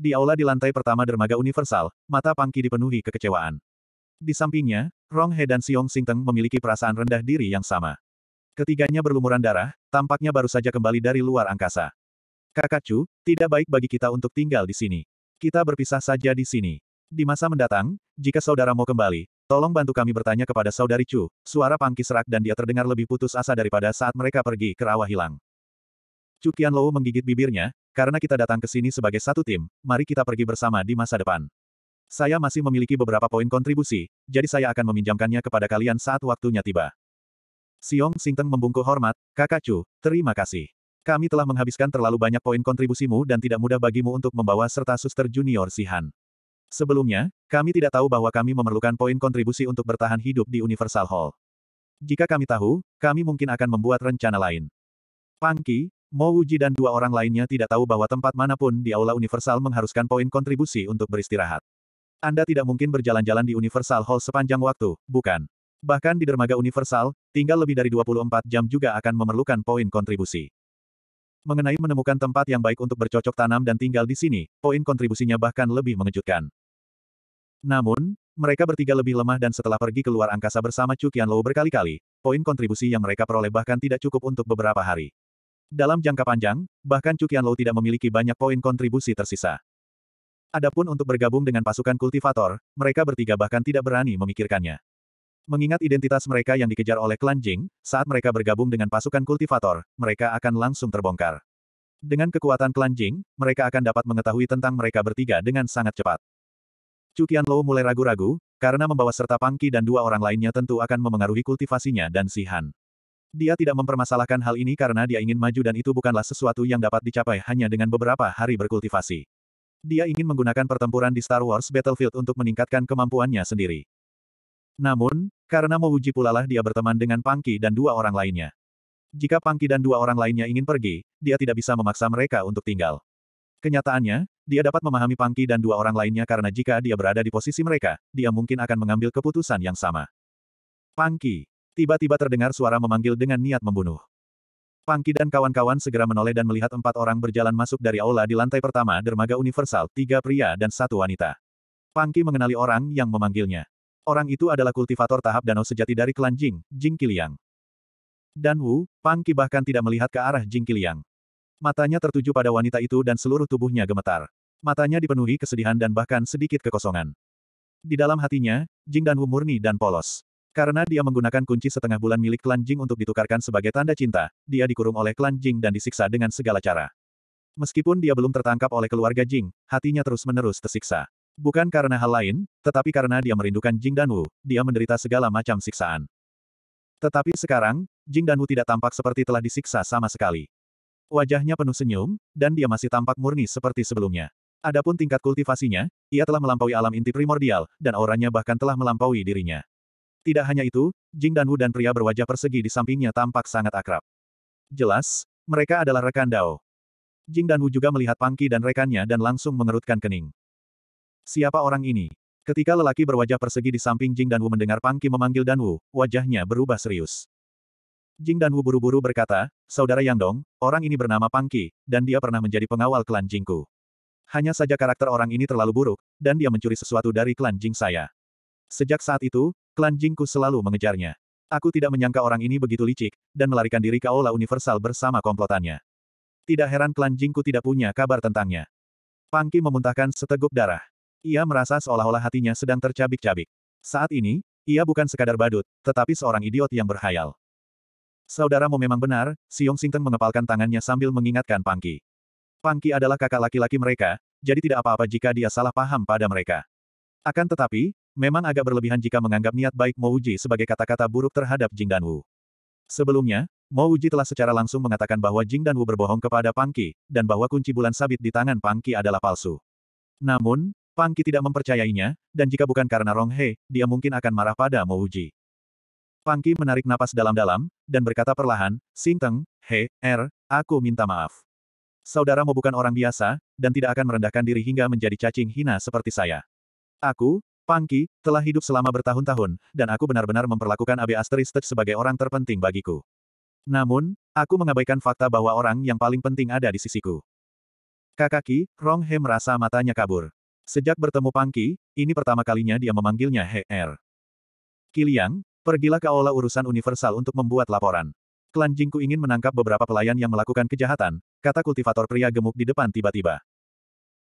Di aula di lantai pertama dermaga universal, mata Pangki dipenuhi kekecewaan. Di sampingnya, Rong He dan Sing Teng memiliki perasaan rendah diri yang sama. Ketiganya berlumuran darah, tampaknya baru saja kembali dari luar angkasa. Kakak Chu, tidak baik bagi kita untuk tinggal di sini. Kita berpisah saja di sini. Di masa mendatang, jika saudara mau kembali, tolong bantu kami bertanya kepada saudari Chu. Suara Pangki serak dan dia terdengar lebih putus asa daripada saat mereka pergi ke rawa hilang. Cukian Lou menggigit bibirnya, karena kita datang ke sini sebagai satu tim, mari kita pergi bersama di masa depan. Saya masih memiliki beberapa poin kontribusi, jadi saya akan meminjamkannya kepada kalian saat waktunya tiba. Siong Singteng membungkuk hormat, Kakak Chu, terima kasih. Kami telah menghabiskan terlalu banyak poin kontribusimu dan tidak mudah bagimu untuk membawa serta suster junior Sihan. Sebelumnya, kami tidak tahu bahwa kami memerlukan poin kontribusi untuk bertahan hidup di Universal Hall. Jika kami tahu, kami mungkin akan membuat rencana lain. Pangki, Mo Wuji dan dua orang lainnya tidak tahu bahwa tempat manapun di Aula Universal mengharuskan poin kontribusi untuk beristirahat. Anda tidak mungkin berjalan-jalan di Universal Hall sepanjang waktu, bukan? Bahkan di dermaga Universal, tinggal lebih dari 24 jam juga akan memerlukan poin kontribusi. Mengenai menemukan tempat yang baik untuk bercocok tanam dan tinggal di sini, poin kontribusinya bahkan lebih mengejutkan. Namun, mereka bertiga lebih lemah dan setelah pergi keluar angkasa bersama Cukian Lo berkali-kali, poin kontribusi yang mereka peroleh bahkan tidak cukup untuk beberapa hari. Dalam jangka panjang, bahkan Cukian Lou tidak memiliki banyak poin kontribusi tersisa. Adapun untuk bergabung dengan pasukan kultivator, mereka bertiga bahkan tidak berani memikirkannya. Mengingat identitas mereka yang dikejar oleh klan Jing, saat mereka bergabung dengan pasukan kultivator, mereka akan langsung terbongkar. Dengan kekuatan klan Jing, mereka akan dapat mengetahui tentang mereka bertiga dengan sangat cepat. Cukian Lou mulai ragu-ragu, karena membawa serta Pangki dan dua orang lainnya tentu akan memengaruhi kultivasinya dan Si Han. Dia tidak mempermasalahkan hal ini karena dia ingin maju dan itu bukanlah sesuatu yang dapat dicapai hanya dengan beberapa hari berkultivasi. Dia ingin menggunakan pertempuran di Star Wars Battlefield untuk meningkatkan kemampuannya sendiri. Namun, karena pula pulalah dia berteman dengan Pangki dan dua orang lainnya. Jika Pangki dan dua orang lainnya ingin pergi, dia tidak bisa memaksa mereka untuk tinggal. Kenyataannya, dia dapat memahami Pangki dan dua orang lainnya karena jika dia berada di posisi mereka, dia mungkin akan mengambil keputusan yang sama. Pangki, Tiba-tiba terdengar suara memanggil dengan niat membunuh. Pangki dan kawan-kawan segera menoleh dan melihat empat orang berjalan masuk dari aula di lantai pertama dermaga universal, tiga pria dan satu wanita. Pangki mengenali orang yang memanggilnya. Orang itu adalah kultivator tahap danau sejati dari klan Jing, Jing Kiliang. Dan Wu, Pangki bahkan tidak melihat ke arah Jing Kiliang. Matanya tertuju pada wanita itu dan seluruh tubuhnya gemetar. Matanya dipenuhi kesedihan dan bahkan sedikit kekosongan. Di dalam hatinya, Jing dan Wu murni dan polos. Karena dia menggunakan kunci setengah bulan milik klan Jing untuk ditukarkan sebagai tanda cinta, dia dikurung oleh klan Jing dan disiksa dengan segala cara. Meskipun dia belum tertangkap oleh keluarga Jing, hatinya terus-menerus tersiksa. Bukan karena hal lain, tetapi karena dia merindukan Jing dan Wu, dia menderita segala macam siksaan. Tetapi sekarang, Jing dan Wu tidak tampak seperti telah disiksa sama sekali. Wajahnya penuh senyum, dan dia masih tampak murni seperti sebelumnya. Adapun tingkat kultivasinya, ia telah melampaui alam inti primordial, dan auranya bahkan telah melampaui dirinya. Tidak hanya itu, Jing Danwu dan pria berwajah persegi di sampingnya tampak sangat akrab. Jelas, mereka adalah rekan Dao. Jing Danwu juga melihat Pangki dan rekannya dan langsung mengerutkan kening. Siapa orang ini? Ketika lelaki berwajah persegi di samping Jing Danwu mendengar Pangki memanggil Danwu, wajahnya berubah serius. Jing Danwu buru-buru berkata, Saudara Yang Dong, orang ini bernama Pangki, dan dia pernah menjadi pengawal klan Jingku. Hanya saja karakter orang ini terlalu buruk, dan dia mencuri sesuatu dari klan Jing saya. Sejak saat itu, Klan Jingku selalu mengejarnya. Aku tidak menyangka orang ini begitu licik, dan melarikan diri ke Aula Universal bersama komplotannya. Tidak heran klan Jingku tidak punya kabar tentangnya. Pangki memuntahkan seteguk darah. Ia merasa seolah-olah hatinya sedang tercabik-cabik. Saat ini, ia bukan sekadar badut, tetapi seorang idiot yang berhayal. Saudaramu memang benar, Siong Singteng mengepalkan tangannya sambil mengingatkan Pangki. Pangki adalah kakak laki-laki mereka, jadi tidak apa-apa jika dia salah paham pada mereka. Akan tetapi, Memang agak berlebihan jika menganggap niat baik Mouji sebagai kata-kata buruk terhadap Jing Dan Wu. Sebelumnya, Mouji telah secara langsung mengatakan bahwa Jing Dan Wu berbohong kepada Pangki, dan bahwa kunci bulan sabit di tangan Pangki adalah palsu. Namun, Pangki tidak mempercayainya, dan jika bukan karena Rong He, dia mungkin akan marah pada Mouji. Pangki menarik napas dalam-dalam, dan berkata perlahan, Sing Teng, He, Er, aku minta maaf. Saudaramu bukan orang biasa, dan tidak akan merendahkan diri hingga menjadi cacing hina seperti saya. Aku, Pangki, telah hidup selama bertahun-tahun, dan aku benar-benar memperlakukan Abe Asteristech sebagai orang terpenting bagiku. Namun, aku mengabaikan fakta bahwa orang yang paling penting ada di sisiku. Kakaki, Rong He merasa matanya kabur. Sejak bertemu Pangki, ini pertama kalinya dia memanggilnya He Er. Kiliang, pergilah ke aula urusan universal untuk membuat laporan. Klan Jingku ingin menangkap beberapa pelayan yang melakukan kejahatan, kata kultivator pria gemuk di depan tiba-tiba.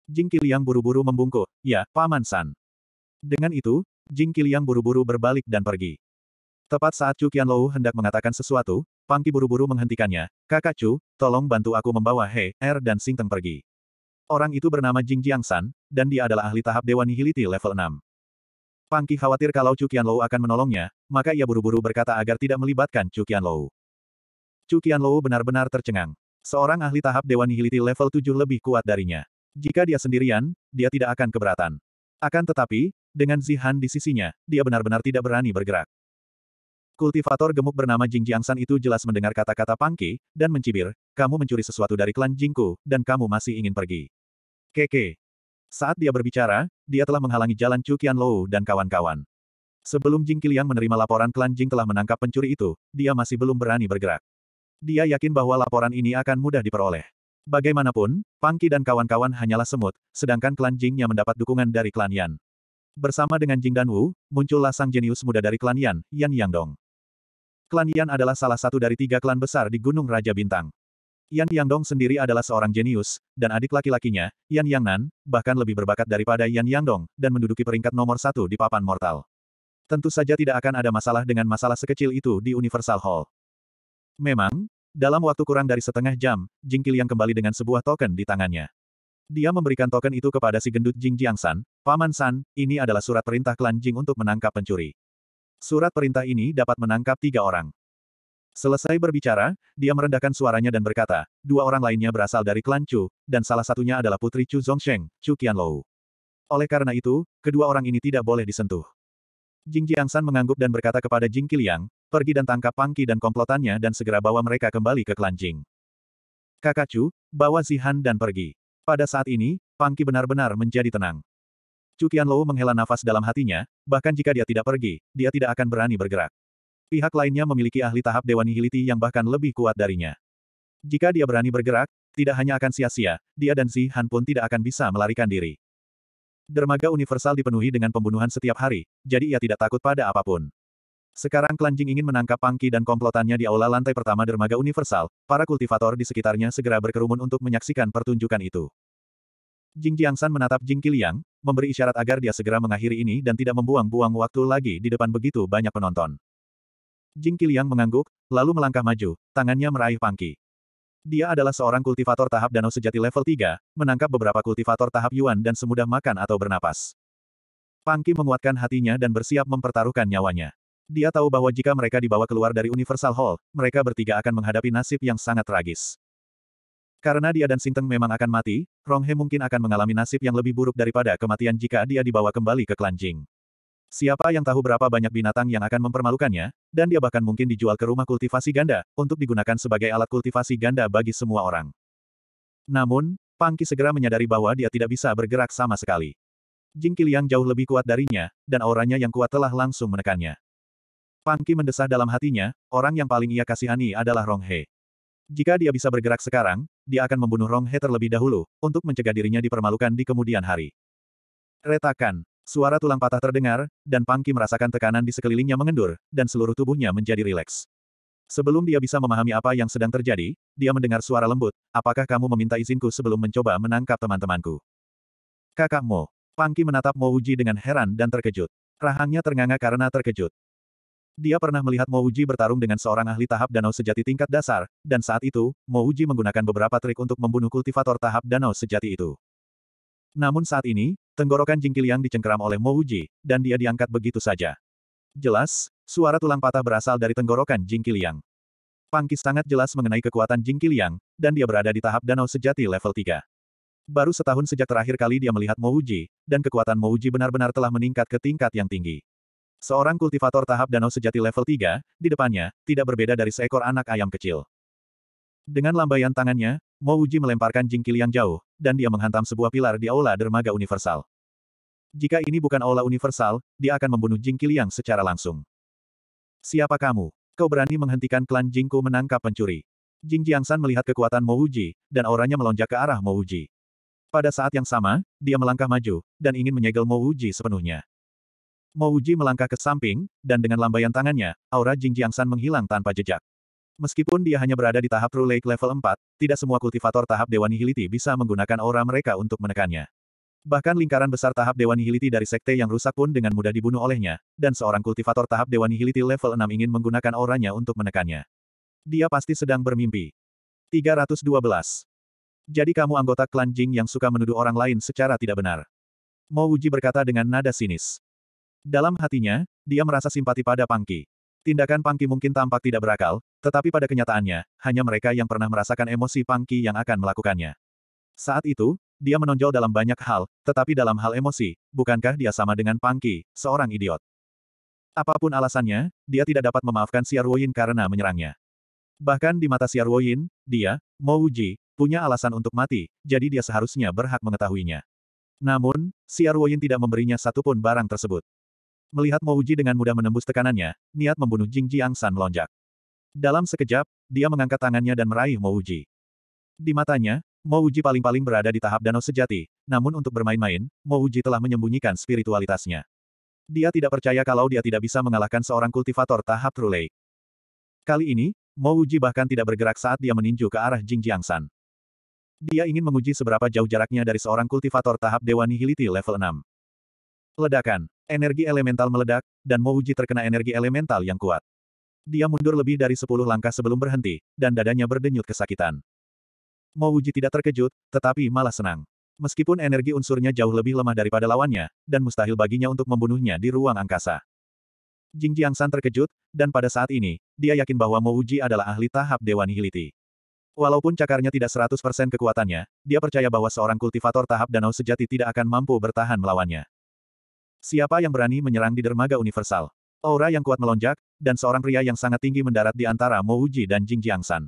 Jing Kiliang buru-buru membungkuk, ya, Paman San. Dengan itu, Jing Qiliang buru-buru berbalik dan pergi. Tepat saat Chu Qianlou hendak mengatakan sesuatu, Pang Qi buru-buru menghentikannya. Kakak Chu, tolong bantu aku membawa He, Er dan Sing Teng pergi. Orang itu bernama Jing Jiangsan, dan dia adalah ahli tahap Dewan Nihiliti level 6. Pang Qi khawatir kalau Chu Qianlou akan menolongnya, maka ia buru-buru berkata agar tidak melibatkan Chu Qianlou. Chu Qianlou benar-benar tercengang. Seorang ahli tahap Dewan Nihiliti level 7 lebih kuat darinya. Jika dia sendirian, dia tidak akan keberatan. Akan tetapi, dengan Zihan di sisinya, dia benar-benar tidak berani bergerak. Kultivator gemuk bernama Jing Jiangsan itu jelas mendengar kata-kata Pangki, dan mencibir, kamu mencuri sesuatu dari klan Jingku, dan kamu masih ingin pergi. Keke. Saat dia berbicara, dia telah menghalangi jalan Chu Qianlou dan kawan-kawan. Sebelum Jing Qiliang menerima laporan klan Jing telah menangkap pencuri itu, dia masih belum berani bergerak. Dia yakin bahwa laporan ini akan mudah diperoleh. Bagaimanapun, Pangki dan kawan-kawan hanyalah semut, sedangkan klan Jingnya mendapat dukungan dari klan Yan. Bersama dengan Jing Dan Wu, muncullah sang jenius muda dari klan Yan, Yan Yangdong. Klan Yan adalah salah satu dari tiga klan besar di Gunung Raja Bintang. Yan Yangdong sendiri adalah seorang jenius, dan adik laki-lakinya, Yan Yangnan, bahkan lebih berbakat daripada Yan Yangdong, dan menduduki peringkat nomor satu di papan mortal. Tentu saja tidak akan ada masalah dengan masalah sekecil itu di Universal Hall. Memang, dalam waktu kurang dari setengah jam, Jing Qiliang kembali dengan sebuah token di tangannya. Dia memberikan token itu kepada si gendut Jing Jiangsan, Paman San, ini adalah surat perintah klan Jing untuk menangkap pencuri. Surat perintah ini dapat menangkap tiga orang. Selesai berbicara, dia merendahkan suaranya dan berkata, dua orang lainnya berasal dari klan Chu, dan salah satunya adalah putri Chu Zhongsheng, Chu Qianlou. Oleh karena itu, kedua orang ini tidak boleh disentuh. Jing Jiangsan mengangguk dan berkata kepada Jing Qiliang, pergi dan tangkap Pangki dan komplotannya dan segera bawa mereka kembali ke klan Jing. Kakak Chu, bawa Zihan dan pergi. Pada saat ini, Pangki benar-benar menjadi tenang. Lou menghela nafas dalam hatinya, bahkan jika dia tidak pergi, dia tidak akan berani bergerak. Pihak lainnya memiliki ahli tahap Dewan Nihiliti yang bahkan lebih kuat darinya. Jika dia berani bergerak, tidak hanya akan sia-sia, dia dan Si Han pun tidak akan bisa melarikan diri. Dermaga universal dipenuhi dengan pembunuhan setiap hari, jadi ia tidak takut pada apapun. Sekarang Klanjing ingin menangkap Pangki dan komplotannya di aula lantai pertama Dermaga Universal, para kultivator di sekitarnya segera berkerumun untuk menyaksikan pertunjukan itu. Jing Jiangsan menatap Jing Kiliang, memberi isyarat agar dia segera mengakhiri ini dan tidak membuang-buang waktu lagi di depan begitu banyak penonton. Jing Qiliang mengangguk, lalu melangkah maju, tangannya meraih pangki. Dia adalah seorang kultivator tahap danau sejati level 3, menangkap beberapa kultivator tahap Yuan dan semudah makan atau bernapas. Pangki menguatkan hatinya dan bersiap mempertaruhkan nyawanya. Dia tahu bahwa jika mereka dibawa keluar dari Universal Hall, mereka bertiga akan menghadapi nasib yang sangat tragis. Karena dia dan Sinteng memang akan mati, Rong He mungkin akan mengalami nasib yang lebih buruk daripada kematian jika dia dibawa kembali ke Klan Jing. Siapa yang tahu berapa banyak binatang yang akan mempermalukannya, dan dia bahkan mungkin dijual ke rumah kultivasi ganda, untuk digunakan sebagai alat kultivasi ganda bagi semua orang. Namun, Pangki segera menyadari bahwa dia tidak bisa bergerak sama sekali. Jing Kiliang jauh lebih kuat darinya, dan auranya yang kuat telah langsung menekannya. Pangki mendesah dalam hatinya, orang yang paling ia kasihani adalah Rong He. Jika dia bisa bergerak sekarang, dia akan membunuh Rong He terlebih dahulu, untuk mencegah dirinya dipermalukan di kemudian hari. Retakan. Suara tulang patah terdengar, dan Pangki merasakan tekanan di sekelilingnya mengendur, dan seluruh tubuhnya menjadi rileks. Sebelum dia bisa memahami apa yang sedang terjadi, dia mendengar suara lembut, apakah kamu meminta izinku sebelum mencoba menangkap teman-temanku? Kakakmu. Pangki menatap Mo Uji dengan heran dan terkejut. Rahangnya ternganga karena terkejut. Dia pernah melihat Mouji bertarung dengan seorang ahli tahap danau sejati tingkat dasar, dan saat itu, Mouji menggunakan beberapa trik untuk membunuh kultivator tahap danau sejati itu. Namun saat ini, tenggorokan Qiliang dicengkeram oleh Mouji, dan dia diangkat begitu saja. Jelas, suara tulang patah berasal dari tenggorokan Qiliang. Pangkis sangat jelas mengenai kekuatan Qiliang, dan dia berada di tahap danau sejati level 3. Baru setahun sejak terakhir kali dia melihat Mouji, dan kekuatan Mouji benar-benar telah meningkat ke tingkat yang tinggi. Seorang kultivator tahap danau sejati level 3, di depannya, tidak berbeda dari seekor anak ayam kecil. Dengan lambaian tangannya, Mo Uji melemparkan jingkil yang jauh, dan dia menghantam sebuah pilar di Aula Dermaga Universal. Jika ini bukan Aula Universal, dia akan membunuh jingkil yang secara langsung. Siapa kamu? Kau berani menghentikan klan Jingku menangkap pencuri. Jing Jiangsan melihat kekuatan Mo Uji, dan auranya melonjak ke arah Mo Uji. Pada saat yang sama, dia melangkah maju, dan ingin menyegel Mo Uji sepenuhnya. Mo Uji melangkah ke samping, dan dengan lambaian tangannya, aura Jing Jiangsan menghilang tanpa jejak. Meskipun dia hanya berada di tahap True Lake level 4, tidak semua kultivator tahap Dewa Nihiliti bisa menggunakan aura mereka untuk menekannya. Bahkan lingkaran besar tahap Dewa Nihiliti dari sekte yang rusak pun dengan mudah dibunuh olehnya, dan seorang kultivator tahap Dewa Nihiliti level 6 ingin menggunakan auranya untuk menekannya. Dia pasti sedang bermimpi. 312. Jadi kamu anggota klan Jing yang suka menuduh orang lain secara tidak benar. Mo Uji berkata dengan nada sinis. Dalam hatinya, dia merasa simpati pada Pangki. Tindakan Pangki mungkin tampak tidak berakal, tetapi pada kenyataannya, hanya mereka yang pernah merasakan emosi Pangki yang akan melakukannya. Saat itu, dia menonjol dalam banyak hal, tetapi dalam hal emosi, bukankah dia sama dengan Pangki, seorang idiot? Apapun alasannya, dia tidak dapat memaafkan Xiaoyin karena menyerangnya. Bahkan di mata Xiaoyin, dia, Mo punya alasan untuk mati, jadi dia seharusnya berhak mengetahuinya. Namun, Xiaoyin tidak memberinya satupun barang tersebut. Melihat Mo Uji dengan mudah menembus tekanannya, niat membunuh Jing Jiang San melonjak. Dalam sekejap, dia mengangkat tangannya dan meraih Mo Uji. Di matanya, Mo Uji paling-paling berada di tahap danau sejati, namun untuk bermain-main, Mo Uji telah menyembunyikan spiritualitasnya. Dia tidak percaya kalau dia tidak bisa mengalahkan seorang kultivator tahap True Kali ini, Mo Uji bahkan tidak bergerak saat dia meninju ke arah Jing Jiang San. Dia ingin menguji seberapa jauh jaraknya dari seorang kultivator tahap Dewa nihiliti level 6. Ledakan. Energi elemental meledak, dan Mouji terkena energi elemental yang kuat. Dia mundur lebih dari sepuluh langkah sebelum berhenti, dan dadanya berdenyut kesakitan. Mouji tidak terkejut, tetapi malah senang. Meskipun energi unsurnya jauh lebih lemah daripada lawannya, dan mustahil baginya untuk membunuhnya di ruang angkasa. Jing Jiang San terkejut, dan pada saat ini, dia yakin bahwa Mouji adalah ahli tahap Dewa Nihiliti. Walaupun cakarnya tidak 100% kekuatannya, dia percaya bahwa seorang kultivator tahap danau sejati tidak akan mampu bertahan melawannya. Siapa yang berani menyerang di dermaga universal? Aura yang kuat melonjak, dan seorang pria yang sangat tinggi mendarat di antara Mo Uji dan Jing Jiangsan.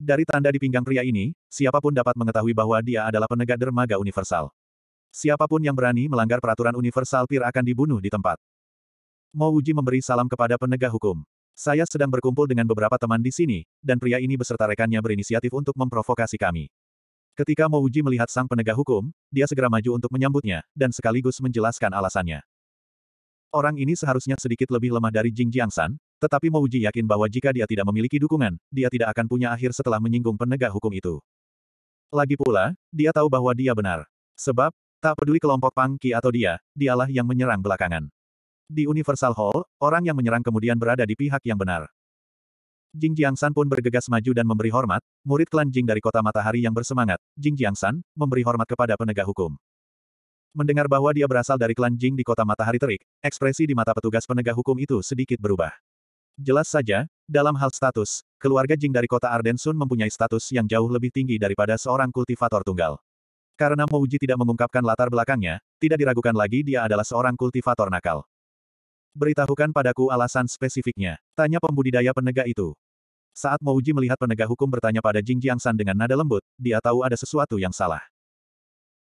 Dari tanda di pinggang pria ini, siapapun dapat mengetahui bahwa dia adalah penegak dermaga universal. Siapapun yang berani melanggar peraturan universal pir akan dibunuh di tempat. Mo Uji memberi salam kepada penegak hukum. Saya sedang berkumpul dengan beberapa teman di sini, dan pria ini beserta rekannya berinisiatif untuk memprovokasi kami. Ketika Mouji melihat sang penegak hukum, dia segera maju untuk menyambutnya, dan sekaligus menjelaskan alasannya. Orang ini seharusnya sedikit lebih lemah dari Jing Jiangsan, tetapi Mouji yakin bahwa jika dia tidak memiliki dukungan, dia tidak akan punya akhir setelah menyinggung penegak hukum itu. Lagi pula, dia tahu bahwa dia benar. Sebab, tak peduli kelompok Pang Ki atau dia, dialah yang menyerang belakangan. Di Universal Hall, orang yang menyerang kemudian berada di pihak yang benar. Jing San pun bergegas maju dan memberi hormat, murid klan Jing dari kota matahari yang bersemangat, Jing San, memberi hormat kepada penegak hukum. Mendengar bahwa dia berasal dari klan Jing di kota matahari terik, ekspresi di mata petugas penegak hukum itu sedikit berubah. Jelas saja, dalam hal status, keluarga Jing dari kota Ardensun mempunyai status yang jauh lebih tinggi daripada seorang kultivator tunggal. Karena Mouji tidak mengungkapkan latar belakangnya, tidak diragukan lagi dia adalah seorang kultivator nakal. Beritahukan padaku alasan spesifiknya, tanya pembudidaya penegak itu. Saat Mouji melihat penegak hukum bertanya pada Jing San dengan nada lembut, dia tahu ada sesuatu yang salah.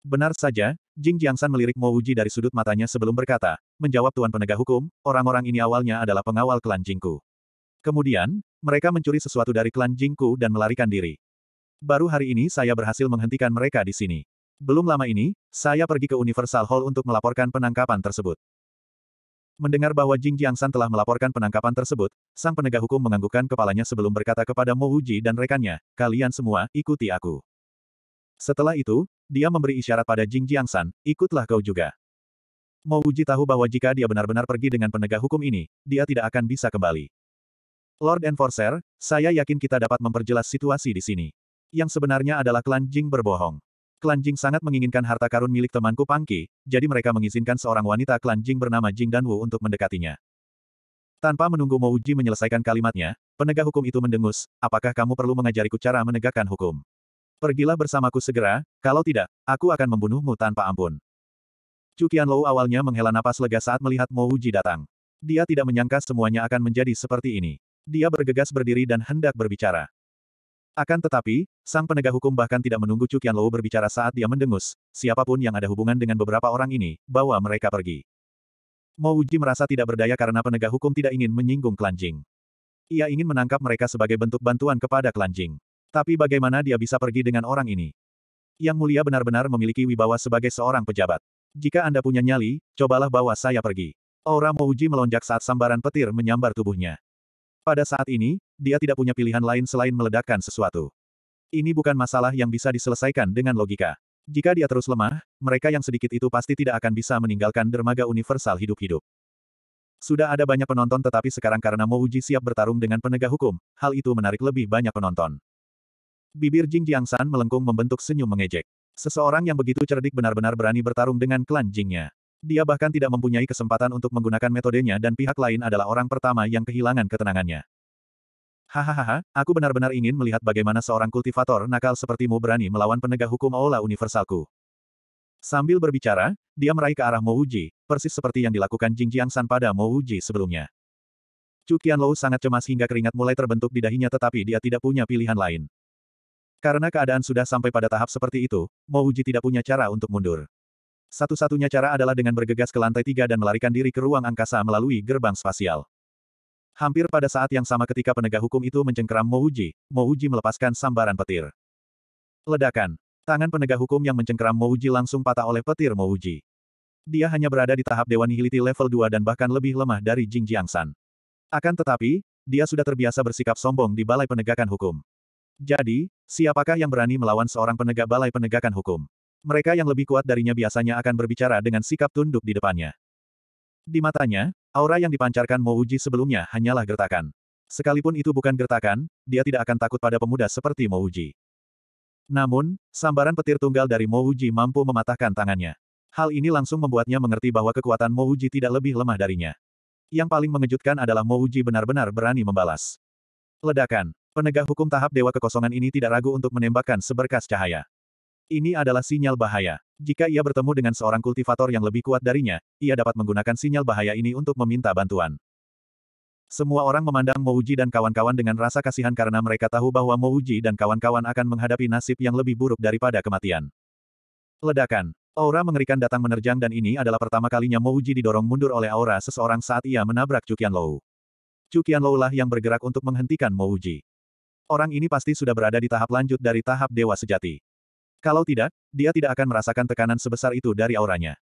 Benar saja, Jing San melirik Mouji dari sudut matanya sebelum berkata, menjawab Tuan Penegak Hukum, orang-orang ini awalnya adalah pengawal klan Jingku. Kemudian, mereka mencuri sesuatu dari klan Jingku dan melarikan diri. Baru hari ini saya berhasil menghentikan mereka di sini. Belum lama ini, saya pergi ke Universal Hall untuk melaporkan penangkapan tersebut. Mendengar bahwa Jing Jiangsan telah melaporkan penangkapan tersebut, sang penegak hukum menganggukkan kepalanya sebelum berkata kepada Mo Uji dan rekannya, kalian semua, ikuti aku. Setelah itu, dia memberi isyarat pada Jing Jiangsan, ikutlah kau juga. Mo Uji tahu bahwa jika dia benar-benar pergi dengan penegak hukum ini, dia tidak akan bisa kembali. Lord Enforcer, saya yakin kita dapat memperjelas situasi di sini. Yang sebenarnya adalah klan Jing berbohong. Klan Jing sangat menginginkan harta karun milik temanku Pangki, jadi mereka mengizinkan seorang wanita klan Jing bernama Jing Danwu untuk mendekatinya. Tanpa menunggu Mo Uji menyelesaikan kalimatnya, penegak hukum itu mendengus, apakah kamu perlu mengajariku cara menegakkan hukum? Pergilah bersamaku segera, kalau tidak, aku akan membunuhmu tanpa ampun. Cukian Lou awalnya menghela napas lega saat melihat Mo Uji datang. Dia tidak menyangka semuanya akan menjadi seperti ini. Dia bergegas berdiri dan hendak berbicara. Akan tetapi, sang penegak hukum bahkan tidak menunggu Cukian Lou berbicara saat dia mendengus, siapapun yang ada hubungan dengan beberapa orang ini, bawa mereka pergi. Mo Uji merasa tidak berdaya karena penegak hukum tidak ingin menyinggung Klanjing. Ia ingin menangkap mereka sebagai bentuk bantuan kepada Klanjing. Tapi bagaimana dia bisa pergi dengan orang ini? Yang mulia benar-benar memiliki wibawa sebagai seorang pejabat. Jika Anda punya nyali, cobalah bawa saya pergi. Aura Mouji melonjak saat sambaran petir menyambar tubuhnya. Pada saat ini, dia tidak punya pilihan lain selain meledakkan sesuatu. Ini bukan masalah yang bisa diselesaikan dengan logika. Jika dia terus lemah, mereka yang sedikit itu pasti tidak akan bisa meninggalkan dermaga universal hidup-hidup. Sudah ada banyak penonton tetapi sekarang karena Uji siap bertarung dengan penegak hukum, hal itu menarik lebih banyak penonton. Bibir Jing Jiang San melengkung membentuk senyum mengejek. Seseorang yang begitu cerdik benar-benar berani bertarung dengan klan Jingnya. Dia bahkan tidak mempunyai kesempatan untuk menggunakan metodenya dan pihak lain adalah orang pertama yang kehilangan ketenangannya. Hahaha, aku benar-benar ingin melihat bagaimana seorang kultivator nakal sepertimu berani melawan penegak hukum Aula Universalku. Sambil berbicara, dia meraih ke arah Mo Uji, persis seperti yang dilakukan Jing Jiang San pada Mo Uji sebelumnya. Chu Qianlou sangat cemas hingga keringat mulai terbentuk di dahinya tetapi dia tidak punya pilihan lain. Karena keadaan sudah sampai pada tahap seperti itu, Mo Uji tidak punya cara untuk mundur. Satu-satunya cara adalah dengan bergegas ke lantai tiga dan melarikan diri ke ruang angkasa melalui gerbang spasial. Hampir pada saat yang sama ketika penegak hukum itu mencengkeram Mouji, Mouji melepaskan sambaran petir. Ledakan. Tangan penegak hukum yang mencengkeram Mouji langsung patah oleh petir Mouji. Dia hanya berada di tahap Dewan Nihiliti level 2 dan bahkan lebih lemah dari Jing Jiangsan. Akan tetapi, dia sudah terbiasa bersikap sombong di Balai Penegakan Hukum. Jadi, siapakah yang berani melawan seorang penegak Balai Penegakan Hukum? Mereka yang lebih kuat darinya biasanya akan berbicara dengan sikap tunduk di depannya. Di matanya, aura yang dipancarkan Mo Uji sebelumnya hanyalah gertakan. Sekalipun itu bukan gertakan, dia tidak akan takut pada pemuda seperti Mo Uji. Namun, sambaran petir tunggal dari Mo Uji mampu mematahkan tangannya. Hal ini langsung membuatnya mengerti bahwa kekuatan Mo Uji tidak lebih lemah darinya. Yang paling mengejutkan adalah Mo Uji benar-benar berani membalas. Ledakan. Penegak hukum tahap Dewa Kekosongan ini tidak ragu untuk menembakkan seberkas cahaya. Ini adalah sinyal bahaya. Jika ia bertemu dengan seorang kultivator yang lebih kuat darinya, ia dapat menggunakan sinyal bahaya ini untuk meminta bantuan. Semua orang memandang Mouji dan kawan-kawan dengan rasa kasihan karena mereka tahu bahwa Mouji dan kawan-kawan akan menghadapi nasib yang lebih buruk daripada kematian. Ledakan. Aura mengerikan datang menerjang dan ini adalah pertama kalinya Mouji didorong mundur oleh aura seseorang saat ia menabrak Cukian Lou. Cukian Lou lah yang bergerak untuk menghentikan Mouji. Orang ini pasti sudah berada di tahap lanjut dari tahap dewa sejati. Kalau tidak, dia tidak akan merasakan tekanan sebesar itu dari auranya.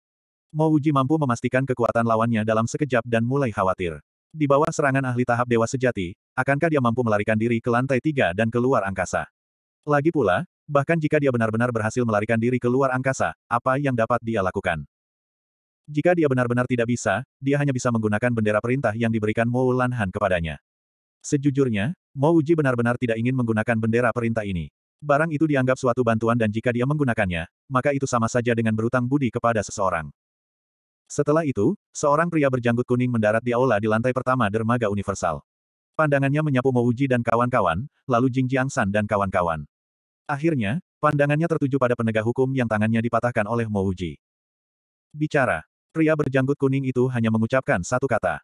Mo Uji mampu memastikan kekuatan lawannya dalam sekejap dan mulai khawatir. Di bawah serangan ahli tahap dewa sejati, akankah dia mampu melarikan diri ke lantai tiga dan keluar angkasa? Lagi pula, bahkan jika dia benar-benar berhasil melarikan diri keluar angkasa, apa yang dapat dia lakukan? Jika dia benar-benar tidak bisa, dia hanya bisa menggunakan bendera perintah yang diberikan Mo Lanhan kepadanya. Sejujurnya, Mo Uji benar-benar tidak ingin menggunakan bendera perintah ini. Barang itu dianggap suatu bantuan dan jika dia menggunakannya, maka itu sama saja dengan berutang budi kepada seseorang. Setelah itu, seorang pria berjanggut kuning mendarat di aula di lantai pertama dermaga universal. Pandangannya menyapu Uji dan kawan-kawan, lalu Jing Jiangsan dan kawan-kawan. Akhirnya, pandangannya tertuju pada penegak hukum yang tangannya dipatahkan oleh Uji. Bicara. Pria berjanggut kuning itu hanya mengucapkan satu kata.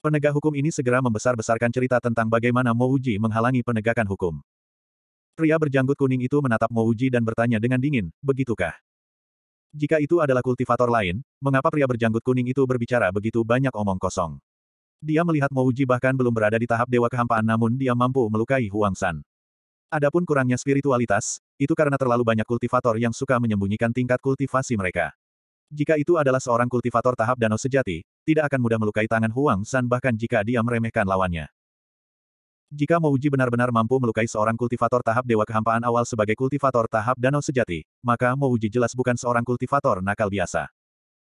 Penegak hukum ini segera membesar-besarkan cerita tentang bagaimana Mo Uji menghalangi penegakan hukum. Pria berjanggut kuning itu menatap Mouji dan bertanya dengan dingin, begitukah? Jika itu adalah kultivator lain, mengapa pria berjanggut kuning itu berbicara begitu banyak omong kosong? Dia melihat Mouji bahkan belum berada di tahap dewa kehampaan namun dia mampu melukai Huang San. Adapun kurangnya spiritualitas, itu karena terlalu banyak kultivator yang suka menyembunyikan tingkat kultivasi mereka. Jika itu adalah seorang kultivator tahap danau sejati, tidak akan mudah melukai tangan Huang San bahkan jika dia meremehkan lawannya. Jika Mouji benar-benar mampu melukai seorang kultivator tahap Dewa Kehampaan awal sebagai kultivator tahap Danau Sejati, maka Mouji jelas bukan seorang kultivator nakal biasa.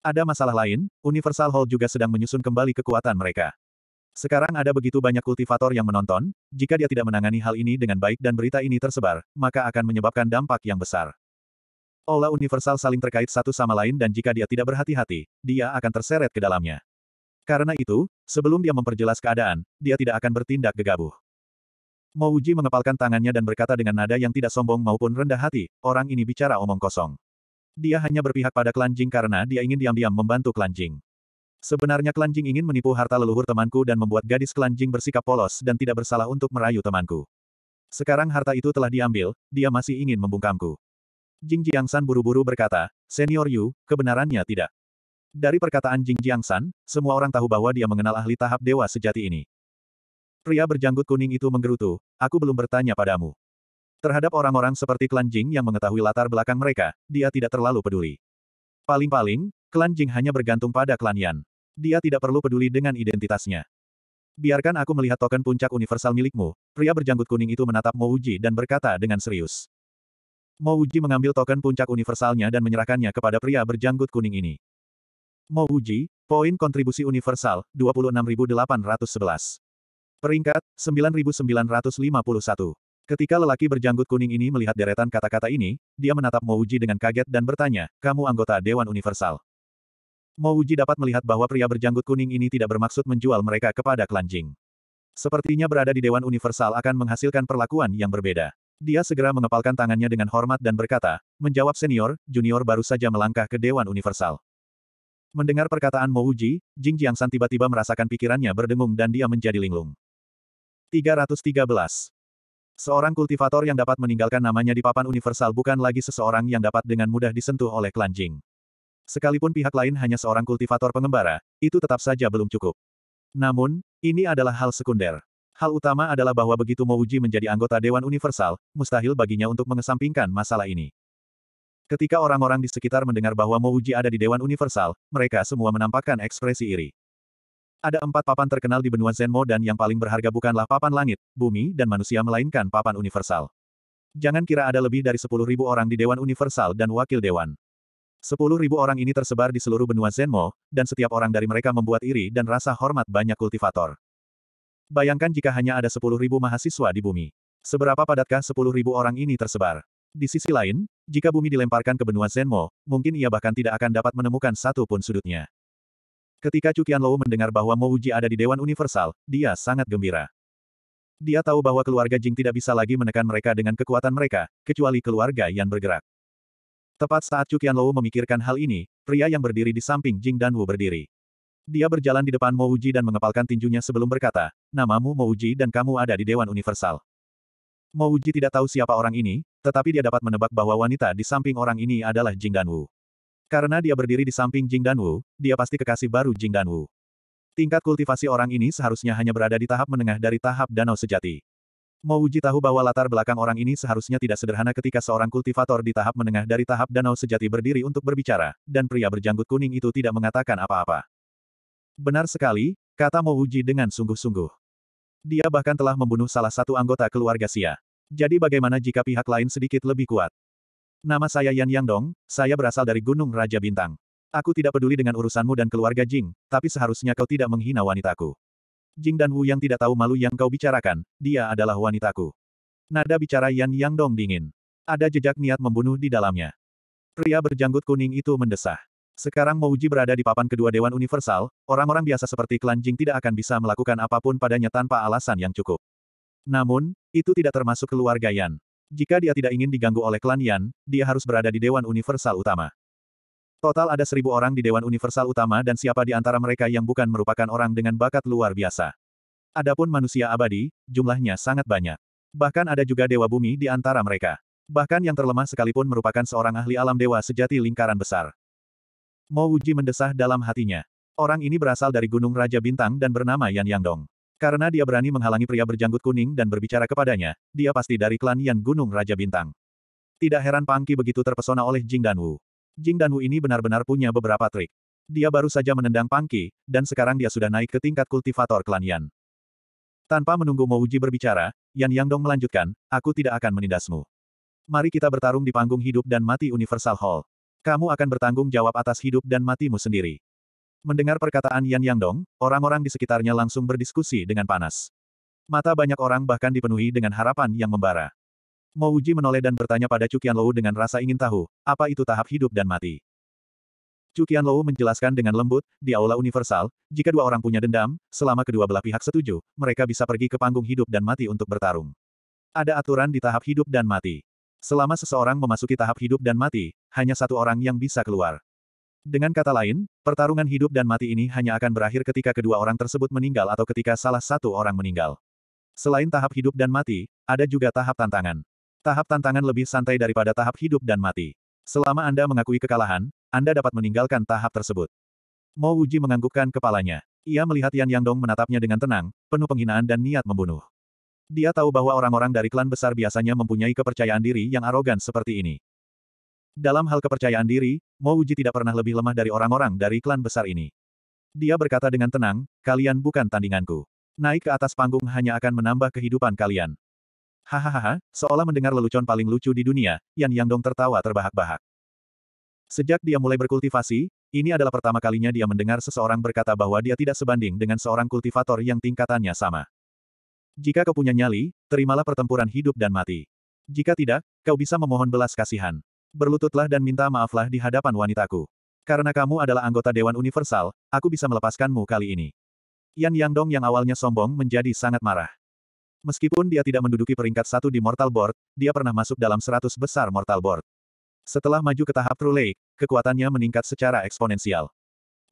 Ada masalah lain, Universal Hall juga sedang menyusun kembali kekuatan mereka. Sekarang ada begitu banyak kultivator yang menonton, jika dia tidak menangani hal ini dengan baik dan berita ini tersebar, maka akan menyebabkan dampak yang besar. Olah universal saling terkait satu sama lain dan jika dia tidak berhati-hati, dia akan terseret ke dalamnya. Karena itu, sebelum dia memperjelas keadaan, dia tidak akan bertindak gegabah. Mo Uji mengepalkan tangannya dan berkata dengan nada yang tidak sombong maupun rendah hati, orang ini bicara omong kosong. Dia hanya berpihak pada Klan Jing karena dia ingin diam-diam membantu Klan Jing. Sebenarnya Klan Jing ingin menipu harta leluhur temanku dan membuat gadis Klan Jing bersikap polos dan tidak bersalah untuk merayu temanku. Sekarang harta itu telah diambil, dia masih ingin membungkamku. Jing Jiangsan buru-buru berkata, Senior Yu, kebenarannya tidak. Dari perkataan Jing Jiangsan, semua orang tahu bahwa dia mengenal ahli tahap dewa sejati ini. Pria berjanggut kuning itu menggerutu, aku belum bertanya padamu. Terhadap orang-orang seperti klan Jing yang mengetahui latar belakang mereka, dia tidak terlalu peduli. Paling-paling, klan Jing hanya bergantung pada klan Yan. Dia tidak perlu peduli dengan identitasnya. Biarkan aku melihat token puncak universal milikmu, pria berjanggut kuning itu menatap Mo Uji dan berkata dengan serius. Mo Uji mengambil token puncak universalnya dan menyerahkannya kepada pria berjanggut kuning ini. Mo Uji, poin kontribusi universal, 26.811. Peringkat, 9951. Ketika lelaki berjanggut kuning ini melihat deretan kata-kata ini, dia menatap Mouji dengan kaget dan bertanya, kamu anggota Dewan Universal. Mouji dapat melihat bahwa pria berjanggut kuning ini tidak bermaksud menjual mereka kepada Klan Jing. Sepertinya berada di Dewan Universal akan menghasilkan perlakuan yang berbeda. Dia segera mengepalkan tangannya dengan hormat dan berkata, menjawab senior, junior baru saja melangkah ke Dewan Universal. Mendengar perkataan Mouji, Jing Jiangsan tiba-tiba merasakan pikirannya berdengung dan dia menjadi linglung. 313. Seorang kultivator yang dapat meninggalkan namanya di papan universal bukan lagi seseorang yang dapat dengan mudah disentuh oleh klanjing. Sekalipun pihak lain hanya seorang kultivator pengembara, itu tetap saja belum cukup. Namun, ini adalah hal sekunder. Hal utama adalah bahwa begitu Uji menjadi anggota Dewan Universal, mustahil baginya untuk mengesampingkan masalah ini. Ketika orang-orang di sekitar mendengar bahwa Uji ada di Dewan Universal, mereka semua menampakkan ekspresi iri. Ada empat papan terkenal di benua Zenmo dan yang paling berharga bukanlah papan langit, bumi dan manusia melainkan papan universal. Jangan kira ada lebih dari sepuluh ribu orang di Dewan Universal dan Wakil Dewan. Sepuluh ribu orang ini tersebar di seluruh benua Zenmo, dan setiap orang dari mereka membuat iri dan rasa hormat banyak kultivator. Bayangkan jika hanya ada sepuluh ribu mahasiswa di bumi. Seberapa padatkah sepuluh ribu orang ini tersebar? Di sisi lain, jika bumi dilemparkan ke benua Zenmo, mungkin ia bahkan tidak akan dapat menemukan satu pun sudutnya. Ketika Cukian Lou mendengar bahwa Mo Uji ada di Dewan Universal, dia sangat gembira. Dia tahu bahwa keluarga Jing tidak bisa lagi menekan mereka dengan kekuatan mereka, kecuali keluarga yang bergerak. Tepat saat Cukian Lou memikirkan hal ini, pria yang berdiri di samping Jing dan Wu berdiri. Dia berjalan di depan Mo Uji dan mengepalkan tinjunya sebelum berkata, namamu Mo Uji dan kamu ada di Dewan Universal. Mo Uji tidak tahu siapa orang ini, tetapi dia dapat menebak bahwa wanita di samping orang ini adalah Jing Dan Wu. Karena dia berdiri di samping Jing Danwu, dia pasti kekasih baru Jing Danwu. Tingkat kultivasi orang ini seharusnya hanya berada di tahap menengah dari tahap danau sejati. Mo Uji tahu bahwa latar belakang orang ini seharusnya tidak sederhana ketika seorang kultivator di tahap menengah dari tahap danau sejati berdiri untuk berbicara, dan pria berjanggut kuning itu tidak mengatakan apa-apa. Benar sekali, kata Mo Uji dengan sungguh-sungguh. Dia bahkan telah membunuh salah satu anggota keluarga Sia. Jadi bagaimana jika pihak lain sedikit lebih kuat? Nama saya Yan Yangdong, saya berasal dari Gunung Raja Bintang. Aku tidak peduli dengan urusanmu dan keluarga Jing, tapi seharusnya kau tidak menghina wanitaku. Jing dan Wu yang tidak tahu malu yang kau bicarakan, dia adalah wanitaku. Nada bicara Yan Yangdong dingin. Ada jejak niat membunuh di dalamnya. Pria berjanggut kuning itu mendesah. Sekarang Uji berada di papan kedua Dewan Universal, orang-orang biasa seperti klan Jing tidak akan bisa melakukan apapun padanya tanpa alasan yang cukup. Namun, itu tidak termasuk keluarga Yan. Jika dia tidak ingin diganggu oleh klan Yan, dia harus berada di Dewan Universal Utama. Total ada seribu orang di Dewan Universal Utama dan siapa di antara mereka yang bukan merupakan orang dengan bakat luar biasa. Adapun manusia abadi, jumlahnya sangat banyak. Bahkan ada juga dewa bumi di antara mereka. Bahkan yang terlemah sekalipun merupakan seorang ahli alam dewa sejati lingkaran besar. Mo Wuji mendesah dalam hatinya. Orang ini berasal dari Gunung Raja Bintang dan bernama Yan Yangdong. Karena dia berani menghalangi pria berjanggut kuning dan berbicara kepadanya, dia pasti dari klan Yan Gunung Raja Bintang. Tidak heran Pangki begitu terpesona oleh Jing Danwu. Jing Danwu ini benar-benar punya beberapa trik. Dia baru saja menendang Pangki, dan sekarang dia sudah naik ke tingkat kultivator klan Yan. Tanpa menunggu Mouji berbicara, Yan Yangdong melanjutkan, aku tidak akan menindasmu. Mari kita bertarung di panggung hidup dan mati Universal Hall. Kamu akan bertanggung jawab atas hidup dan matimu sendiri. Mendengar perkataan Yan Dong, orang-orang di sekitarnya langsung berdiskusi dengan panas. Mata banyak orang bahkan dipenuhi dengan harapan yang membara. Mo Uji menoleh dan bertanya pada Cukian Lou dengan rasa ingin tahu, apa itu tahap hidup dan mati. Cukian Lou menjelaskan dengan lembut, di Aula Universal, jika dua orang punya dendam, selama kedua belah pihak setuju, mereka bisa pergi ke panggung hidup dan mati untuk bertarung. Ada aturan di tahap hidup dan mati. Selama seseorang memasuki tahap hidup dan mati, hanya satu orang yang bisa keluar. Dengan kata lain, pertarungan hidup dan mati ini hanya akan berakhir ketika kedua orang tersebut meninggal atau ketika salah satu orang meninggal. Selain tahap hidup dan mati, ada juga tahap tantangan. Tahap tantangan lebih santai daripada tahap hidup dan mati. Selama Anda mengakui kekalahan, Anda dapat meninggalkan tahap tersebut. Mo Wuji menganggukkan kepalanya. Ia melihat Yan Yangdong menatapnya dengan tenang, penuh penghinaan dan niat membunuh. Dia tahu bahwa orang-orang dari klan besar biasanya mempunyai kepercayaan diri yang arogan seperti ini. Dalam hal kepercayaan diri, Mo Uji tidak pernah lebih lemah dari orang-orang dari klan besar ini. Dia berkata dengan tenang, kalian bukan tandinganku. Naik ke atas panggung hanya akan menambah kehidupan kalian. Hahaha, seolah mendengar lelucon paling lucu di dunia, Yan Yangdong tertawa terbahak-bahak. Sejak dia mulai berkultivasi, ini adalah pertama kalinya dia mendengar seseorang berkata bahwa dia tidak sebanding dengan seorang kultivator yang tingkatannya sama. Jika kau punya nyali, terimalah pertempuran hidup dan mati. Jika tidak, kau bisa memohon belas kasihan berlututlah dan minta maaflah di hadapan wanitaku. Karena kamu adalah anggota Dewan Universal, aku bisa melepaskanmu kali ini. Yan Yangdong yang awalnya sombong menjadi sangat marah. Meskipun dia tidak menduduki peringkat satu di Mortal Board, dia pernah masuk dalam seratus besar Mortal Board. Setelah maju ke tahap True Lake, kekuatannya meningkat secara eksponensial.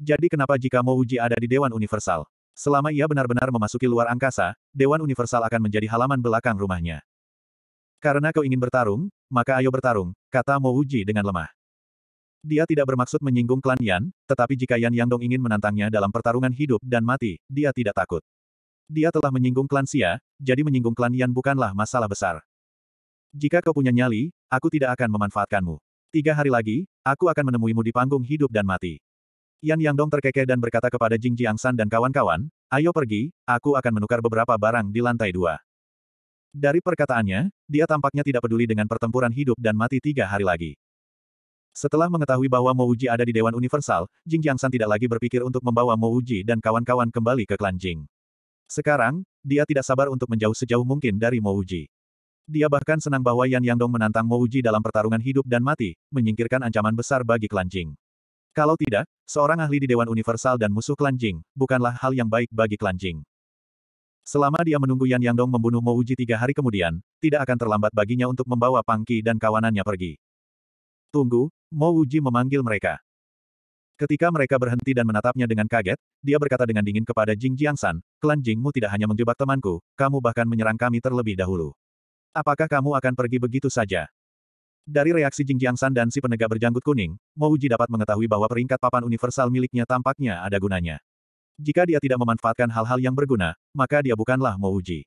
Jadi kenapa jika Mo Uji ada di Dewan Universal? Selama ia benar-benar memasuki luar angkasa, Dewan Universal akan menjadi halaman belakang rumahnya. Karena kau ingin bertarung, maka ayo bertarung, kata Mo Wuji dengan lemah. Dia tidak bermaksud menyinggung klan Yan, tetapi jika Yan Yang Dong ingin menantangnya dalam pertarungan hidup dan mati, dia tidak takut. Dia telah menyinggung klan Xia, jadi menyinggung klan Yan bukanlah masalah besar. Jika kau punya nyali, aku tidak akan memanfaatkanmu. Tiga hari lagi, aku akan menemuimu di panggung hidup dan mati. Yan Yang Dong terkekeh dan berkata kepada Jing Jiang San dan kawan-kawan, ayo pergi, aku akan menukar beberapa barang di lantai dua. Dari perkataannya, dia tampaknya tidak peduli dengan pertempuran hidup dan mati tiga hari lagi. Setelah mengetahui bahwa Mouji ada di Dewan Universal, Jing Jiangsan tidak lagi berpikir untuk membawa Mouji dan kawan-kawan kembali ke klan Jing. Sekarang, dia tidak sabar untuk menjauh sejauh mungkin dari Mouji. Dia bahkan senang bahwa Yan Yangdong menantang Mouji dalam pertarungan hidup dan mati, menyingkirkan ancaman besar bagi klan Jing. Kalau tidak, seorang ahli di Dewan Universal dan musuh klan Jing, bukanlah hal yang baik bagi klan Jing. Selama dia menunggu Yan Yangdong membunuh Uji tiga hari kemudian, tidak akan terlambat baginya untuk membawa Pangki dan kawanannya pergi. Tunggu, Uji memanggil mereka. Ketika mereka berhenti dan menatapnya dengan kaget, dia berkata dengan dingin kepada Jing Jiangsan, klan Jingmu tidak hanya menjebak temanku, kamu bahkan menyerang kami terlebih dahulu. Apakah kamu akan pergi begitu saja? Dari reaksi Jing Jiangsan dan si penegak berjanggut kuning, Mouji dapat mengetahui bahwa peringkat papan universal miliknya tampaknya ada gunanya. Jika dia tidak memanfaatkan hal-hal yang berguna, maka dia bukanlah Mouji.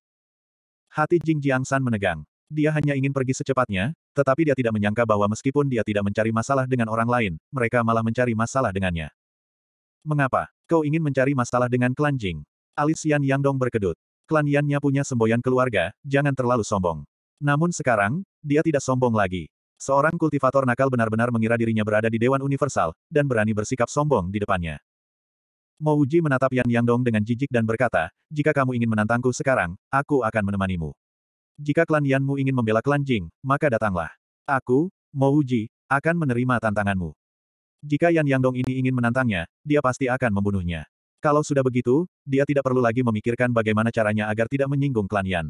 Hati Jing San menegang. Dia hanya ingin pergi secepatnya, tetapi dia tidak menyangka bahwa meskipun dia tidak mencari masalah dengan orang lain, mereka malah mencari masalah dengannya. Mengapa? Kau ingin mencari masalah dengan klan Jing? Alis Yan Dong berkedut. Klan Yannya punya semboyan keluarga, jangan terlalu sombong. Namun sekarang, dia tidak sombong lagi. Seorang kultivator nakal benar-benar mengira dirinya berada di Dewan Universal, dan berani bersikap sombong di depannya. Mo Uji menatap Yan Yangdong dengan jijik dan berkata, jika kamu ingin menantangku sekarang, aku akan menemanimu. Jika klan Yanmu ingin membela klan Jing, maka datanglah. Aku, Mo Uji, akan menerima tantanganmu. Jika Yan Yangdong ini ingin menantangnya, dia pasti akan membunuhnya. Kalau sudah begitu, dia tidak perlu lagi memikirkan bagaimana caranya agar tidak menyinggung klan Yan.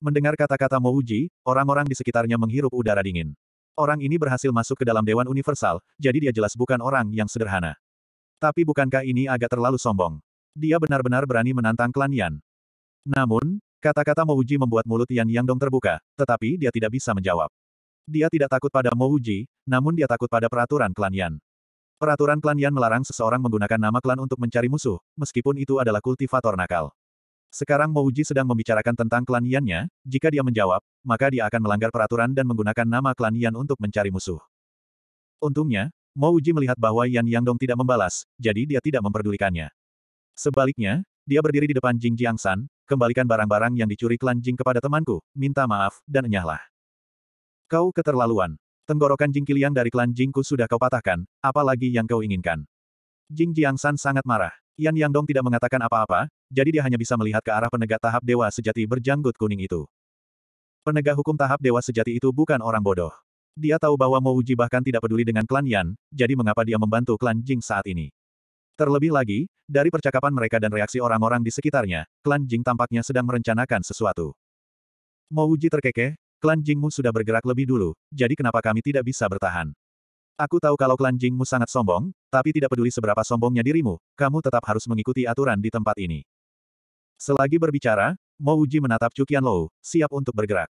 Mendengar kata-kata Mo Uji, orang-orang di sekitarnya menghirup udara dingin. Orang ini berhasil masuk ke dalam Dewan Universal, jadi dia jelas bukan orang yang sederhana. Tapi bukankah ini agak terlalu sombong? Dia benar-benar berani menantang klan Yan. Namun, kata-kata Mouji membuat mulut Yan Yangdong terbuka, tetapi dia tidak bisa menjawab. Dia tidak takut pada Mouji, namun dia takut pada peraturan klan Yan. Peraturan klan Yan melarang seseorang menggunakan nama klan untuk mencari musuh, meskipun itu adalah kultivator nakal. Sekarang Mouji sedang membicarakan tentang klan Yannya, jika dia menjawab, maka dia akan melanggar peraturan dan menggunakan nama klan Yan untuk mencari musuh. Untungnya, Mo Uji melihat bahwa Yan Yangdong tidak membalas, jadi dia tidak memperdulikannya. Sebaliknya, dia berdiri di depan Jing Jiangsan, kembalikan barang-barang yang dicuri klan Jing kepada temanku, minta maaf, dan enyahlah. Kau keterlaluan. Tenggorokan Jing Kiliang dari klan Jingku sudah kau patahkan, apalagi yang kau inginkan. Jing Jiangsan sangat marah. Yan Yangdong tidak mengatakan apa-apa, jadi dia hanya bisa melihat ke arah penegak tahap dewa sejati berjanggut kuning itu. Penegak hukum tahap dewa sejati itu bukan orang bodoh. Dia tahu bahwa Mo Uji bahkan tidak peduli dengan klan Yan, jadi mengapa dia membantu klan Jing saat ini. Terlebih lagi, dari percakapan mereka dan reaksi orang-orang di sekitarnya, klan Jing tampaknya sedang merencanakan sesuatu. Mo Uji terkekeh, klan Jingmu sudah bergerak lebih dulu, jadi kenapa kami tidak bisa bertahan? Aku tahu kalau klan Jingmu sangat sombong, tapi tidak peduli seberapa sombongnya dirimu, kamu tetap harus mengikuti aturan di tempat ini. Selagi berbicara, Mo Uji menatap Cukian Lou, siap untuk bergerak.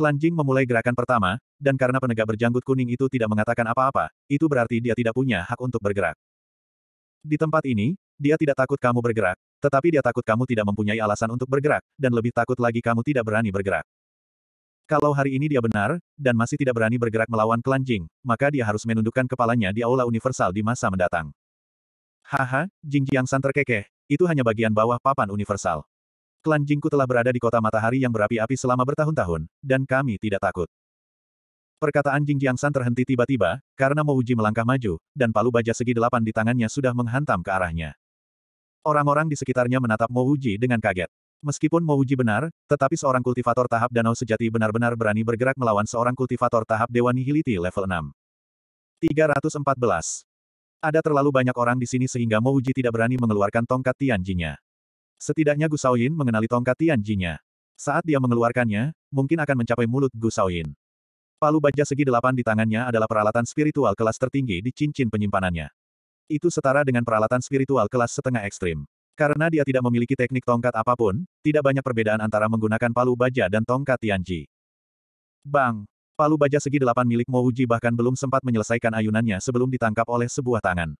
Klan Jing memulai gerakan pertama, dan karena penegak berjanggut kuning itu tidak mengatakan apa-apa, itu berarti dia tidak punya hak untuk bergerak. Di tempat ini, dia tidak takut kamu bergerak, tetapi dia takut kamu tidak mempunyai alasan untuk bergerak, dan lebih takut lagi kamu tidak berani bergerak. Kalau hari ini dia benar, dan masih tidak berani bergerak melawan klan Jing, maka dia harus menundukkan kepalanya di Aula Universal di masa mendatang. Haha, Jing Jiang San terkekeh, itu hanya bagian bawah papan universal. Klan Jingku telah berada di kota matahari yang berapi-api selama bertahun-tahun, dan kami tidak takut. Perkataan Jing san terhenti tiba-tiba, karena uji melangkah maju, dan palu baja segi delapan di tangannya sudah menghantam ke arahnya. Orang-orang di sekitarnya menatap uji dengan kaget. Meskipun uji benar, tetapi seorang kultivator tahap danau sejati benar-benar berani bergerak melawan seorang kultivator tahap Dewa Nihiliti level 6. 314. Ada terlalu banyak orang di sini sehingga uji tidak berani mengeluarkan tongkat Tianjinya. Setidaknya gu Gusaoyin mengenali tongkat Tianjinya. Saat dia mengeluarkannya, mungkin akan mencapai mulut gu Gusaoyin. Palu baja segi delapan di tangannya adalah peralatan spiritual kelas tertinggi di cincin penyimpanannya. Itu setara dengan peralatan spiritual kelas setengah ekstrim. Karena dia tidak memiliki teknik tongkat apapun, tidak banyak perbedaan antara menggunakan palu baja dan tongkat Tianji. Bang! Palu baja segi delapan milik Mouji bahkan belum sempat menyelesaikan ayunannya sebelum ditangkap oleh sebuah tangan.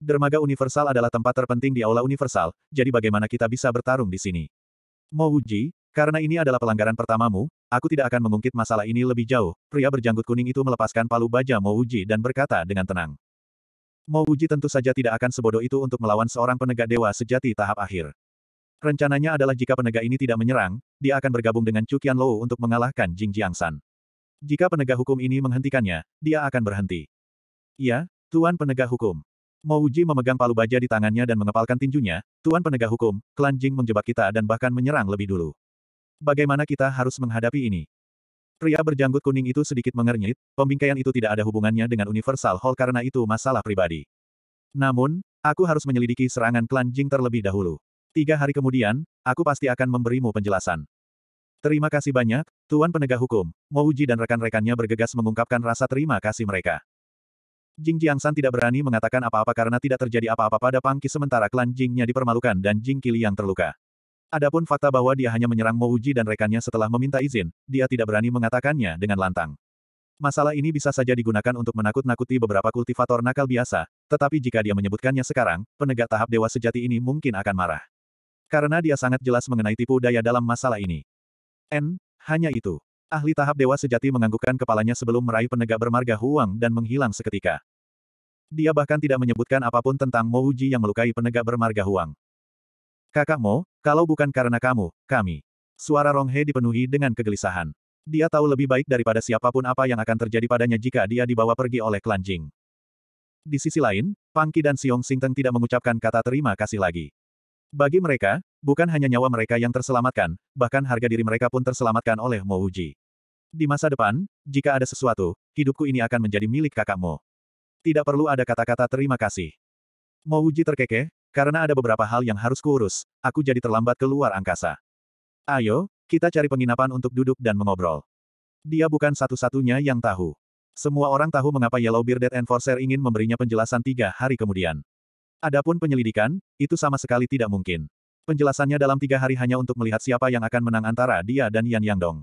Dermaga Universal adalah tempat terpenting di Aula Universal, jadi bagaimana kita bisa bertarung di sini? Mouji, karena ini adalah pelanggaran pertamamu, aku tidak akan mengungkit masalah ini lebih jauh. Pria berjanggut kuning itu melepaskan palu baja Uji dan berkata dengan tenang. Uji tentu saja tidak akan sebodoh itu untuk melawan seorang penegak dewa sejati tahap akhir. Rencananya adalah jika penegak ini tidak menyerang, dia akan bergabung dengan Cukian Lou untuk mengalahkan Jing Jiangsan. Jika penegak hukum ini menghentikannya, dia akan berhenti. Ya, Tuan penegak hukum. Uji memegang palu baja di tangannya dan mengepalkan tinjunya, Tuan penegak hukum, klan Jing menjebak kita dan bahkan menyerang lebih dulu. Bagaimana kita harus menghadapi ini? Pria berjanggut kuning itu sedikit mengernyit, pembingkaian itu tidak ada hubungannya dengan Universal Hall karena itu masalah pribadi. Namun, aku harus menyelidiki serangan klan Jing terlebih dahulu. Tiga hari kemudian, aku pasti akan memberimu penjelasan. Terima kasih banyak, Tuan Penegak Hukum, Mouji dan rekan-rekannya bergegas mengungkapkan rasa terima kasih mereka. Jing Jiangsan tidak berani mengatakan apa-apa karena tidak terjadi apa-apa pada Pangki sementara klan Jingnya dipermalukan dan Jing Kili yang terluka. Adapun fakta bahwa dia hanya menyerang Mouji dan rekannya setelah meminta izin, dia tidak berani mengatakannya dengan lantang. Masalah ini bisa saja digunakan untuk menakut-nakuti beberapa kultivator nakal biasa, tetapi jika dia menyebutkannya sekarang, penegak tahap dewa sejati ini mungkin akan marah. Karena dia sangat jelas mengenai tipu daya dalam masalah ini. N, hanya itu. Ahli tahap dewa sejati menganggukkan kepalanya sebelum meraih penegak bermarga Huang dan menghilang seketika. Dia bahkan tidak menyebutkan apapun tentang Mouji yang melukai penegak bermarga Huang. Kakak Mo, kalau bukan karena kamu, kami. Suara Rong He dipenuhi dengan kegelisahan. Dia tahu lebih baik daripada siapapun apa yang akan terjadi padanya jika dia dibawa pergi oleh klan Jing. Di sisi lain, Pangki dan Siong Singteng tidak mengucapkan kata terima kasih lagi. Bagi mereka, bukan hanya nyawa mereka yang terselamatkan, bahkan harga diri mereka pun terselamatkan oleh Mo Uji. Di masa depan, jika ada sesuatu, hidupku ini akan menjadi milik kakakmu. Tidak perlu ada kata-kata terima kasih. Mo Uji terkekeh, karena ada beberapa hal yang harus kuurus, aku jadi terlambat keluar angkasa. Ayo, kita cari penginapan untuk duduk dan mengobrol. Dia bukan satu-satunya yang tahu. Semua orang tahu mengapa Yellow Yellowbearded Enforcer ingin memberinya penjelasan tiga hari kemudian. Adapun penyelidikan, itu sama sekali tidak mungkin. Penjelasannya dalam tiga hari hanya untuk melihat siapa yang akan menang antara dia dan Yan Yang Dong.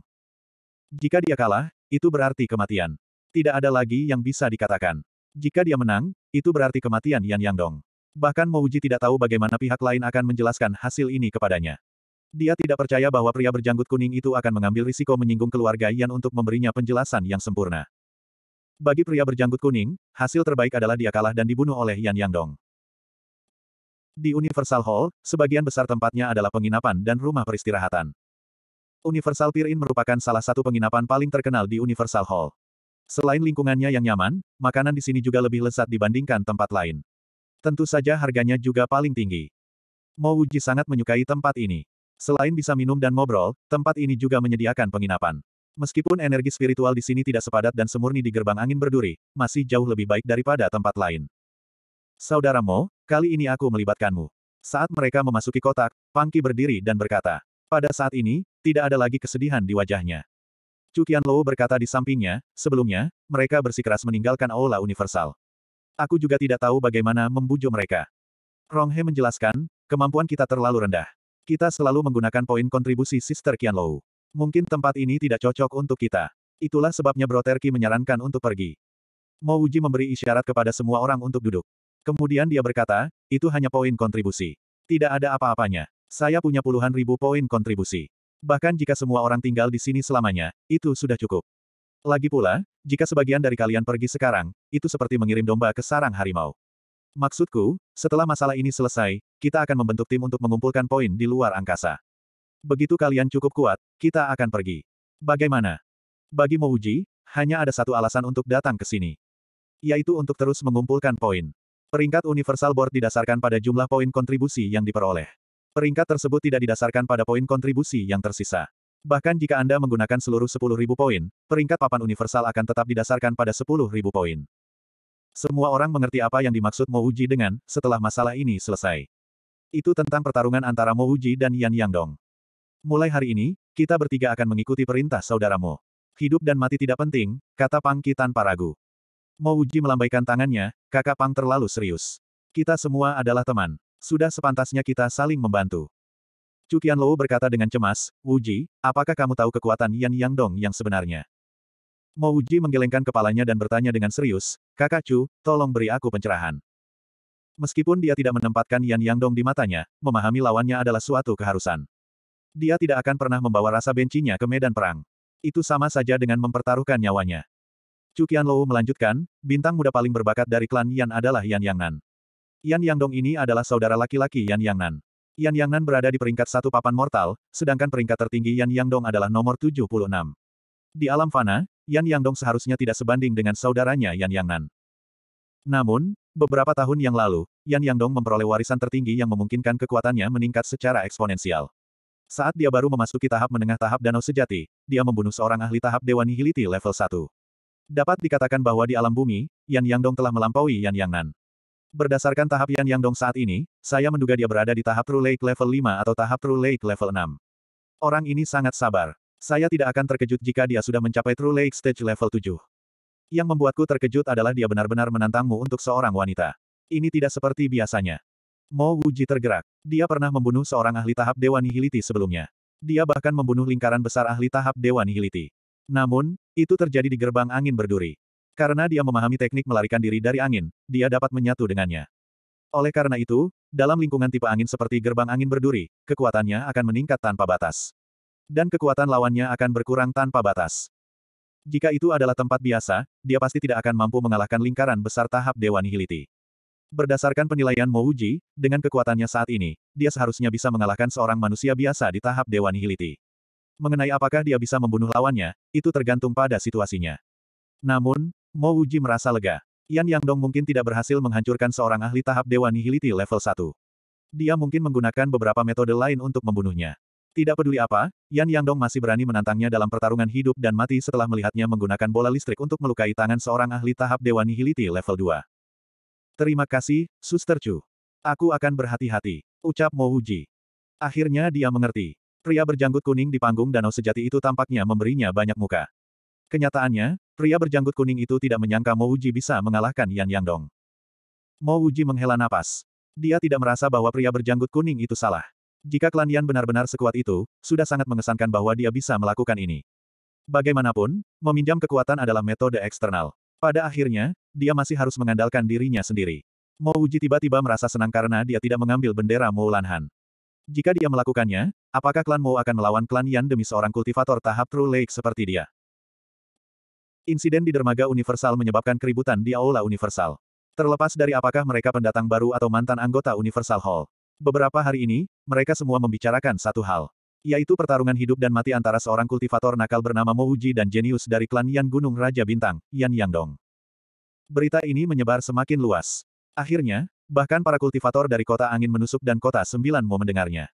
Jika dia kalah, itu berarti kematian. Tidak ada lagi yang bisa dikatakan. Jika dia menang, itu berarti kematian Yan Yang Dong. Bahkan Mouji tidak tahu bagaimana pihak lain akan menjelaskan hasil ini kepadanya. Dia tidak percaya bahwa pria berjanggut kuning itu akan mengambil risiko menyinggung keluarga Yan untuk memberinya penjelasan yang sempurna. Bagi pria berjanggut kuning, hasil terbaik adalah dia kalah dan dibunuh oleh Yan Yangdong. Di Universal Hall, sebagian besar tempatnya adalah penginapan dan rumah peristirahatan. Universal Pirin merupakan salah satu penginapan paling terkenal di Universal Hall. Selain lingkungannya yang nyaman, makanan di sini juga lebih lezat dibandingkan tempat lain. Tentu saja harganya juga paling tinggi. Mo Wuji sangat menyukai tempat ini. Selain bisa minum dan ngobrol, tempat ini juga menyediakan penginapan. Meskipun energi spiritual di sini tidak sepadat dan semurni di gerbang angin berduri, masih jauh lebih baik daripada tempat lain. Saudara Mo, kali ini aku melibatkanmu. Saat mereka memasuki kotak, Pangki berdiri dan berkata. Pada saat ini, tidak ada lagi kesedihan di wajahnya. Cukian Lo berkata di sampingnya, sebelumnya, mereka bersikeras meninggalkan Aula Universal. Aku juga tidak tahu bagaimana membujuk mereka. Rong He menjelaskan, kemampuan kita terlalu rendah. Kita selalu menggunakan poin kontribusi Sister Qianlou. Mungkin tempat ini tidak cocok untuk kita. Itulah sebabnya Bro Terki menyarankan untuk pergi. Mo Uji memberi isyarat kepada semua orang untuk duduk. Kemudian dia berkata, itu hanya poin kontribusi. Tidak ada apa-apanya. Saya punya puluhan ribu poin kontribusi. Bahkan jika semua orang tinggal di sini selamanya, itu sudah cukup. Lagi pula, jika sebagian dari kalian pergi sekarang, itu seperti mengirim domba ke sarang harimau. Maksudku, setelah masalah ini selesai, kita akan membentuk tim untuk mengumpulkan poin di luar angkasa. Begitu kalian cukup kuat, kita akan pergi. Bagaimana? Bagi Mouji, hanya ada satu alasan untuk datang ke sini. Yaitu untuk terus mengumpulkan poin. Peringkat universal board didasarkan pada jumlah poin kontribusi yang diperoleh. Peringkat tersebut tidak didasarkan pada poin kontribusi yang tersisa. Bahkan jika Anda menggunakan seluruh 10.000 poin, peringkat papan universal akan tetap didasarkan pada 10.000 poin. Semua orang mengerti apa yang dimaksud Mo Uji dengan, setelah masalah ini selesai. Itu tentang pertarungan antara Mo Uji dan Yan Yangdong. Mulai hari ini, kita bertiga akan mengikuti perintah saudaramu. Hidup dan mati tidak penting, kata Pang Ki tanpa ragu. Mo Uji melambaikan tangannya, kakak Pang terlalu serius. Kita semua adalah teman. Sudah sepantasnya kita saling membantu. Chu Lou berkata dengan cemas, Wuji, apakah kamu tahu kekuatan Yan Yang Dong yang sebenarnya? Mo Wuji menggelengkan kepalanya dan bertanya dengan serius, Kakak Chu, tolong beri aku pencerahan. Meskipun dia tidak menempatkan Yan Yang Dong di matanya, memahami lawannya adalah suatu keharusan. Dia tidak akan pernah membawa rasa bencinya ke medan perang. Itu sama saja dengan mempertaruhkan nyawanya. Chu Lou melanjutkan, bintang muda paling berbakat dari klan Yan adalah Yan Yangnan. Yan Yangdong ini adalah saudara laki-laki Yan Yangnan. Yan Yangnan berada di peringkat satu papan mortal, sedangkan peringkat tertinggi Yan Yangdong adalah nomor 76. Di alam fana, Yan Yangdong seharusnya tidak sebanding dengan saudaranya Yan Yangnan. Namun, beberapa tahun yang lalu, Yan Yangdong memperoleh warisan tertinggi yang memungkinkan kekuatannya meningkat secara eksponensial. Saat dia baru memasuki tahap menengah tahap danau sejati, dia membunuh seorang ahli tahap Dewa Nihiliti level 1. Dapat dikatakan bahwa di alam bumi, Yan Yangdong telah melampaui Yan Yangnan. Berdasarkan tahap Yan Yang Dong saat ini, saya menduga dia berada di tahap True Lake level 5 atau tahap True Lake level 6. Orang ini sangat sabar. Saya tidak akan terkejut jika dia sudah mencapai True Lake stage level 7. Yang membuatku terkejut adalah dia benar-benar menantangmu untuk seorang wanita. Ini tidak seperti biasanya. Mo Wuji tergerak. Dia pernah membunuh seorang ahli tahap Dewa Nihiliti sebelumnya. Dia bahkan membunuh lingkaran besar ahli tahap Dewa Nihiliti. Namun, itu terjadi di gerbang angin berduri. Karena dia memahami teknik melarikan diri dari angin, dia dapat menyatu dengannya. Oleh karena itu, dalam lingkungan tipe angin seperti gerbang angin berduri, kekuatannya akan meningkat tanpa batas. Dan kekuatan lawannya akan berkurang tanpa batas. Jika itu adalah tempat biasa, dia pasti tidak akan mampu mengalahkan lingkaran besar tahap Dewa Nihiliti. Berdasarkan penilaian Mouji, dengan kekuatannya saat ini, dia seharusnya bisa mengalahkan seorang manusia biasa di tahap Dewa Nihiliti. Mengenai apakah dia bisa membunuh lawannya, itu tergantung pada situasinya. Namun, Mo Uji merasa lega. Yan Yang Dong mungkin tidak berhasil menghancurkan seorang ahli tahap Dewa Nihiliti level 1. Dia mungkin menggunakan beberapa metode lain untuk membunuhnya. Tidak peduli apa, Yan Yang Dong masih berani menantangnya dalam pertarungan hidup dan mati setelah melihatnya menggunakan bola listrik untuk melukai tangan seorang ahli tahap Dewa Nihiliti level 2. Terima kasih, Suster Chu. Aku akan berhati-hati, ucap Mo Uji. Akhirnya dia mengerti. Pria berjanggut kuning di panggung danau sejati itu tampaknya memberinya banyak muka. Kenyataannya, Pria berjanggut kuning itu tidak menyangka Mo Uji bisa mengalahkan Yan Mo Uji menghela napas. Dia tidak merasa bahwa pria berjanggut kuning itu salah. Jika klan Yan benar-benar sekuat itu, sudah sangat mengesankan bahwa dia bisa melakukan ini. Bagaimanapun, meminjam kekuatan adalah metode eksternal. Pada akhirnya, dia masih harus mengandalkan dirinya sendiri. Mo Uji tiba-tiba merasa senang karena dia tidak mengambil bendera Mo Lanhan. Jika dia melakukannya, apakah klan Mo akan melawan klan Yan demi seorang kultivator tahap True Lake seperti dia? Insiden di dermaga Universal menyebabkan keributan di Aula Universal. Terlepas dari apakah mereka pendatang baru atau mantan anggota Universal Hall. Beberapa hari ini, mereka semua membicarakan satu hal. Yaitu pertarungan hidup dan mati antara seorang kultivator nakal bernama Mouji dan jenius dari klan Yan Gunung Raja Bintang, Yan Yangdong. Berita ini menyebar semakin luas. Akhirnya, bahkan para kultivator dari kota angin menusuk dan kota sembilan mau mendengarnya.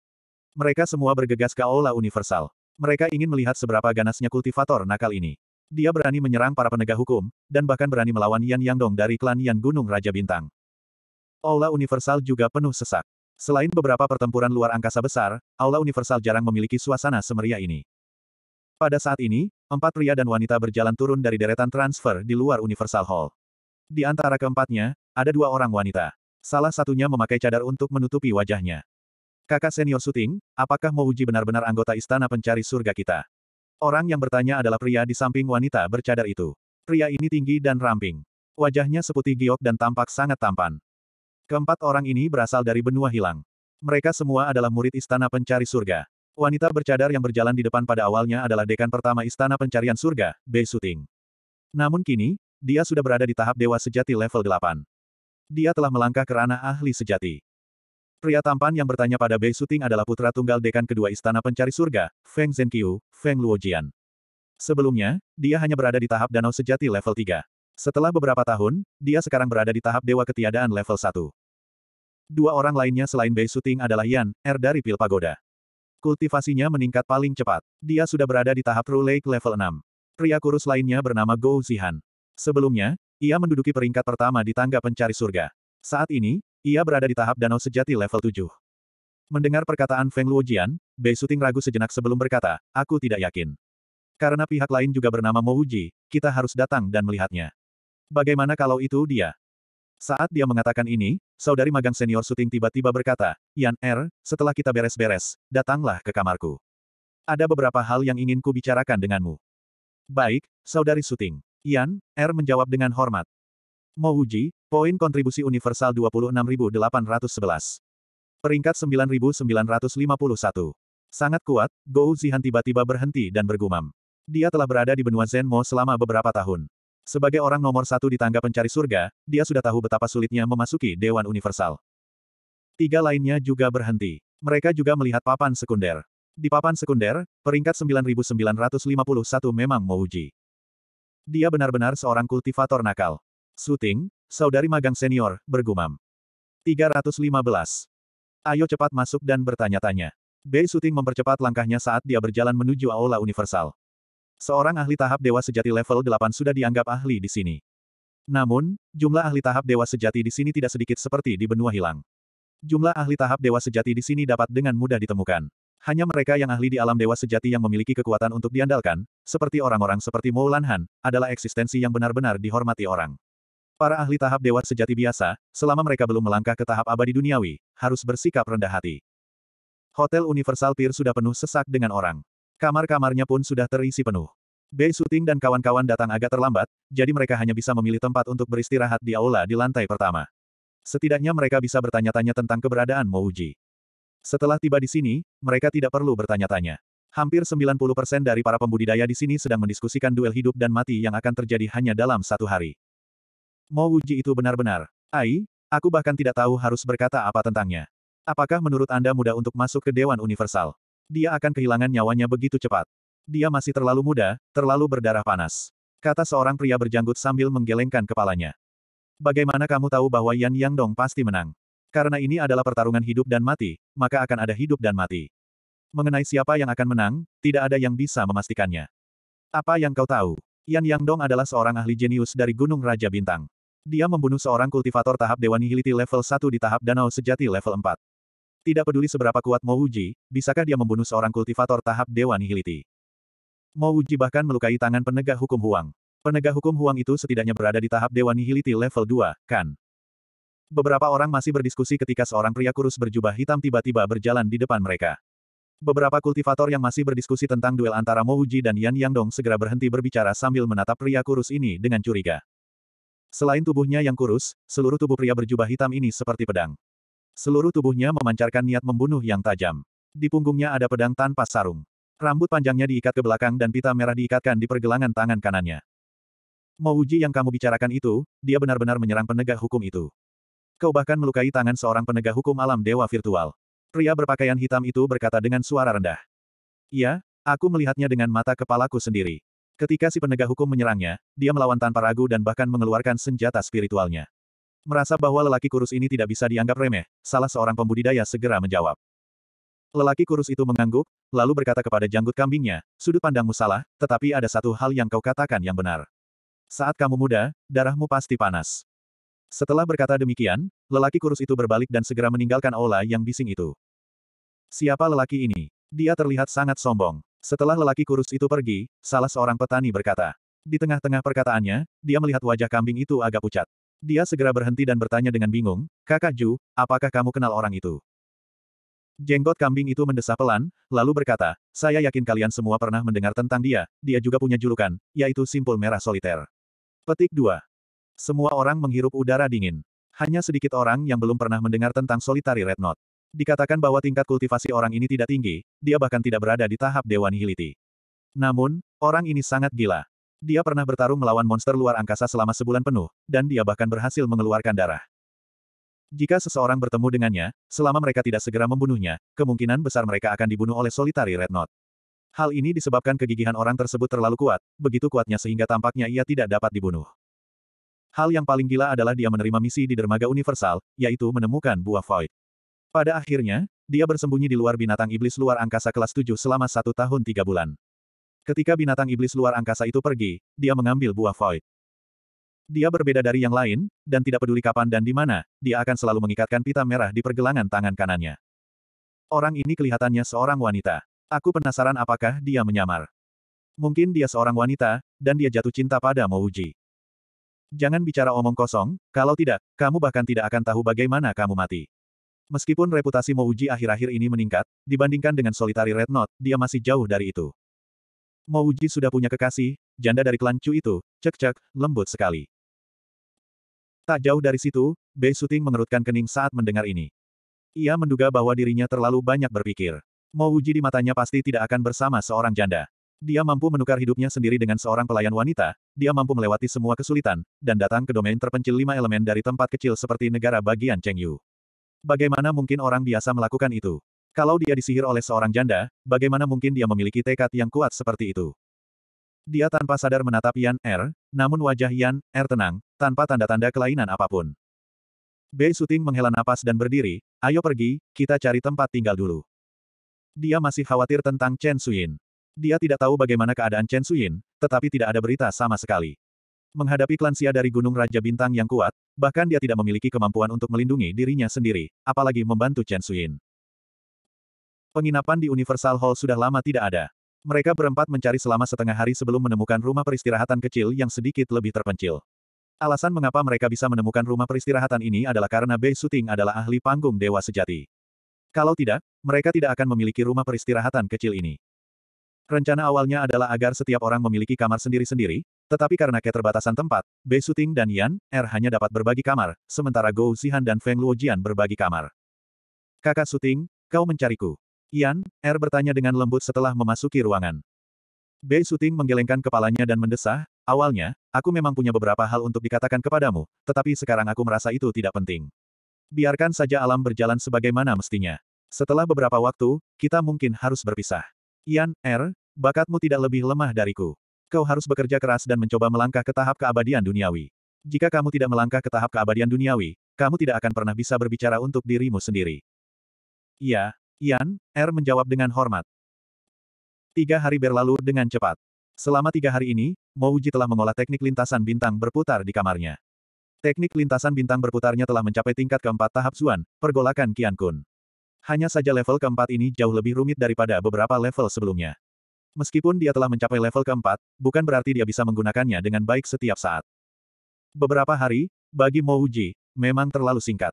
Mereka semua bergegas ke Aula Universal. Mereka ingin melihat seberapa ganasnya kultivator nakal ini. Dia berani menyerang para penegak hukum, dan bahkan berani melawan Yan Yangdong dari klan Yan Gunung Raja Bintang. Aula Universal juga penuh sesak. Selain beberapa pertempuran luar angkasa besar, Aula Universal jarang memiliki suasana semeriah ini. Pada saat ini, empat pria dan wanita berjalan turun dari deretan transfer di luar Universal Hall. Di antara keempatnya, ada dua orang wanita. Salah satunya memakai cadar untuk menutupi wajahnya. Kakak senior syuting, apakah Uji benar-benar anggota istana pencari surga kita? Orang yang bertanya adalah pria di samping wanita bercadar itu. Pria ini tinggi dan ramping. Wajahnya seputih giok dan tampak sangat tampan. Keempat orang ini berasal dari benua hilang. Mereka semua adalah murid istana pencari surga. Wanita bercadar yang berjalan di depan pada awalnya adalah dekan pertama istana pencarian surga, Bei Suting. Namun kini, dia sudah berada di tahap dewa sejati level 8. Dia telah melangkah ke ranah ahli sejati. Pria tampan yang bertanya pada Bei Suting adalah putra tunggal dekan kedua istana pencari surga, Feng Zhenqiu, Feng Luojian. Sebelumnya, dia hanya berada di tahap danau sejati level 3. Setelah beberapa tahun, dia sekarang berada di tahap dewa ketiadaan level 1. Dua orang lainnya selain Bei Suting adalah Yan, R er dari Pil Pagoda. Kultivasinya meningkat paling cepat. Dia sudah berada di tahap True Lake level 6. Pria kurus lainnya bernama Gou Zihan. Sebelumnya, ia menduduki peringkat pertama di tangga pencari surga. Saat ini, ia berada di tahap danau sejati level 7. Mendengar perkataan Feng Luojian, Bei Suting ragu sejenak sebelum berkata, aku tidak yakin. Karena pihak lain juga bernama Mo Wuji, kita harus datang dan melihatnya. Bagaimana kalau itu dia? Saat dia mengatakan ini, saudari magang senior Suting tiba-tiba berkata, Yan Er, setelah kita beres-beres, datanglah ke kamarku. Ada beberapa hal yang ingin ku bicarakan denganmu. Baik, saudari Suting. Yan Er menjawab dengan hormat. Mo Wuji, Poin kontribusi universal 26811. Peringkat 9951. Sangat kuat, Gou Zihan tiba-tiba berhenti dan bergumam. Dia telah berada di benua Zenmo selama beberapa tahun. Sebagai orang nomor satu di tangga pencari surga, dia sudah tahu betapa sulitnya memasuki Dewan Universal. Tiga lainnya juga berhenti. Mereka juga melihat papan sekunder. Di papan sekunder, peringkat 9951 memang Mouji. Dia benar-benar seorang kultivator nakal. Suting, Saudari magang senior, bergumam. 315. Ayo cepat masuk dan bertanya-tanya. Bei Suting mempercepat langkahnya saat dia berjalan menuju Aula Universal. Seorang ahli tahap dewa sejati level 8 sudah dianggap ahli di sini. Namun, jumlah ahli tahap dewa sejati di sini tidak sedikit seperti di benua hilang. Jumlah ahli tahap dewa sejati di sini dapat dengan mudah ditemukan. Hanya mereka yang ahli di alam dewa sejati yang memiliki kekuatan untuk diandalkan, seperti orang-orang seperti Moulan Han, adalah eksistensi yang benar-benar dihormati orang. Para ahli tahap dewa sejati biasa, selama mereka belum melangkah ke tahap abadi duniawi, harus bersikap rendah hati. Hotel Universal Pier sudah penuh sesak dengan orang. Kamar-kamarnya pun sudah terisi penuh. Bei Suting dan kawan-kawan datang agak terlambat, jadi mereka hanya bisa memilih tempat untuk beristirahat di aula di lantai pertama. Setidaknya mereka bisa bertanya-tanya tentang keberadaan Mouji. Setelah tiba di sini, mereka tidak perlu bertanya-tanya. Hampir 90% dari para pembudidaya di sini sedang mendiskusikan duel hidup dan mati yang akan terjadi hanya dalam satu hari. Mo Wuji itu benar-benar. Ai, aku bahkan tidak tahu harus berkata apa tentangnya. Apakah menurut Anda mudah untuk masuk ke Dewan Universal? Dia akan kehilangan nyawanya begitu cepat. Dia masih terlalu muda, terlalu berdarah panas. Kata seorang pria berjanggut sambil menggelengkan kepalanya. Bagaimana kamu tahu bahwa Yan Yang Dong pasti menang? Karena ini adalah pertarungan hidup dan mati, maka akan ada hidup dan mati. Mengenai siapa yang akan menang, tidak ada yang bisa memastikannya. Apa yang kau tahu? Yan Yang Dong adalah seorang ahli jenius dari Gunung Raja Bintang. Dia membunuh seorang kultivator tahap Dewa Nihiliti level 1 di tahap Danau Sejati level 4. Tidak peduli seberapa kuat Mo Uji, bisakah dia membunuh seorang kultivator tahap Dewa Nihiliti? Mo Uji bahkan melukai tangan penegak hukum Huang. Penegak hukum Huang itu setidaknya berada di tahap Dewa Nihiliti level 2, kan? Beberapa orang masih berdiskusi ketika seorang pria kurus berjubah hitam tiba-tiba berjalan di depan mereka. Beberapa kultivator yang masih berdiskusi tentang duel antara Mo Uji dan Yan Yangdong segera berhenti berbicara sambil menatap pria kurus ini dengan curiga. Selain tubuhnya yang kurus, seluruh tubuh pria berjubah hitam ini seperti pedang. Seluruh tubuhnya memancarkan niat membunuh yang tajam. Di punggungnya ada pedang tanpa sarung. Rambut panjangnya diikat ke belakang dan pita merah diikatkan di pergelangan tangan kanannya. Mo Uji yang kamu bicarakan itu, dia benar-benar menyerang penegak hukum itu. Kau bahkan melukai tangan seorang penegak hukum alam dewa virtual. Pria berpakaian hitam itu berkata dengan suara rendah. "Ya, aku melihatnya dengan mata kepalaku sendiri. Ketika si penegak hukum menyerangnya, dia melawan tanpa ragu dan bahkan mengeluarkan senjata spiritualnya. Merasa bahwa lelaki kurus ini tidak bisa dianggap remeh, salah seorang pembudidaya segera menjawab. Lelaki kurus itu mengangguk, lalu berkata kepada janggut kambingnya, sudut pandangmu salah, tetapi ada satu hal yang kau katakan yang benar. Saat kamu muda, darahmu pasti panas. Setelah berkata demikian, Lelaki kurus itu berbalik dan segera meninggalkan aula yang bising itu. Siapa lelaki ini? Dia terlihat sangat sombong. Setelah lelaki kurus itu pergi, salah seorang petani berkata. Di tengah-tengah perkataannya, dia melihat wajah kambing itu agak pucat. Dia segera berhenti dan bertanya dengan bingung, Kakak Ju, apakah kamu kenal orang itu? Jenggot kambing itu mendesah pelan, lalu berkata, saya yakin kalian semua pernah mendengar tentang dia, dia juga punya julukan, yaitu simpul merah soliter. Petik 2. Semua orang menghirup udara dingin. Hanya sedikit orang yang belum pernah mendengar tentang solitary red Knot. Dikatakan bahwa tingkat kultivasi orang ini tidak tinggi, dia bahkan tidak berada di tahap Dewan Hiliti. Namun, orang ini sangat gila. Dia pernah bertarung melawan monster luar angkasa selama sebulan penuh, dan dia bahkan berhasil mengeluarkan darah. Jika seseorang bertemu dengannya, selama mereka tidak segera membunuhnya, kemungkinan besar mereka akan dibunuh oleh solitary red Knot. Hal ini disebabkan kegigihan orang tersebut terlalu kuat, begitu kuatnya sehingga tampaknya ia tidak dapat dibunuh. Hal yang paling gila adalah dia menerima misi di dermaga universal, yaitu menemukan buah void. Pada akhirnya, dia bersembunyi di luar binatang iblis luar angkasa kelas 7 selama satu tahun tiga bulan. Ketika binatang iblis luar angkasa itu pergi, dia mengambil buah void. Dia berbeda dari yang lain, dan tidak peduli kapan dan di mana, dia akan selalu mengikatkan pita merah di pergelangan tangan kanannya. Orang ini kelihatannya seorang wanita. Aku penasaran apakah dia menyamar. Mungkin dia seorang wanita, dan dia jatuh cinta pada Mouji. Jangan bicara omong kosong, kalau tidak, kamu bahkan tidak akan tahu bagaimana kamu mati. Meskipun reputasi Mouji akhir-akhir ini meningkat, dibandingkan dengan solitari Red Knot, dia masih jauh dari itu. Mouji sudah punya kekasih, janda dari klan Chu itu, cek-cek, lembut sekali. Tak jauh dari situ, Bei Suting mengerutkan kening saat mendengar ini. Ia menduga bahwa dirinya terlalu banyak berpikir. Mouji di matanya pasti tidak akan bersama seorang janda. Dia mampu menukar hidupnya sendiri dengan seorang pelayan wanita, dia mampu melewati semua kesulitan, dan datang ke domain terpencil lima elemen dari tempat kecil seperti negara bagian Chengyu. Bagaimana mungkin orang biasa melakukan itu? Kalau dia disihir oleh seorang janda, bagaimana mungkin dia memiliki tekad yang kuat seperti itu? Dia tanpa sadar menatap Yan Er, namun wajah Yan Er tenang, tanpa tanda-tanda kelainan apapun. Bei Suting menghela napas dan berdiri, ayo pergi, kita cari tempat tinggal dulu. Dia masih khawatir tentang Chen Suyin. Dia tidak tahu bagaimana keadaan Chen Suyin, tetapi tidak ada berita sama sekali. Menghadapi klan Xia dari Gunung Raja Bintang yang kuat, bahkan dia tidak memiliki kemampuan untuk melindungi dirinya sendiri, apalagi membantu Chen Suyin. Penginapan di Universal Hall sudah lama tidak ada. Mereka berempat mencari selama setengah hari sebelum menemukan rumah peristirahatan kecil yang sedikit lebih terpencil. Alasan mengapa mereka bisa menemukan rumah peristirahatan ini adalah karena Bei Suting adalah ahli panggung dewa sejati. Kalau tidak, mereka tidak akan memiliki rumah peristirahatan kecil ini. Rencana awalnya adalah agar setiap orang memiliki kamar sendiri-sendiri, tetapi karena keterbatasan tempat, Bei Suting dan Yan, Er hanya dapat berbagi kamar, sementara Gou Zihan dan Feng Luojian berbagi kamar. Kakak Suting, kau mencariku. Yan, Er bertanya dengan lembut setelah memasuki ruangan. Bei Suting menggelengkan kepalanya dan mendesah, awalnya, aku memang punya beberapa hal untuk dikatakan kepadamu, tetapi sekarang aku merasa itu tidak penting. Biarkan saja alam berjalan sebagaimana mestinya. Setelah beberapa waktu, kita mungkin harus berpisah. Yan Er, Bakatmu tidak lebih lemah dariku. Kau harus bekerja keras dan mencoba melangkah ke tahap keabadian duniawi. Jika kamu tidak melangkah ke tahap keabadian duniawi, kamu tidak akan pernah bisa berbicara untuk dirimu sendiri. Iya, Ian, R er menjawab dengan hormat. Tiga hari berlalu dengan cepat. Selama tiga hari ini, Mouji telah mengolah teknik lintasan bintang berputar di kamarnya. Teknik lintasan bintang berputarnya telah mencapai tingkat keempat tahap Zuan, pergolakan Kian Kun. Hanya saja level keempat ini jauh lebih rumit daripada beberapa level sebelumnya. Meskipun dia telah mencapai level keempat, bukan berarti dia bisa menggunakannya dengan baik setiap saat. Beberapa hari, bagi Mo Uji, memang terlalu singkat.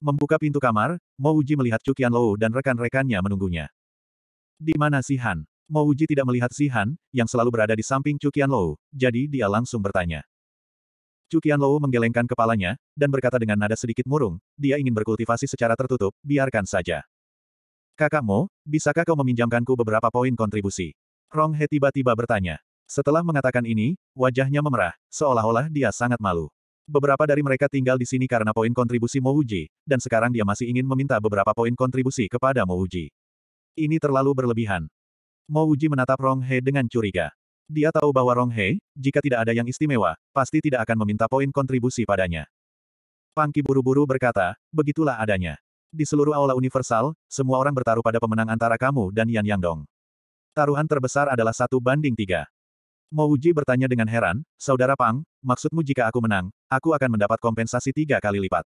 Membuka pintu kamar, Mo Uji melihat Cukian Lou dan rekan-rekannya menunggunya. Di mana si Han? Mo Uji tidak melihat si Han, yang selalu berada di samping Cukian Lou, jadi dia langsung bertanya. Cukian Lou menggelengkan kepalanya, dan berkata dengan nada sedikit murung, dia ingin berkultivasi secara tertutup, biarkan saja. Kakakmu, bisakah kau meminjamkanku beberapa poin kontribusi? Rong He tiba-tiba bertanya. Setelah mengatakan ini, wajahnya memerah, seolah-olah dia sangat malu. Beberapa dari mereka tinggal di sini karena poin kontribusi Mo Uji, dan sekarang dia masih ingin meminta beberapa poin kontribusi kepada Mo Uji. Ini terlalu berlebihan. Mo Uji menatap Rong He dengan curiga. Dia tahu bahwa Rong He, jika tidak ada yang istimewa, pasti tidak akan meminta poin kontribusi padanya. Pangki buru-buru berkata, begitulah adanya. Di seluruh aula universal, semua orang bertaruh pada pemenang antara kamu dan Yan Yang Dong. Taruhan terbesar adalah satu banding tiga. Mo Wuji bertanya dengan heran, Saudara Pang, maksudmu jika aku menang, aku akan mendapat kompensasi tiga kali lipat.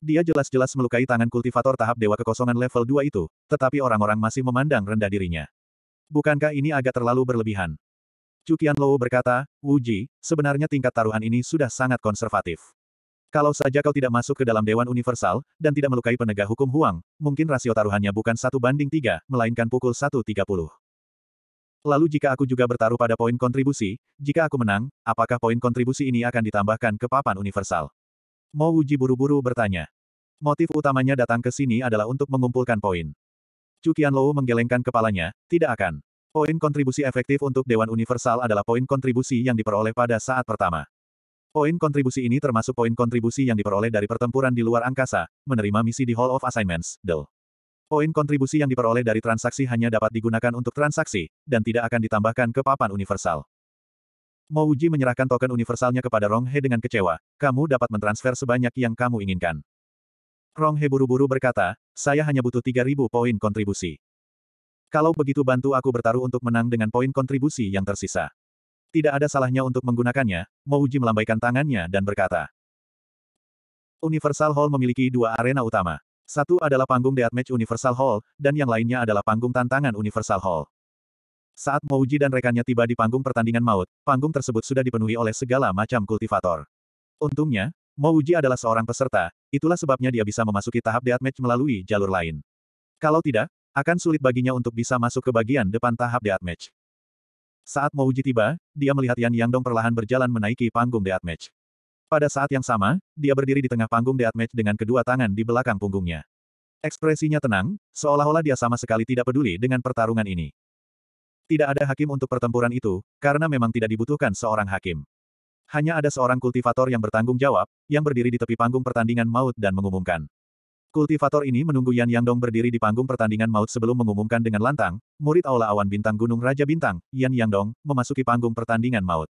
Dia jelas-jelas melukai tangan kultivator tahap dewa kekosongan level 2 itu, tetapi orang-orang masih memandang rendah dirinya. Bukankah ini agak terlalu berlebihan? Cukian Lou berkata, Wuji, sebenarnya tingkat taruhan ini sudah sangat konservatif. Kalau saja kau tidak masuk ke dalam Dewan Universal, dan tidak melukai penegak hukum Huang, mungkin rasio taruhannya bukan satu banding tiga, melainkan pukul 1.30. Lalu jika aku juga bertaruh pada poin kontribusi, jika aku menang, apakah poin kontribusi ini akan ditambahkan ke papan universal? Mo Wuji buru-buru bertanya. Motif utamanya datang ke sini adalah untuk mengumpulkan poin. Cukian Qianlou menggelengkan kepalanya, tidak akan. Poin kontribusi efektif untuk Dewan Universal adalah poin kontribusi yang diperoleh pada saat pertama. Poin kontribusi ini termasuk poin kontribusi yang diperoleh dari pertempuran di luar angkasa, menerima misi di Hall of Assignments, Del. Poin kontribusi yang diperoleh dari transaksi hanya dapat digunakan untuk transaksi, dan tidak akan ditambahkan ke papan universal. Mouji menyerahkan token universalnya kepada Rong He dengan kecewa, kamu dapat mentransfer sebanyak yang kamu inginkan. Rong He buru-buru berkata, saya hanya butuh 3.000 poin kontribusi. Kalau begitu bantu aku bertaruh untuk menang dengan poin kontribusi yang tersisa. Tidak ada salahnya untuk menggunakannya, Mouji melambaikan tangannya dan berkata. Universal Hall memiliki dua arena utama. Satu adalah panggung Deathmatch Universal Hall, dan yang lainnya adalah panggung tantangan Universal Hall. Saat Mouji dan rekannya tiba di panggung pertandingan maut, panggung tersebut sudah dipenuhi oleh segala macam kultivator. Untungnya, Mouji adalah seorang peserta, itulah sebabnya dia bisa memasuki tahap Deathmatch melalui jalur lain. Kalau tidak, akan sulit baginya untuk bisa masuk ke bagian depan tahap deathmatch. Saat uji tiba, dia melihat Yan Yangdong perlahan berjalan menaiki panggung Death Match. Pada saat yang sama, dia berdiri di tengah panggung Death Match dengan kedua tangan di belakang punggungnya. Ekspresinya tenang, seolah-olah dia sama sekali tidak peduli dengan pertarungan ini. Tidak ada hakim untuk pertempuran itu, karena memang tidak dibutuhkan seorang hakim. Hanya ada seorang kultivator yang bertanggung jawab, yang berdiri di tepi panggung pertandingan maut dan mengumumkan. Kultivator ini menunggu Yan Yangdong berdiri di panggung pertandingan maut sebelum mengumumkan dengan lantang, murid Aula Awan Bintang Gunung Raja Bintang, Yan Yangdong, memasuki panggung pertandingan maut.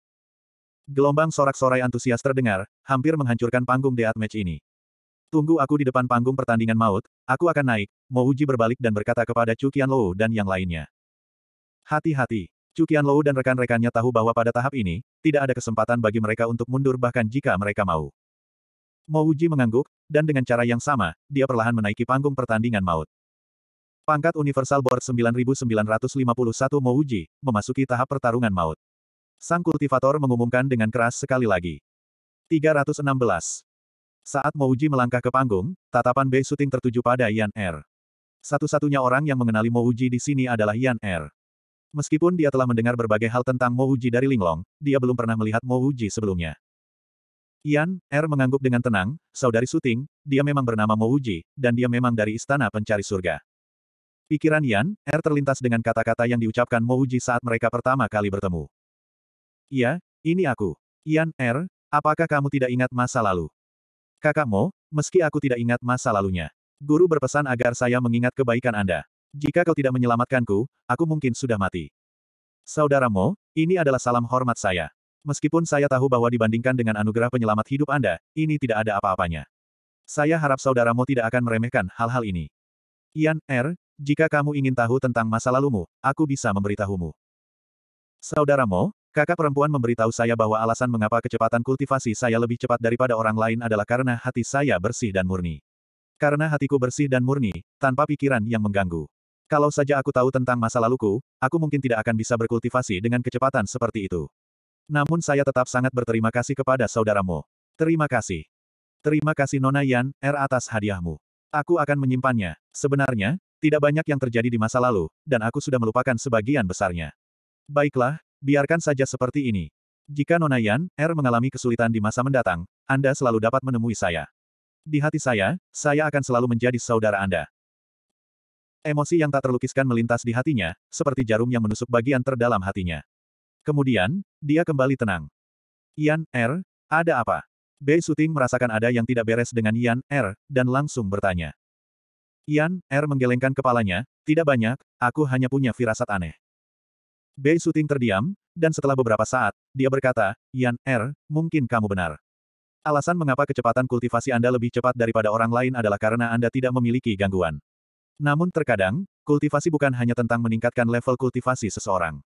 Gelombang sorak-sorai antusias terdengar, hampir menghancurkan panggung Death Match ini. Tunggu aku di depan panggung pertandingan maut, aku akan naik, uji berbalik dan berkata kepada Chu Qianlou dan yang lainnya. Hati-hati, Chu Qianlou dan rekan-rekannya tahu bahwa pada tahap ini, tidak ada kesempatan bagi mereka untuk mundur bahkan jika mereka mau. Mo mengangguk, dan dengan cara yang sama, dia perlahan menaiki panggung pertandingan maut. Pangkat Universal Board 9951 Mo Uji, memasuki tahap pertarungan maut. Sang kultivator mengumumkan dengan keras sekali lagi. 316. Saat Mo melangkah ke panggung, tatapan Bei Suting tertuju pada Yan Er. Satu-satunya orang yang mengenali Mo di sini adalah Yan Er. Meskipun dia telah mendengar berbagai hal tentang Mo dari Linglong, dia belum pernah melihat Mo sebelumnya. Yan, Er mengangguk dengan tenang, saudari syuting, dia memang bernama Mouji, dan dia memang dari istana pencari surga. Pikiran Yan, Er terlintas dengan kata-kata yang diucapkan Mouji saat mereka pertama kali bertemu. Iya, ini aku. Yan, Er. apakah kamu tidak ingat masa lalu? Kakak Mo, meski aku tidak ingat masa lalunya. Guru berpesan agar saya mengingat kebaikan Anda. Jika kau tidak menyelamatkanku, aku mungkin sudah mati. Saudaramu, ini adalah salam hormat saya. Meskipun saya tahu bahwa dibandingkan dengan anugerah penyelamat hidup Anda, ini tidak ada apa-apanya. Saya harap saudaramu tidak akan meremehkan hal-hal ini. Ian, R., jika kamu ingin tahu tentang masa lalumu, aku bisa memberitahumu. Saudaramu, kakak perempuan memberitahu saya bahwa alasan mengapa kecepatan kultivasi saya lebih cepat daripada orang lain adalah karena hati saya bersih dan murni. Karena hatiku bersih dan murni, tanpa pikiran yang mengganggu. Kalau saja aku tahu tentang masa laluku, aku mungkin tidak akan bisa berkultivasi dengan kecepatan seperti itu. Namun saya tetap sangat berterima kasih kepada saudaramu. Terima kasih. Terima kasih Nona Yan, R atas hadiahmu. Aku akan menyimpannya. Sebenarnya, tidak banyak yang terjadi di masa lalu, dan aku sudah melupakan sebagian besarnya. Baiklah, biarkan saja seperti ini. Jika Nona Yan, R mengalami kesulitan di masa mendatang, Anda selalu dapat menemui saya. Di hati saya, saya akan selalu menjadi saudara Anda. Emosi yang tak terlukiskan melintas di hatinya, seperti jarum yang menusuk bagian terdalam hatinya. Kemudian, dia kembali tenang. Yan, Er, ada apa? Bei Suting merasakan ada yang tidak beres dengan Yan, Er, dan langsung bertanya. Yan, Er menggelengkan kepalanya, tidak banyak, aku hanya punya firasat aneh. Bei Suting terdiam, dan setelah beberapa saat, dia berkata, Yan, Er, mungkin kamu benar. Alasan mengapa kecepatan kultivasi Anda lebih cepat daripada orang lain adalah karena Anda tidak memiliki gangguan. Namun terkadang, kultivasi bukan hanya tentang meningkatkan level kultivasi seseorang.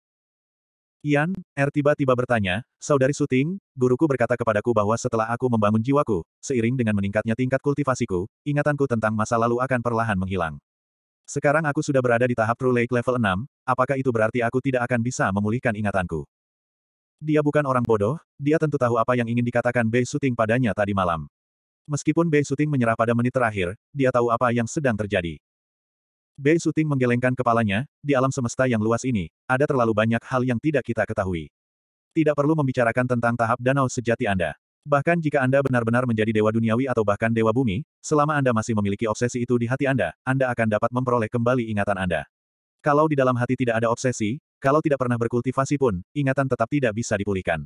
Ian, er tiba-tiba bertanya, Saudari Suting, guruku berkata kepadaku bahwa setelah aku membangun jiwaku, seiring dengan meningkatnya tingkat kultivasiku, ingatanku tentang masa lalu akan perlahan menghilang. Sekarang aku sudah berada di tahap True Lake level 6, apakah itu berarti aku tidak akan bisa memulihkan ingatanku? Dia bukan orang bodoh, dia tentu tahu apa yang ingin dikatakan Bei Suting padanya tadi malam. Meskipun Bei Suting menyerah pada menit terakhir, dia tahu apa yang sedang terjadi. Bei Suting menggelengkan kepalanya, di alam semesta yang luas ini, ada terlalu banyak hal yang tidak kita ketahui. Tidak perlu membicarakan tentang tahap danau sejati Anda. Bahkan jika Anda benar-benar menjadi dewa duniawi atau bahkan dewa bumi, selama Anda masih memiliki obsesi itu di hati Anda, Anda akan dapat memperoleh kembali ingatan Anda. Kalau di dalam hati tidak ada obsesi, kalau tidak pernah berkultivasi pun, ingatan tetap tidak bisa dipulihkan.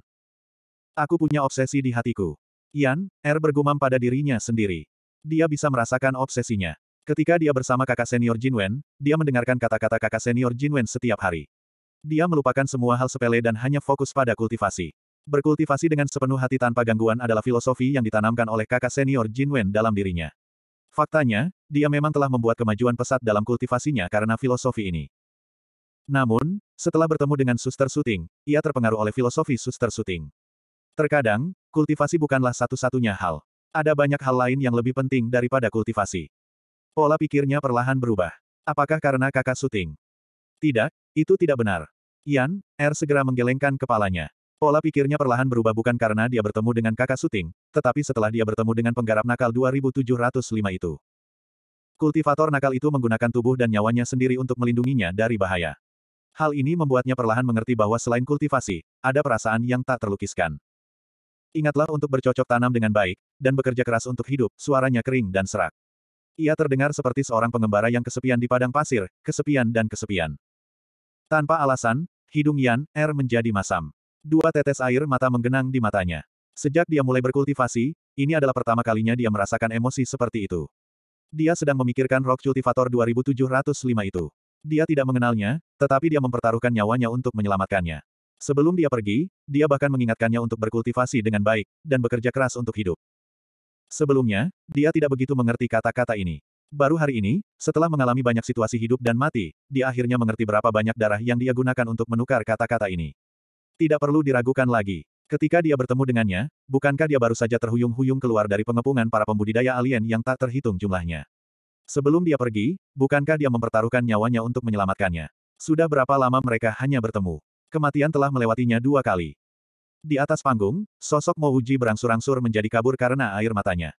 Aku punya obsesi di hatiku. Yan, R er bergumam pada dirinya sendiri. Dia bisa merasakan obsesinya. Ketika dia bersama kakak senior Jin Wen, dia mendengarkan kata-kata kakak senior Jin Wen setiap hari. Dia melupakan semua hal sepele dan hanya fokus pada kultivasi. Berkultivasi dengan sepenuh hati tanpa gangguan adalah filosofi yang ditanamkan oleh kakak senior Jin Wen dalam dirinya. Faktanya, dia memang telah membuat kemajuan pesat dalam kultivasinya karena filosofi ini. Namun, setelah bertemu dengan suster Suting, ia terpengaruh oleh filosofi suster Suting. Terkadang, kultivasi bukanlah satu-satunya hal. Ada banyak hal lain yang lebih penting daripada kultivasi. Pola pikirnya perlahan berubah. Apakah karena kakak syuting? Tidak, itu tidak benar. Yan, Er segera menggelengkan kepalanya. Pola pikirnya perlahan berubah bukan karena dia bertemu dengan kakak syuting, tetapi setelah dia bertemu dengan penggarap nakal 2705 itu. Kultivator nakal itu menggunakan tubuh dan nyawanya sendiri untuk melindunginya dari bahaya. Hal ini membuatnya perlahan mengerti bahwa selain kultivasi, ada perasaan yang tak terlukiskan. Ingatlah untuk bercocok tanam dengan baik, dan bekerja keras untuk hidup, suaranya kering dan serak. Ia terdengar seperti seorang pengembara yang kesepian di padang pasir, kesepian dan kesepian. Tanpa alasan, hidung Yan Er menjadi masam. Dua tetes air mata menggenang di matanya. Sejak dia mulai berkultivasi, ini adalah pertama kalinya dia merasakan emosi seperti itu. Dia sedang memikirkan Rock Cultivator 2705 itu. Dia tidak mengenalnya, tetapi dia mempertaruhkan nyawanya untuk menyelamatkannya. Sebelum dia pergi, dia bahkan mengingatkannya untuk berkultivasi dengan baik, dan bekerja keras untuk hidup. Sebelumnya, dia tidak begitu mengerti kata-kata ini. Baru hari ini, setelah mengalami banyak situasi hidup dan mati, dia akhirnya mengerti berapa banyak darah yang dia gunakan untuk menukar kata-kata ini. Tidak perlu diragukan lagi. Ketika dia bertemu dengannya, bukankah dia baru saja terhuyung-huyung keluar dari pengepungan para pembudidaya alien yang tak terhitung jumlahnya? Sebelum dia pergi, bukankah dia mempertaruhkan nyawanya untuk menyelamatkannya? Sudah berapa lama mereka hanya bertemu? Kematian telah melewatinya dua kali. Di atas panggung, sosok Mouji berangsur-angsur menjadi kabur karena air matanya.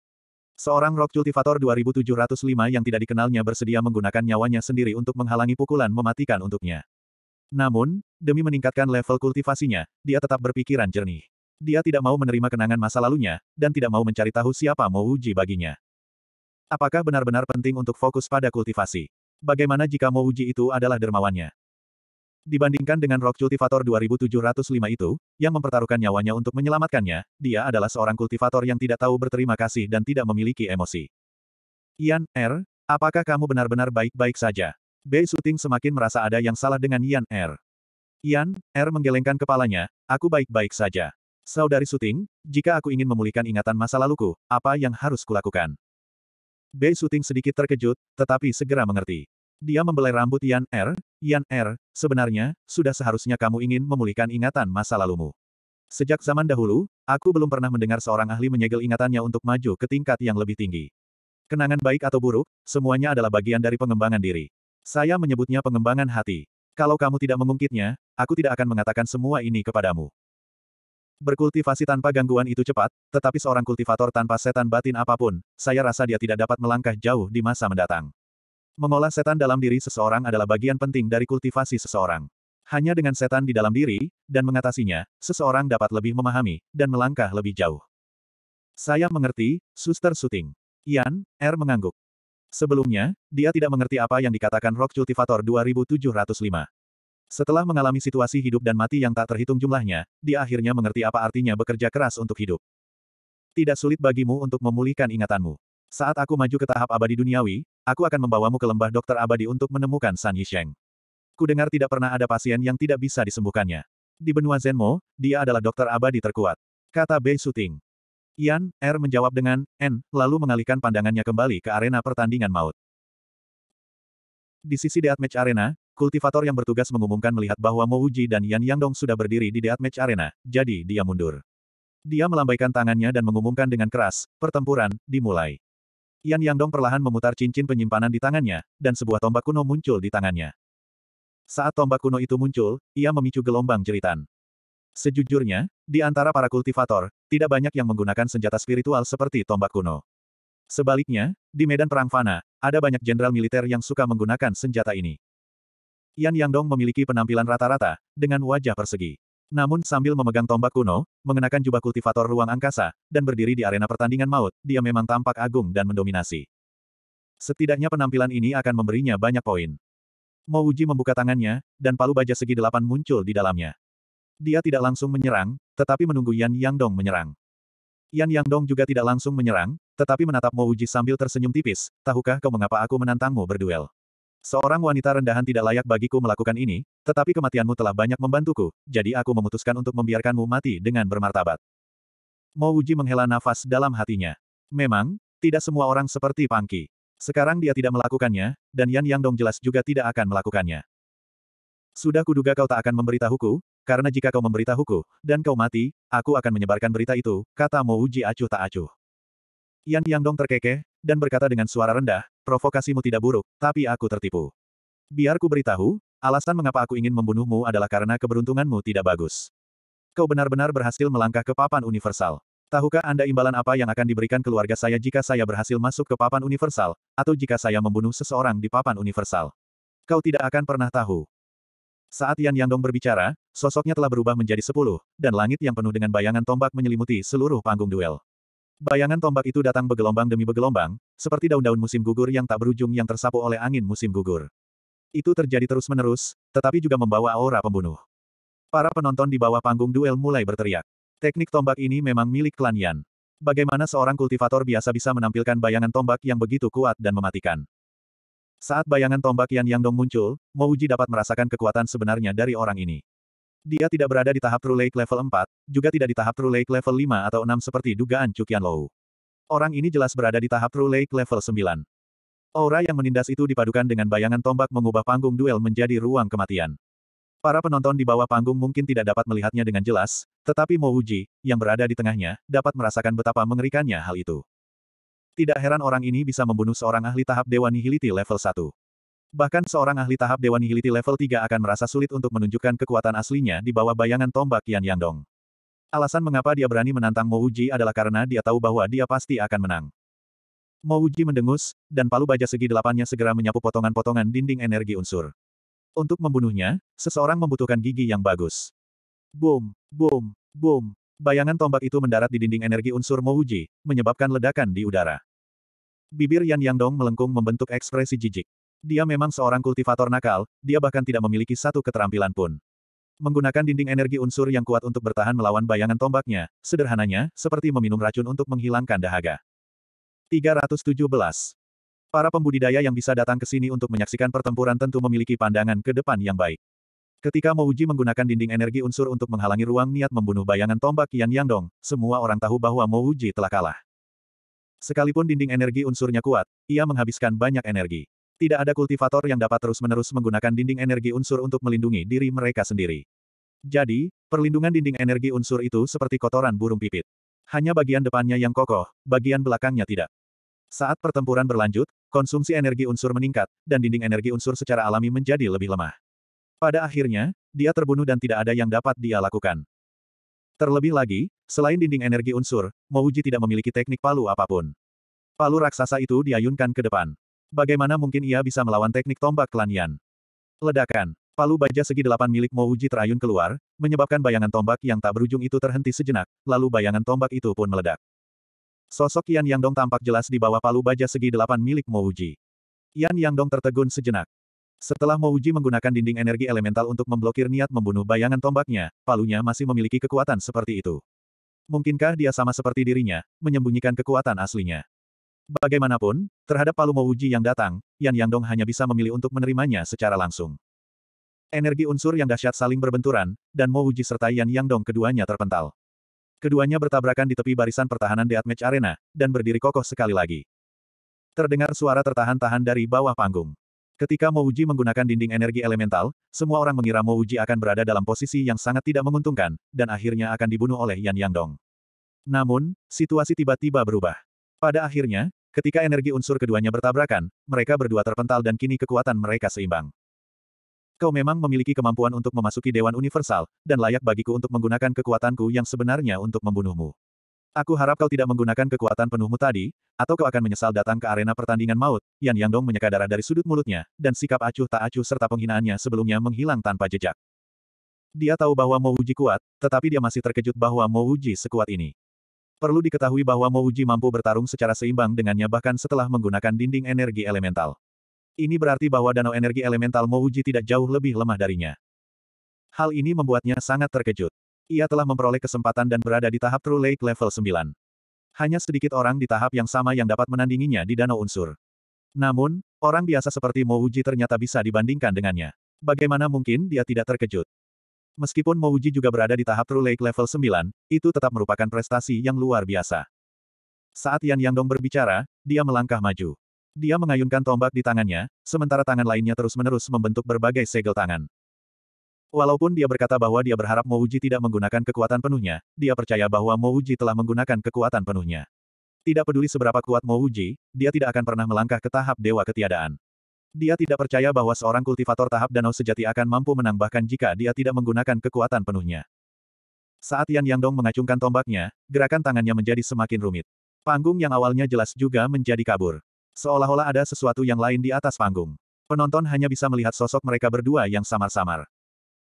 Seorang rock cultivator 2705 yang tidak dikenalnya bersedia menggunakan nyawanya sendiri untuk menghalangi pukulan mematikan untuknya. Namun, demi meningkatkan level kultivasinya, dia tetap berpikiran jernih. Dia tidak mau menerima kenangan masa lalunya, dan tidak mau mencari tahu siapa Mouji baginya. Apakah benar-benar penting untuk fokus pada kultivasi? Bagaimana jika Mouji itu adalah dermawannya? Dibandingkan dengan Rock Cultivator 2705 itu, yang mempertaruhkan nyawanya untuk menyelamatkannya, dia adalah seorang kultivator yang tidak tahu berterima kasih dan tidak memiliki emosi. Yan R, er, apakah kamu benar-benar baik-baik saja? Bei Suting semakin merasa ada yang salah dengan Yan R. Er. Yan R er menggelengkan kepalanya, aku baik-baik saja. Saudari Suting, jika aku ingin memulihkan ingatan masa laluku, apa yang harus kulakukan? Bei Suting sedikit terkejut, tetapi segera mengerti. Dia membelai rambut Yan Er, Yan Er, sebenarnya, sudah seharusnya kamu ingin memulihkan ingatan masa lalumu. Sejak zaman dahulu, aku belum pernah mendengar seorang ahli menyegel ingatannya untuk maju ke tingkat yang lebih tinggi. Kenangan baik atau buruk, semuanya adalah bagian dari pengembangan diri. Saya menyebutnya pengembangan hati. Kalau kamu tidak mengungkitnya, aku tidak akan mengatakan semua ini kepadamu. Berkultivasi tanpa gangguan itu cepat, tetapi seorang kultivator tanpa setan batin apapun, saya rasa dia tidak dapat melangkah jauh di masa mendatang. Mengolah setan dalam diri seseorang adalah bagian penting dari kultivasi seseorang. Hanya dengan setan di dalam diri, dan mengatasinya, seseorang dapat lebih memahami, dan melangkah lebih jauh. Saya mengerti, Suster Suting. Ian R er mengangguk. Sebelumnya, dia tidak mengerti apa yang dikatakan Rock Cultivator 2705. Setelah mengalami situasi hidup dan mati yang tak terhitung jumlahnya, dia akhirnya mengerti apa artinya bekerja keras untuk hidup. Tidak sulit bagimu untuk memulihkan ingatanmu. Saat aku maju ke tahap abadi duniawi, aku akan membawamu ke lembah dokter abadi untuk menemukan San Yisheng. dengar tidak pernah ada pasien yang tidak bisa disembuhkannya. Di benua Zenmo, dia adalah dokter abadi terkuat. Kata Bei Suting. Yan, R er menjawab dengan, N, lalu mengalihkan pandangannya kembali ke arena pertandingan maut. Di sisi Deathmatch Arena, kultivator yang bertugas mengumumkan melihat bahwa Mo Uji dan Yan Yangdong sudah berdiri di Deathmatch Arena, jadi dia mundur. Dia melambaikan tangannya dan mengumumkan dengan keras, pertempuran, dimulai. Yan Yangdong perlahan memutar cincin penyimpanan di tangannya, dan sebuah tombak kuno muncul di tangannya. Saat tombak kuno itu muncul, ia memicu gelombang jeritan. Sejujurnya, di antara para kultivator, tidak banyak yang menggunakan senjata spiritual seperti tombak kuno. Sebaliknya, di medan perang fana, ada banyak jenderal militer yang suka menggunakan senjata ini. Yan Yangdong memiliki penampilan rata-rata, dengan wajah persegi. Namun sambil memegang tombak kuno, mengenakan jubah kultivator ruang angkasa, dan berdiri di arena pertandingan maut, dia memang tampak agung dan mendominasi. Setidaknya penampilan ini akan memberinya banyak poin. Mouji membuka tangannya, dan palu baja segi delapan muncul di dalamnya. Dia tidak langsung menyerang, tetapi menunggu Yan Yang Dong menyerang. Yan Yang Dong juga tidak langsung menyerang, tetapi menatap Mouji sambil tersenyum tipis, tahukah kau mengapa aku menantangmu berduel? Seorang wanita rendahan tidak layak bagiku melakukan ini, tetapi kematianmu telah banyak membantuku, jadi aku memutuskan untuk membiarkanmu mati dengan bermartabat. Mouji menghela nafas dalam hatinya. Memang, tidak semua orang seperti Pangki. Sekarang dia tidak melakukannya, dan Yan Yang Dong jelas juga tidak akan melakukannya. Sudah kuduga kau tak akan memberitahuku, karena jika kau memberitahuku, dan kau mati, aku akan menyebarkan berita itu, kata Mouji acuh tak acuh. Yan Yang Dong terkekeh, dan berkata dengan suara rendah, provokasimu tidak buruk, tapi aku tertipu. Biarku beritahu, alasan mengapa aku ingin membunuhmu adalah karena keberuntunganmu tidak bagus. Kau benar-benar berhasil melangkah ke papan universal. Tahukah Anda imbalan apa yang akan diberikan keluarga saya jika saya berhasil masuk ke papan universal, atau jika saya membunuh seseorang di papan universal? Kau tidak akan pernah tahu. Saat Yan Yangdong berbicara, sosoknya telah berubah menjadi sepuluh, dan langit yang penuh dengan bayangan tombak menyelimuti seluruh panggung duel. Bayangan tombak itu datang bergelombang demi bergelombang, seperti daun-daun musim gugur yang tak berujung yang tersapu oleh angin musim gugur. Itu terjadi terus-menerus, tetapi juga membawa aura pembunuh. Para penonton di bawah panggung duel mulai berteriak. Teknik tombak ini memang milik klan Yan. Bagaimana seorang kultivator biasa bisa menampilkan bayangan tombak yang begitu kuat dan mematikan? Saat bayangan tombak Yan Yang Dong muncul, Mouji dapat merasakan kekuatan sebenarnya dari orang ini. Dia tidak berada di tahap True Lake level 4, juga tidak di tahap True Lake level 5 atau 6 seperti dugaan Cukian Lou. Orang ini jelas berada di tahap True Lake level 9. Aura yang menindas itu dipadukan dengan bayangan tombak mengubah panggung duel menjadi ruang kematian. Para penonton di bawah panggung mungkin tidak dapat melihatnya dengan jelas, tetapi Mouji, yang berada di tengahnya, dapat merasakan betapa mengerikannya hal itu. Tidak heran orang ini bisa membunuh seorang ahli tahap Dewa Nihiliti level 1. Bahkan seorang ahli tahap Dewa Nihiliti level 3 akan merasa sulit untuk menunjukkan kekuatan aslinya di bawah bayangan tombak Yan Yangdong. Alasan mengapa dia berani menantang Mo Uji adalah karena dia tahu bahwa dia pasti akan menang. Mo Uji mendengus, dan palu baja segi delapannya segera menyapu potongan-potongan dinding energi unsur. Untuk membunuhnya, seseorang membutuhkan gigi yang bagus. Boom, boom, boom. Bayangan tombak itu mendarat di dinding energi unsur Mo Uji, menyebabkan ledakan di udara. Bibir Yan Yangdong melengkung membentuk ekspresi jijik. Dia memang seorang kultivator nakal, dia bahkan tidak memiliki satu keterampilan pun. Menggunakan dinding energi unsur yang kuat untuk bertahan melawan bayangan tombaknya, sederhananya, seperti meminum racun untuk menghilangkan dahaga. 317. Para pembudidaya yang bisa datang ke sini untuk menyaksikan pertempuran tentu memiliki pandangan ke depan yang baik. Ketika Mouji menggunakan dinding energi unsur untuk menghalangi ruang niat membunuh bayangan tombak Yan Yangdong, semua orang tahu bahwa Mouji telah kalah. Sekalipun dinding energi unsurnya kuat, ia menghabiskan banyak energi. Tidak ada kultivator yang dapat terus-menerus menggunakan dinding energi unsur untuk melindungi diri mereka sendiri. Jadi, perlindungan dinding energi unsur itu seperti kotoran burung pipit. Hanya bagian depannya yang kokoh, bagian belakangnya tidak. Saat pertempuran berlanjut, konsumsi energi unsur meningkat, dan dinding energi unsur secara alami menjadi lebih lemah. Pada akhirnya, dia terbunuh dan tidak ada yang dapat dia lakukan. Terlebih lagi, selain dinding energi unsur, Mouji tidak memiliki teknik palu apapun. Palu raksasa itu diayunkan ke depan. Bagaimana mungkin ia bisa melawan teknik tombak klan Yan? Ledakan. Palu baja segi delapan milik Mo Uji terayun keluar, menyebabkan bayangan tombak yang tak berujung itu terhenti sejenak, lalu bayangan tombak itu pun meledak. Sosok Yan Dong tampak jelas di bawah palu baja segi delapan milik Mo Uji. Yan Dong tertegun sejenak. Setelah Mo Uji menggunakan dinding energi elemental untuk memblokir niat membunuh bayangan tombaknya, palunya masih memiliki kekuatan seperti itu. Mungkinkah dia sama seperti dirinya, menyembunyikan kekuatan aslinya? Bagaimanapun, terhadap Palu Uji yang datang, Yan Yangdong hanya bisa memilih untuk menerimanya secara langsung. Energi unsur yang dahsyat saling berbenturan, dan Mo Uji serta Yan Yangdong keduanya terpental. Keduanya bertabrakan di tepi barisan pertahanan Deathmatch Arena, dan berdiri kokoh sekali lagi. Terdengar suara tertahan-tahan dari bawah panggung. Ketika Mo Uji menggunakan dinding energi elemental, semua orang mengira Mo Uji akan berada dalam posisi yang sangat tidak menguntungkan, dan akhirnya akan dibunuh oleh Yan Yangdong. Namun, situasi tiba-tiba berubah. Pada akhirnya, Ketika energi unsur keduanya bertabrakan, mereka berdua terpental dan kini kekuatan mereka seimbang. Kau memang memiliki kemampuan untuk memasuki Dewan Universal, dan layak bagiku untuk menggunakan kekuatanku yang sebenarnya untuk membunuhmu. Aku harap kau tidak menggunakan kekuatan penuhmu tadi, atau kau akan menyesal datang ke arena pertandingan maut, Yan Yangdong menyeka darah dari sudut mulutnya, dan sikap acuh tak acuh serta penghinaannya sebelumnya menghilang tanpa jejak. Dia tahu bahwa Mo Uji kuat, tetapi dia masih terkejut bahwa Mo Uji sekuat ini. Perlu diketahui bahwa Mouji mampu bertarung secara seimbang dengannya bahkan setelah menggunakan dinding energi elemental. Ini berarti bahwa danau energi elemental Mouji tidak jauh lebih lemah darinya. Hal ini membuatnya sangat terkejut. Ia telah memperoleh kesempatan dan berada di tahap True Lake level 9. Hanya sedikit orang di tahap yang sama yang dapat menandinginya di danau unsur. Namun, orang biasa seperti Mouji ternyata bisa dibandingkan dengannya. Bagaimana mungkin dia tidak terkejut? Meskipun Mouji juga berada di tahap True Lake level 9, itu tetap merupakan prestasi yang luar biasa. Saat Yan Yangdong berbicara, dia melangkah maju. Dia mengayunkan tombak di tangannya, sementara tangan lainnya terus-menerus membentuk berbagai segel tangan. Walaupun dia berkata bahwa dia berharap Mouji tidak menggunakan kekuatan penuhnya, dia percaya bahwa Mouji telah menggunakan kekuatan penuhnya. Tidak peduli seberapa kuat Mouji, dia tidak akan pernah melangkah ke tahap dewa ketiadaan. Dia tidak percaya bahwa seorang kultivator tahap danau sejati akan mampu menambahkan jika dia tidak menggunakan kekuatan penuhnya. Saat Yan Yangdong mengacungkan tombaknya, gerakan tangannya menjadi semakin rumit. Panggung yang awalnya jelas juga menjadi kabur. Seolah-olah ada sesuatu yang lain di atas panggung. Penonton hanya bisa melihat sosok mereka berdua yang samar-samar.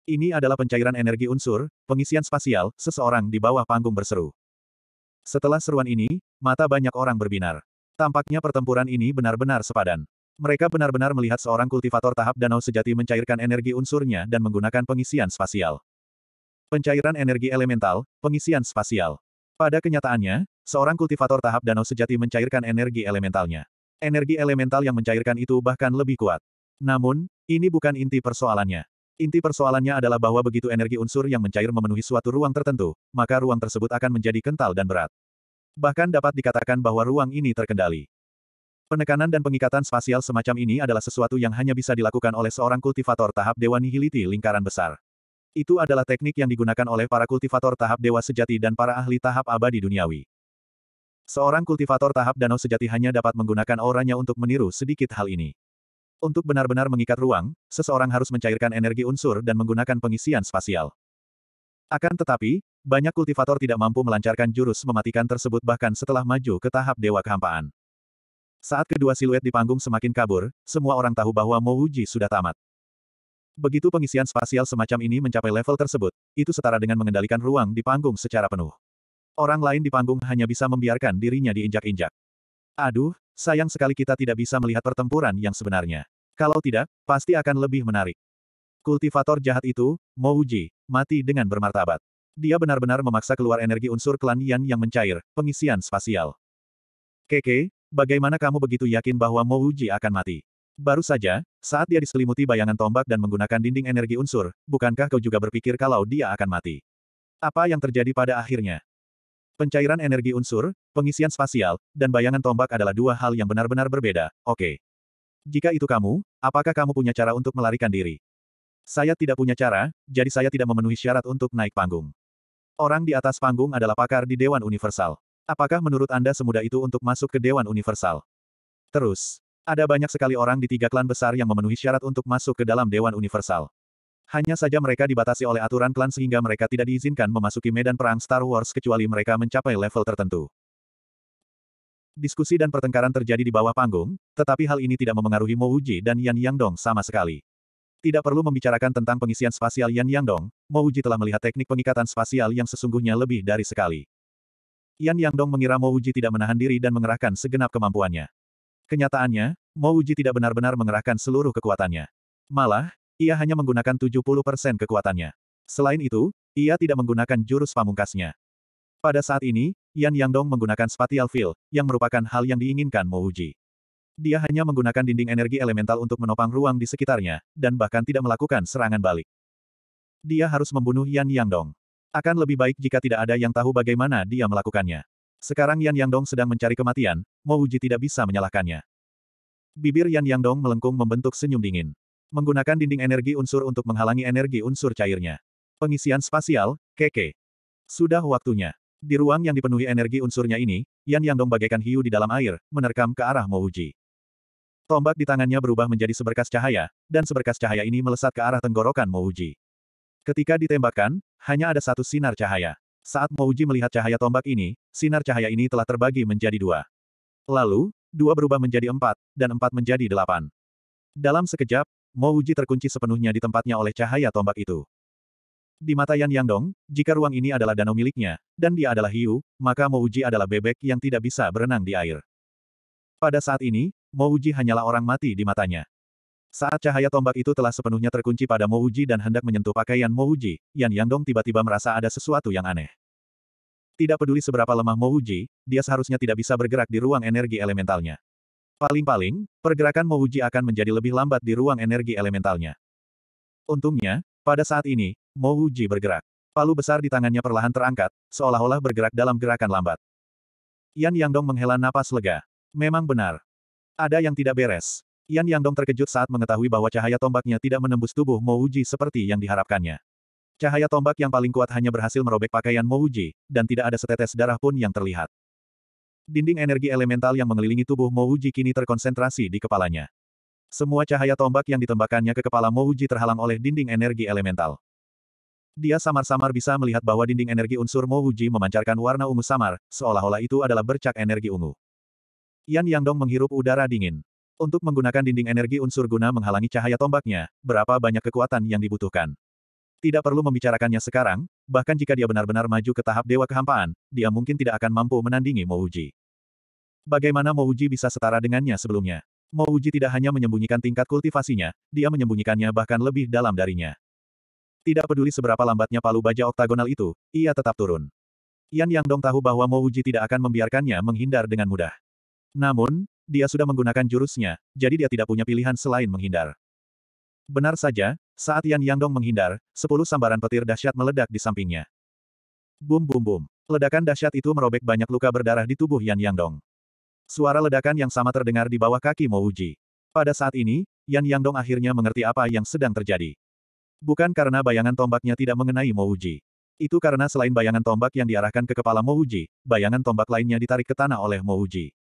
Ini adalah pencairan energi unsur, pengisian spasial, seseorang di bawah panggung berseru. Setelah seruan ini, mata banyak orang berbinar. Tampaknya pertempuran ini benar-benar sepadan. Mereka benar-benar melihat seorang kultivator tahap danau sejati mencairkan energi unsurnya dan menggunakan pengisian spasial. Pencairan energi elemental, pengisian spasial. Pada kenyataannya, seorang kultivator tahap danau sejati mencairkan energi elementalnya. Energi elemental yang mencairkan itu bahkan lebih kuat. Namun, ini bukan inti persoalannya. Inti persoalannya adalah bahwa begitu energi unsur yang mencair memenuhi suatu ruang tertentu, maka ruang tersebut akan menjadi kental dan berat. Bahkan dapat dikatakan bahwa ruang ini terkendali. Penekanan dan pengikatan spasial semacam ini adalah sesuatu yang hanya bisa dilakukan oleh seorang kultivator tahap Dewa Nihiliti lingkaran besar. Itu adalah teknik yang digunakan oleh para kultivator tahap Dewa Sejati dan para ahli tahap abadi duniawi. Seorang kultivator tahap danau sejati hanya dapat menggunakan auranya untuk meniru sedikit hal ini. Untuk benar-benar mengikat ruang, seseorang harus mencairkan energi unsur dan menggunakan pengisian spasial. Akan tetapi, banyak kultivator tidak mampu melancarkan jurus mematikan tersebut bahkan setelah maju ke tahap dewa kehampaan. Saat kedua siluet di panggung semakin kabur, semua orang tahu bahwa Mo Wuji sudah tamat. Begitu pengisian spasial semacam ini mencapai level tersebut, itu setara dengan mengendalikan ruang di panggung secara penuh. Orang lain di panggung hanya bisa membiarkan dirinya diinjak-injak. Aduh, sayang sekali kita tidak bisa melihat pertempuran yang sebenarnya. Kalau tidak, pasti akan lebih menarik. Kultivator jahat itu, Mo Wuji, mati dengan bermartabat. Dia benar-benar memaksa keluar energi unsur klan Yan yang mencair, pengisian spasial. Keke, Bagaimana kamu begitu yakin bahwa Mouji akan mati? Baru saja, saat dia diselimuti bayangan tombak dan menggunakan dinding energi unsur, bukankah kau juga berpikir kalau dia akan mati? Apa yang terjadi pada akhirnya? Pencairan energi unsur, pengisian spasial, dan bayangan tombak adalah dua hal yang benar-benar berbeda, oke. Okay. Jika itu kamu, apakah kamu punya cara untuk melarikan diri? Saya tidak punya cara, jadi saya tidak memenuhi syarat untuk naik panggung. Orang di atas panggung adalah pakar di Dewan Universal. Apakah menurut Anda semudah itu untuk masuk ke Dewan Universal? Terus, ada banyak sekali orang di tiga klan besar yang memenuhi syarat untuk masuk ke dalam Dewan Universal. Hanya saja mereka dibatasi oleh aturan klan sehingga mereka tidak diizinkan memasuki medan perang Star Wars kecuali mereka mencapai level tertentu. Diskusi dan pertengkaran terjadi di bawah panggung, tetapi hal ini tidak memengaruhi Mo Uji dan Yan Yangdong sama sekali. Tidak perlu membicarakan tentang pengisian spasial Yan Yangdong, Mo Uji telah melihat teknik pengikatan spasial yang sesungguhnya lebih dari sekali. Yan Yangdong mengira Mo Uji tidak menahan diri dan mengerahkan segenap kemampuannya. Kenyataannya, Mo Uji tidak benar-benar mengerahkan seluruh kekuatannya. Malah, ia hanya menggunakan 70% kekuatannya. Selain itu, ia tidak menggunakan jurus pamungkasnya. Pada saat ini, Yan Yangdong menggunakan spatial field, yang merupakan hal yang diinginkan Mo Uji. Dia hanya menggunakan dinding energi elemental untuk menopang ruang di sekitarnya, dan bahkan tidak melakukan serangan balik. Dia harus membunuh Yan Yangdong. Akan lebih baik jika tidak ada yang tahu bagaimana dia melakukannya. Sekarang Yan Yangdong sedang mencari kematian, Mo Uji tidak bisa menyalahkannya. Bibir Yan Yangdong melengkung membentuk senyum dingin. Menggunakan dinding energi unsur untuk menghalangi energi unsur cairnya. Pengisian spasial, keke. Sudah waktunya. Di ruang yang dipenuhi energi unsurnya ini, Yan Yangdong bagaikan hiu di dalam air, menerkam ke arah Mo Uji. Tombak di tangannya berubah menjadi seberkas cahaya, dan seberkas cahaya ini melesat ke arah tenggorokan Mo Uji. Ketika ditembakkan, hanya ada satu sinar cahaya. Saat Mouji melihat cahaya tombak ini, sinar cahaya ini telah terbagi menjadi dua. Lalu, dua berubah menjadi empat, dan empat menjadi delapan. Dalam sekejap, Mouji terkunci sepenuhnya di tempatnya oleh cahaya tombak itu. Di mata Yan Yangdong, jika ruang ini adalah danau miliknya, dan dia adalah hiu, maka Mouji adalah bebek yang tidak bisa berenang di air. Pada saat ini, Mouji hanyalah orang mati di matanya. Saat cahaya tombak itu telah sepenuhnya terkunci pada Mouji dan hendak menyentuh pakaian Mouji, Yan Yangdong tiba-tiba merasa ada sesuatu yang aneh. Tidak peduli seberapa lemah Mouji, dia seharusnya tidak bisa bergerak di ruang energi elementalnya. Paling-paling, pergerakan Mouji akan menjadi lebih lambat di ruang energi elementalnya. Untungnya, pada saat ini, Mouji bergerak. Palu besar di tangannya perlahan terangkat, seolah-olah bergerak dalam gerakan lambat. Yan Yangdong menghela napas lega. Memang benar. Ada yang tidak beres. Yan Yangdong terkejut saat mengetahui bahwa cahaya tombaknya tidak menembus tubuh Mo Uji seperti yang diharapkannya. Cahaya tombak yang paling kuat hanya berhasil merobek pakaian Mo Uji, dan tidak ada setetes darah pun yang terlihat. Dinding energi elemental yang mengelilingi tubuh Mo Uji kini terkonsentrasi di kepalanya. Semua cahaya tombak yang ditembakkannya ke kepala Mo Uji terhalang oleh dinding energi elemental. Dia samar-samar bisa melihat bahwa dinding energi unsur Mo Uji memancarkan warna ungu samar, seolah-olah itu adalah bercak energi ungu. Yan Yangdong menghirup udara dingin. Untuk menggunakan dinding energi unsur guna menghalangi cahaya tombaknya, berapa banyak kekuatan yang dibutuhkan. Tidak perlu membicarakannya sekarang, bahkan jika dia benar-benar maju ke tahap Dewa Kehampaan, dia mungkin tidak akan mampu menandingi Mouji. Bagaimana Mouji bisa setara dengannya sebelumnya? Mouji tidak hanya menyembunyikan tingkat kultivasinya, dia menyembunyikannya bahkan lebih dalam darinya. Tidak peduli seberapa lambatnya palu baja oktagonal itu, ia tetap turun. Yan Yang Dong tahu bahwa Mo tidak akan membiarkannya menghindar dengan mudah. Namun, dia sudah menggunakan jurusnya, jadi dia tidak punya pilihan selain menghindar. Benar saja, saat Yan Yangdong menghindar, sepuluh sambaran petir dahsyat meledak di sampingnya. Bum bum bum. Ledakan dahsyat itu merobek banyak luka berdarah di tubuh Yan Yangdong. Suara ledakan yang sama terdengar di bawah kaki Mo Uji. Pada saat ini, Yan Yangdong akhirnya mengerti apa yang sedang terjadi. Bukan karena bayangan tombaknya tidak mengenai Mo Uji, Itu karena selain bayangan tombak yang diarahkan ke kepala Mo Uji, bayangan tombak lainnya ditarik ke tanah oleh Mo Uji.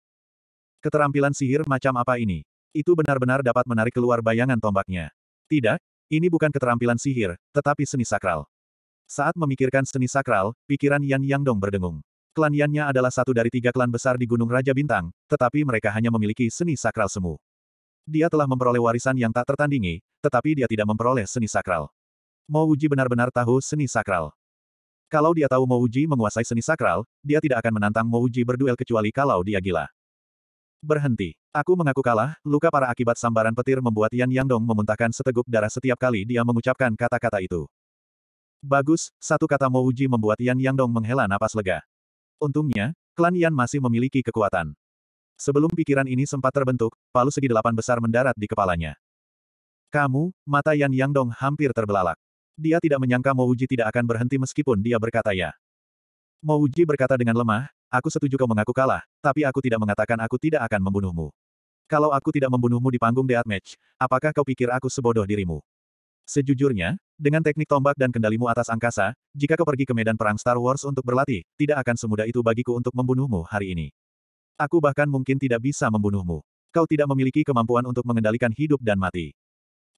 Keterampilan sihir macam apa ini? Itu benar-benar dapat menarik keluar bayangan tombaknya. Tidak, ini bukan keterampilan sihir, tetapi seni sakral. Saat memikirkan seni sakral, pikiran Yan Yang Dong berdengung. Klan Yannya adalah satu dari tiga klan besar di Gunung Raja Bintang, tetapi mereka hanya memiliki seni sakral semu. Dia telah memperoleh warisan yang tak tertandingi, tetapi dia tidak memperoleh seni sakral. Mo Uji benar-benar tahu seni sakral. Kalau dia tahu Mo Uji menguasai seni sakral, dia tidak akan menantang Mo Uji berduel kecuali kalau dia gila. Berhenti. Aku mengaku kalah, luka para akibat sambaran petir membuat Yan Dong memuntahkan seteguk darah setiap kali dia mengucapkan kata-kata itu. Bagus, satu kata Mo Uji membuat Yan Dong menghela napas lega. Untungnya, klan Yan masih memiliki kekuatan. Sebelum pikiran ini sempat terbentuk, palu segi delapan besar mendarat di kepalanya. Kamu, mata Yan Yang Dong hampir terbelalak. Dia tidak menyangka Mo Uji tidak akan berhenti meskipun dia berkata ya. Mo Uji berkata dengan lemah, Aku setuju kau mengaku kalah, tapi aku tidak mengatakan aku tidak akan membunuhmu. Kalau aku tidak membunuhmu di panggung match, apakah kau pikir aku sebodoh dirimu? Sejujurnya, dengan teknik tombak dan kendalimu atas angkasa, jika kau pergi ke medan perang Star Wars untuk berlatih, tidak akan semudah itu bagiku untuk membunuhmu hari ini. Aku bahkan mungkin tidak bisa membunuhmu. Kau tidak memiliki kemampuan untuk mengendalikan hidup dan mati.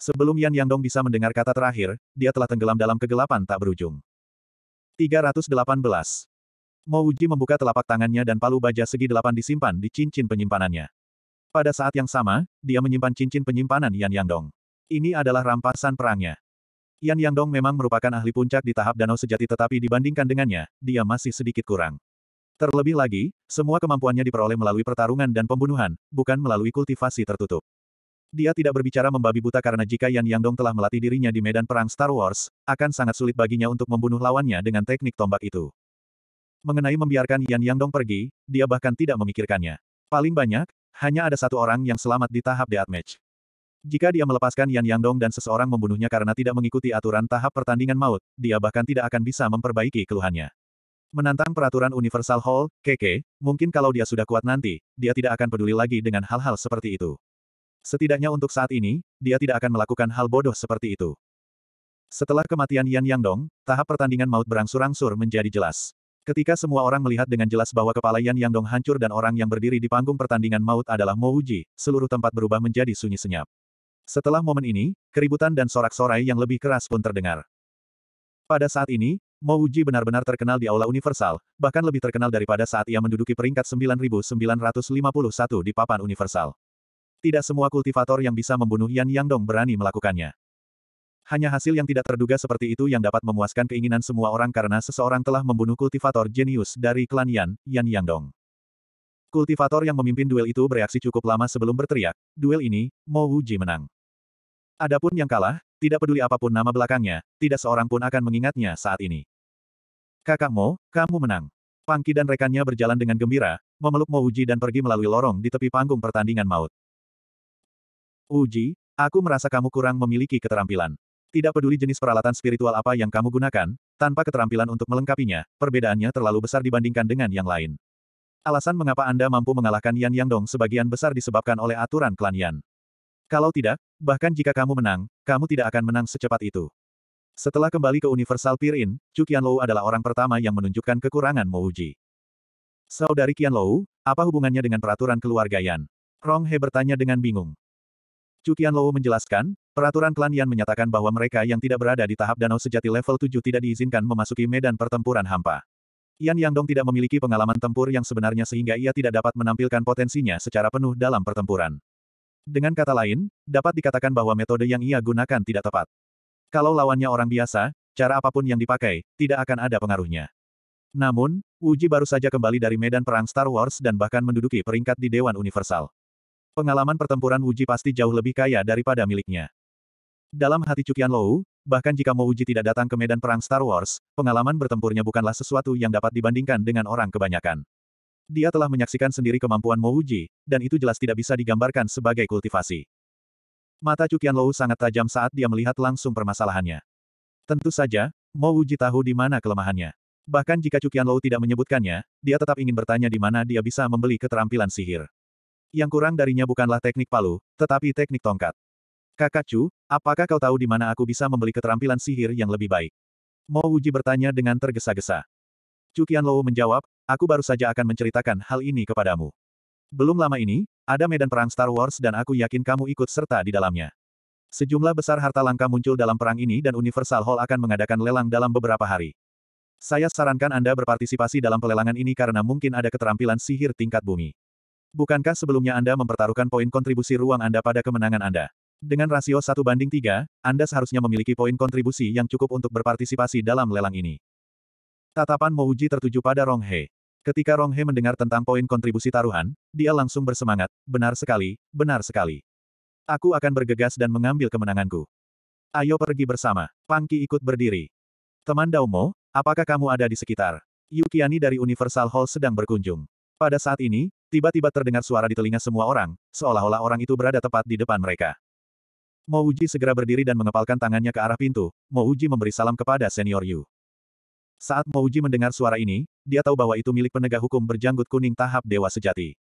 Sebelum Yan Yangdong bisa mendengar kata terakhir, dia telah tenggelam dalam kegelapan tak berujung. 318. Mo Uji membuka telapak tangannya dan palu baja segi delapan disimpan di cincin penyimpanannya. Pada saat yang sama, dia menyimpan cincin penyimpanan Yan Yangdong. Ini adalah rampasan perangnya. Yan Yangdong memang merupakan ahli puncak di tahap danau sejati tetapi dibandingkan dengannya, dia masih sedikit kurang. Terlebih lagi, semua kemampuannya diperoleh melalui pertarungan dan pembunuhan, bukan melalui kultivasi tertutup. Dia tidak berbicara membabi buta karena jika Yan Yangdong telah melatih dirinya di medan perang Star Wars, akan sangat sulit baginya untuk membunuh lawannya dengan teknik tombak itu. Mengenai membiarkan Yan Yangdong pergi, dia bahkan tidak memikirkannya. Paling banyak, hanya ada satu orang yang selamat di tahap death match. Jika dia melepaskan Yan Yangdong dan seseorang membunuhnya karena tidak mengikuti aturan tahap pertandingan maut, dia bahkan tidak akan bisa memperbaiki keluhannya. Menantang peraturan Universal Hall, KK, mungkin kalau dia sudah kuat nanti, dia tidak akan peduli lagi dengan hal-hal seperti itu. Setidaknya untuk saat ini, dia tidak akan melakukan hal bodoh seperti itu. Setelah kematian Yan Yangdong, tahap pertandingan maut berangsur-angsur menjadi jelas. Ketika semua orang melihat dengan jelas bahwa kepala Yan Yang Dong hancur dan orang yang berdiri di panggung pertandingan maut adalah Mo Wuji, seluruh tempat berubah menjadi sunyi senyap. Setelah momen ini, keributan dan sorak-sorai yang lebih keras pun terdengar. Pada saat ini, Mo Wuji benar-benar terkenal di Aula Universal, bahkan lebih terkenal daripada saat ia menduduki peringkat 9951 di papan Universal. Tidak semua kultivator yang bisa membunuh Yan Yang Dong berani melakukannya. Hanya hasil yang tidak terduga seperti itu yang dapat memuaskan keinginan semua orang karena seseorang telah membunuh kultivator jenius dari klan Yan, Yan Yangdong. Kultivator yang memimpin duel itu bereaksi cukup lama sebelum berteriak, duel ini, Mo Wuji menang. Adapun yang kalah, tidak peduli apapun nama belakangnya, tidak seorang pun akan mengingatnya saat ini. Kakak Mo, kamu menang. Pangki dan rekannya berjalan dengan gembira, memeluk Mo Wuji dan pergi melalui lorong di tepi panggung pertandingan maut. Uji, aku merasa kamu kurang memiliki keterampilan. Tidak peduli jenis peralatan spiritual apa yang kamu gunakan, tanpa keterampilan untuk melengkapinya, perbedaannya terlalu besar dibandingkan dengan yang lain. Alasan mengapa Anda mampu mengalahkan Yan Yang Dong sebagian besar disebabkan oleh aturan klan Yan. Kalau tidak, bahkan jika kamu menang, kamu tidak akan menang secepat itu. Setelah kembali ke Universal Pirin, Chu Qianlou adalah orang pertama yang menunjukkan kekurangan Mouji. Saudari Qianlou, apa hubungannya dengan peraturan keluarga Yan? Rong He bertanya dengan bingung. Cukian Lou menjelaskan, peraturan klan Yan menyatakan bahwa mereka yang tidak berada di tahap danau sejati level 7 tidak diizinkan memasuki medan pertempuran hampa. Yan Yangdong tidak memiliki pengalaman tempur yang sebenarnya sehingga ia tidak dapat menampilkan potensinya secara penuh dalam pertempuran. Dengan kata lain, dapat dikatakan bahwa metode yang ia gunakan tidak tepat. Kalau lawannya orang biasa, cara apapun yang dipakai, tidak akan ada pengaruhnya. Namun, Uji baru saja kembali dari medan perang Star Wars dan bahkan menduduki peringkat di Dewan Universal. Pengalaman pertempuran Wuji pasti jauh lebih kaya daripada miliknya. Dalam hati Cukian Lou, bahkan jika Mo Wuji tidak datang ke medan perang Star Wars, pengalaman bertempurnya bukanlah sesuatu yang dapat dibandingkan dengan orang kebanyakan. Dia telah menyaksikan sendiri kemampuan Mo Wuji, dan itu jelas tidak bisa digambarkan sebagai kultivasi. Mata Cukian Lou sangat tajam saat dia melihat langsung permasalahannya. Tentu saja, Mo Wuji tahu di mana kelemahannya. Bahkan jika Cukian Lou tidak menyebutkannya, dia tetap ingin bertanya di mana dia bisa membeli keterampilan sihir. Yang kurang darinya bukanlah teknik palu, tetapi teknik tongkat. Kakak Chu, apakah kau tahu di mana aku bisa membeli keterampilan sihir yang lebih baik? Mo Wuji bertanya dengan tergesa-gesa. Chu Qianlou menjawab, aku baru saja akan menceritakan hal ini kepadamu. Belum lama ini, ada medan perang Star Wars dan aku yakin kamu ikut serta di dalamnya. Sejumlah besar harta langka muncul dalam perang ini dan Universal Hall akan mengadakan lelang dalam beberapa hari. Saya sarankan Anda berpartisipasi dalam pelelangan ini karena mungkin ada keterampilan sihir tingkat bumi. Bukankah sebelumnya Anda mempertaruhkan poin kontribusi ruang Anda pada kemenangan Anda? Dengan rasio 1 banding 3, Anda seharusnya memiliki poin kontribusi yang cukup untuk berpartisipasi dalam lelang ini. Tatapan Mouji tertuju pada Rong He. Ketika Rong He mendengar tentang poin kontribusi taruhan, dia langsung bersemangat, benar sekali, benar sekali. Aku akan bergegas dan mengambil kemenanganku. Ayo pergi bersama. Pangki ikut berdiri. Teman Daumo, apakah kamu ada di sekitar? Yukiani dari Universal Hall sedang berkunjung. Pada saat ini, Tiba-tiba terdengar suara di telinga semua orang, seolah-olah orang itu berada tepat di depan mereka. Mouji segera berdiri dan mengepalkan tangannya ke arah pintu, Uji memberi salam kepada senior Yu. Saat Uji mendengar suara ini, dia tahu bahwa itu milik penegak hukum berjanggut kuning tahap dewa sejati.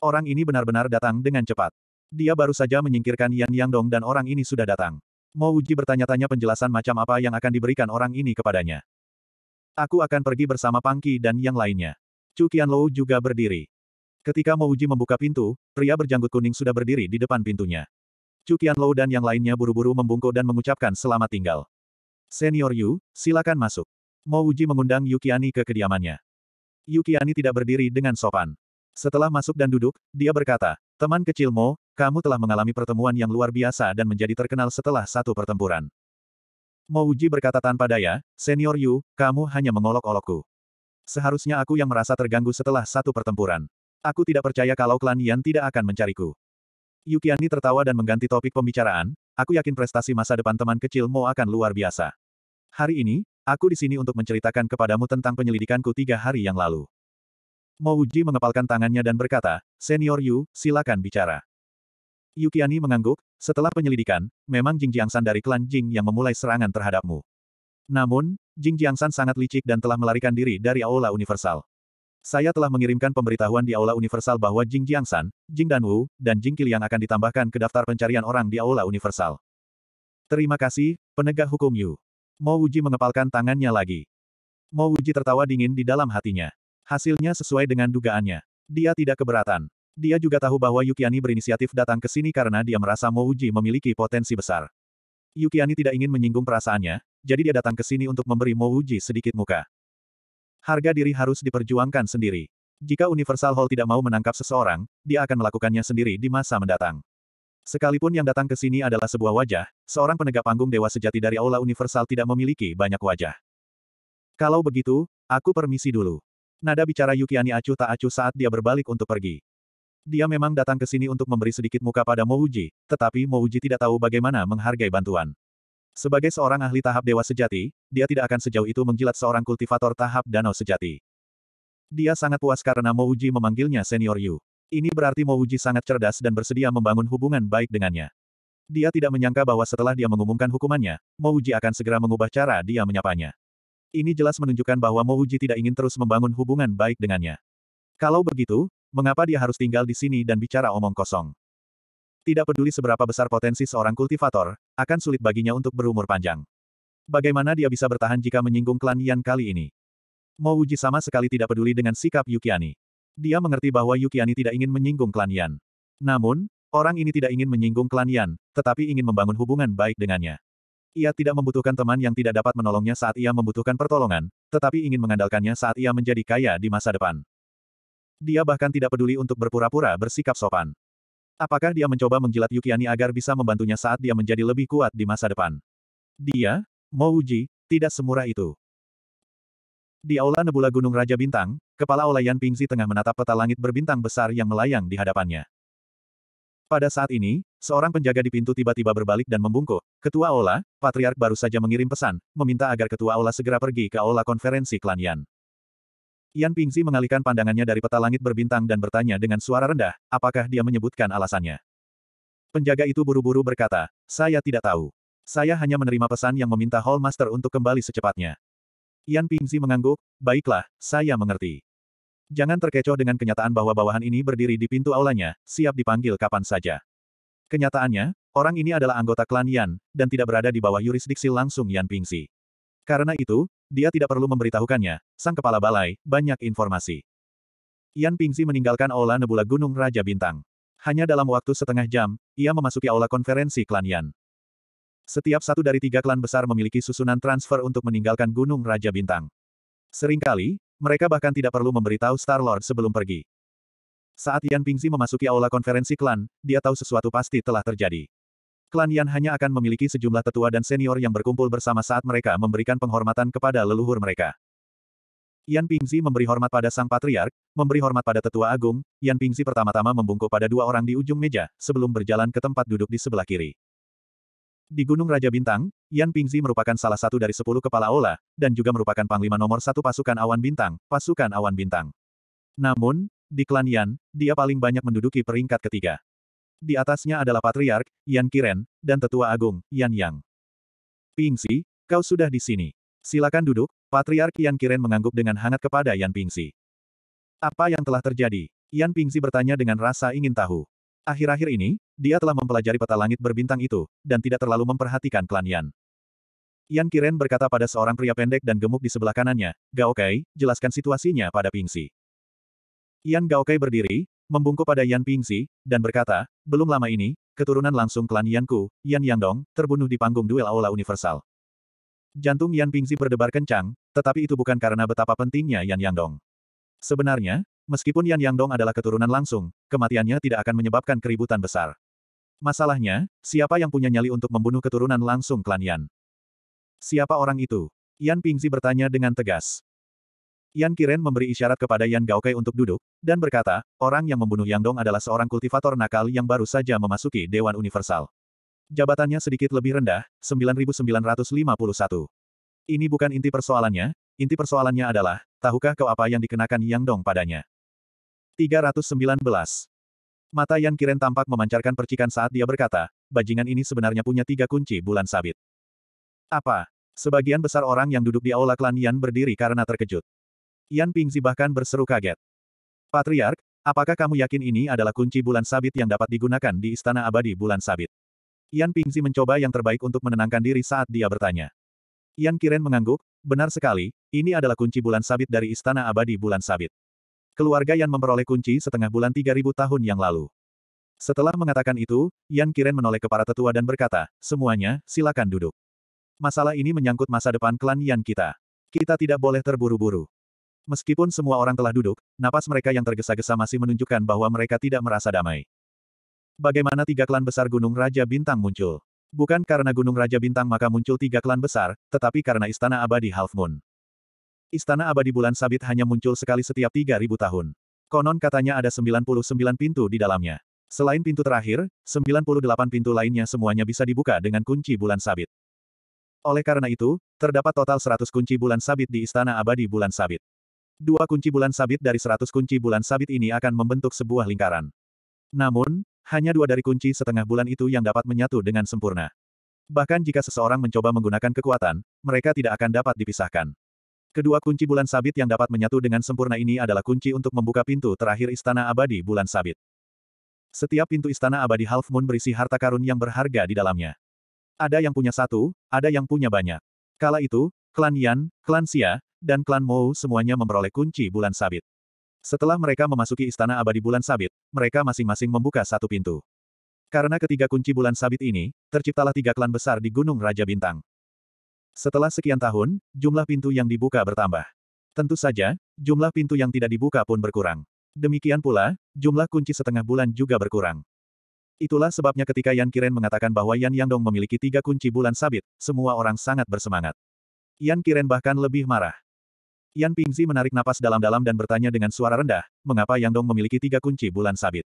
Orang ini benar-benar datang dengan cepat. Dia baru saja menyingkirkan Yan Yang Dong dan orang ini sudah datang. Uji bertanya-tanya penjelasan macam apa yang akan diberikan orang ini kepadanya. Aku akan pergi bersama Pangki dan yang lainnya. Cukian Qianlou juga berdiri. Ketika Mouji membuka pintu, pria berjanggut kuning sudah berdiri di depan pintunya. Cukian Lou dan yang lainnya buru-buru membungkuk dan mengucapkan selamat tinggal. Senior Yu, silakan masuk. Mouji mengundang Yukiani ke kediamannya. Yukiani tidak berdiri dengan sopan. Setelah masuk dan duduk, dia berkata, Teman kecil Mo, kamu telah mengalami pertemuan yang luar biasa dan menjadi terkenal setelah satu pertempuran. Mouji berkata tanpa daya, Senior Yu, kamu hanya mengolok-olokku. Seharusnya aku yang merasa terganggu setelah satu pertempuran. Aku tidak percaya kalau klan Yan tidak akan mencariku. Yukiani tertawa dan mengganti topik pembicaraan, aku yakin prestasi masa depan teman kecil Mo akan luar biasa. Hari ini, aku di sini untuk menceritakan kepadamu tentang penyelidikanku tiga hari yang lalu. Mo Uji mengepalkan tangannya dan berkata, Senior Yu, silakan bicara. Yukiani mengangguk, setelah penyelidikan, memang Jing Jiangsan dari klan Jing yang memulai serangan terhadapmu. Namun, Jing Jiangsan sangat licik dan telah melarikan diri dari Aula Universal. Saya telah mengirimkan pemberitahuan di Aula Universal bahwa Jing Jiangsan, Jing Danwu, dan Jing Qiliang akan ditambahkan ke daftar pencarian orang di Aula Universal. Terima kasih, penegak hukum Yu. Mo Wuji mengepalkan tangannya lagi. Mo Wuji tertawa dingin di dalam hatinya. Hasilnya sesuai dengan dugaannya. Dia tidak keberatan. Dia juga tahu bahwa Yukiani berinisiatif datang ke sini karena dia merasa Mo Wuji memiliki potensi besar. Yukiani tidak ingin menyinggung perasaannya, jadi dia datang ke sini untuk memberi Mo Wuji sedikit muka. Harga diri harus diperjuangkan sendiri. Jika Universal Hall tidak mau menangkap seseorang, dia akan melakukannya sendiri di masa mendatang. Sekalipun yang datang ke sini adalah sebuah wajah, seorang penegak panggung dewa sejati dari Aula Universal tidak memiliki banyak wajah. Kalau begitu, aku permisi dulu. Nada bicara Yukiani acuh tak acuh saat dia berbalik untuk pergi. Dia memang datang ke sini untuk memberi sedikit muka pada Mouji, tetapi Mouji tidak tahu bagaimana menghargai bantuan. Sebagai seorang ahli tahap dewa sejati, dia tidak akan sejauh itu menjilat seorang kultivator tahap danau sejati. Dia sangat puas karena Mouji memanggilnya senior Yu. Ini berarti Mouji sangat cerdas dan bersedia membangun hubungan baik dengannya. Dia tidak menyangka bahwa setelah dia mengumumkan hukumannya, Mouji akan segera mengubah cara dia menyapanya. Ini jelas menunjukkan bahwa Mouji tidak ingin terus membangun hubungan baik dengannya. Kalau begitu, mengapa dia harus tinggal di sini dan bicara omong kosong? Tidak peduli seberapa besar potensi seorang kultivator, akan sulit baginya untuk berumur panjang. Bagaimana dia bisa bertahan jika menyinggung klan Yan kali ini? Mo Uji sama sekali tidak peduli dengan sikap Yukiani. Dia mengerti bahwa Yukiani tidak ingin menyinggung klan Yan. Namun, orang ini tidak ingin menyinggung klan Yan, tetapi ingin membangun hubungan baik dengannya. Ia tidak membutuhkan teman yang tidak dapat menolongnya saat ia membutuhkan pertolongan, tetapi ingin mengandalkannya saat ia menjadi kaya di masa depan. Dia bahkan tidak peduli untuk berpura-pura bersikap sopan. Apakah dia mencoba menjilat Yukiani agar bisa membantunya saat dia menjadi lebih kuat di masa depan? Dia, Mouji, tidak semurah itu. Di aula Nebula Gunung Raja Bintang, kepala Olayan Pingsi tengah menatap peta langit berbintang besar yang melayang di hadapannya. Pada saat ini, seorang penjaga di pintu tiba-tiba berbalik dan membungkuk. Ketua Aula, Patriark baru saja mengirim pesan, meminta agar Ketua Aula segera pergi ke Aula Konferensi Klan Yan. Yan Pingzi mengalihkan pandangannya dari peta langit berbintang dan bertanya dengan suara rendah, apakah dia menyebutkan alasannya. Penjaga itu buru-buru berkata, saya tidak tahu. Saya hanya menerima pesan yang meminta Hall Master untuk kembali secepatnya. Yan Pingzi mengangguk, baiklah, saya mengerti. Jangan terkecoh dengan kenyataan bahwa bawahan ini berdiri di pintu aulanya, siap dipanggil kapan saja. Kenyataannya, orang ini adalah anggota klan Yan, dan tidak berada di bawah yurisdiksi langsung Yan Pingzi. Karena itu, dia tidak perlu memberitahukannya, sang kepala balai, banyak informasi. Yan Pingzi meninggalkan Aula Nebula Gunung Raja Bintang. Hanya dalam waktu setengah jam, ia memasuki aula konferensi klan Yan. Setiap satu dari tiga klan besar memiliki susunan transfer untuk meninggalkan Gunung Raja Bintang. Seringkali, mereka bahkan tidak perlu memberitahu Star-Lord sebelum pergi. Saat Yan Pingzi memasuki aula konferensi klan, dia tahu sesuatu pasti telah terjadi. Klan Yan hanya akan memiliki sejumlah tetua dan senior yang berkumpul bersama saat mereka memberikan penghormatan kepada leluhur mereka. Yan Pingzi memberi hormat pada sang patriark, memberi hormat pada tetua agung, Yan Pingzi pertama-tama membungkuk pada dua orang di ujung meja, sebelum berjalan ke tempat duduk di sebelah kiri. Di Gunung Raja Bintang, Yan Pingzi merupakan salah satu dari sepuluh kepala ola, dan juga merupakan panglima nomor satu pasukan awan bintang, pasukan awan bintang. Namun, di klan Yan, dia paling banyak menduduki peringkat ketiga di atasnya adalah Patriark, Yan Kiren, dan Tetua Agung, Yan Yang. Pingsi, kau sudah di sini. Silakan duduk, Patriark Yan Kiren mengangguk dengan hangat kepada Yan Pingsi. Apa yang telah terjadi? Yan Pingsi bertanya dengan rasa ingin tahu. Akhir-akhir ini, dia telah mempelajari peta langit berbintang itu, dan tidak terlalu memperhatikan klan Yan. Yan Kiren berkata pada seorang pria pendek dan gemuk di sebelah kanannya, Gao Kai, jelaskan situasinya pada Pingsi. Yan Gao Kai berdiri, membungkuk pada Yan Pingzi dan berkata, belum lama ini, keturunan langsung klan Yan Ku, Yan Yangdong, terbunuh di panggung duel Aula Universal. Jantung Yan Pingzi berdebar kencang, tetapi itu bukan karena betapa pentingnya Yan Yangdong. Sebenarnya, meskipun Yan Yangdong adalah keturunan langsung, kematiannya tidak akan menyebabkan keributan besar. Masalahnya, siapa yang punya nyali untuk membunuh keturunan langsung klan Yan? Siapa orang itu? Yan Pingzi bertanya dengan tegas. Yan Kiren memberi isyarat kepada Yan Gaokai untuk duduk, dan berkata, orang yang membunuh Yang Dong adalah seorang kultivator nakal yang baru saja memasuki Dewan Universal. Jabatannya sedikit lebih rendah, 9951. Ini bukan inti persoalannya, inti persoalannya adalah, tahukah kau apa yang dikenakan Yang Dong padanya? 319. Mata Yan Kiren tampak memancarkan percikan saat dia berkata, bajingan ini sebenarnya punya tiga kunci bulan sabit. Apa? Sebagian besar orang yang duduk di aula klan Yan berdiri karena terkejut. Yan Pingzi bahkan berseru kaget. Patriark, apakah kamu yakin ini adalah kunci bulan sabit yang dapat digunakan di Istana Abadi Bulan Sabit? Yan Pingzi mencoba yang terbaik untuk menenangkan diri saat dia bertanya. Yan Kiren mengangguk, benar sekali, ini adalah kunci bulan sabit dari Istana Abadi Bulan Sabit. Keluarga Yan memperoleh kunci setengah bulan 3000 tahun yang lalu. Setelah mengatakan itu, Yan Kiren menoleh ke para tetua dan berkata, semuanya, silakan duduk. Masalah ini menyangkut masa depan klan Yan kita. Kita tidak boleh terburu-buru. Meskipun semua orang telah duduk, napas mereka yang tergesa-gesa masih menunjukkan bahwa mereka tidak merasa damai. Bagaimana tiga klan besar Gunung Raja Bintang muncul? Bukan karena Gunung Raja Bintang maka muncul tiga klan besar, tetapi karena Istana Abadi Half Moon. Istana Abadi Bulan Sabit hanya muncul sekali setiap 3.000 tahun. Konon katanya ada 99 pintu di dalamnya. Selain pintu terakhir, 98 pintu lainnya semuanya bisa dibuka dengan kunci bulan sabit. Oleh karena itu, terdapat total 100 kunci bulan sabit di Istana Abadi Bulan Sabit. Dua kunci bulan sabit dari seratus kunci bulan sabit ini akan membentuk sebuah lingkaran. Namun, hanya dua dari kunci setengah bulan itu yang dapat menyatu dengan sempurna. Bahkan jika seseorang mencoba menggunakan kekuatan, mereka tidak akan dapat dipisahkan. Kedua kunci bulan sabit yang dapat menyatu dengan sempurna ini adalah kunci untuk membuka pintu terakhir Istana Abadi Bulan Sabit. Setiap pintu Istana Abadi Half Moon berisi harta karun yang berharga di dalamnya. Ada yang punya satu, ada yang punya banyak. Kala itu, klan Yan, klan Xia, dan klan Mou semuanya memperoleh kunci bulan sabit. Setelah mereka memasuki istana abadi bulan sabit, mereka masing-masing membuka satu pintu. Karena ketiga kunci bulan sabit ini, terciptalah tiga klan besar di Gunung Raja Bintang. Setelah sekian tahun, jumlah pintu yang dibuka bertambah. Tentu saja, jumlah pintu yang tidak dibuka pun berkurang. Demikian pula, jumlah kunci setengah bulan juga berkurang. Itulah sebabnya ketika Yan Kiren mengatakan bahwa Yan Yangdong memiliki tiga kunci bulan sabit, semua orang sangat bersemangat. Yan Kiren bahkan lebih marah. Yan Pingzi menarik napas dalam-dalam dan bertanya dengan suara rendah, mengapa Yang Dong memiliki tiga kunci bulan sabit?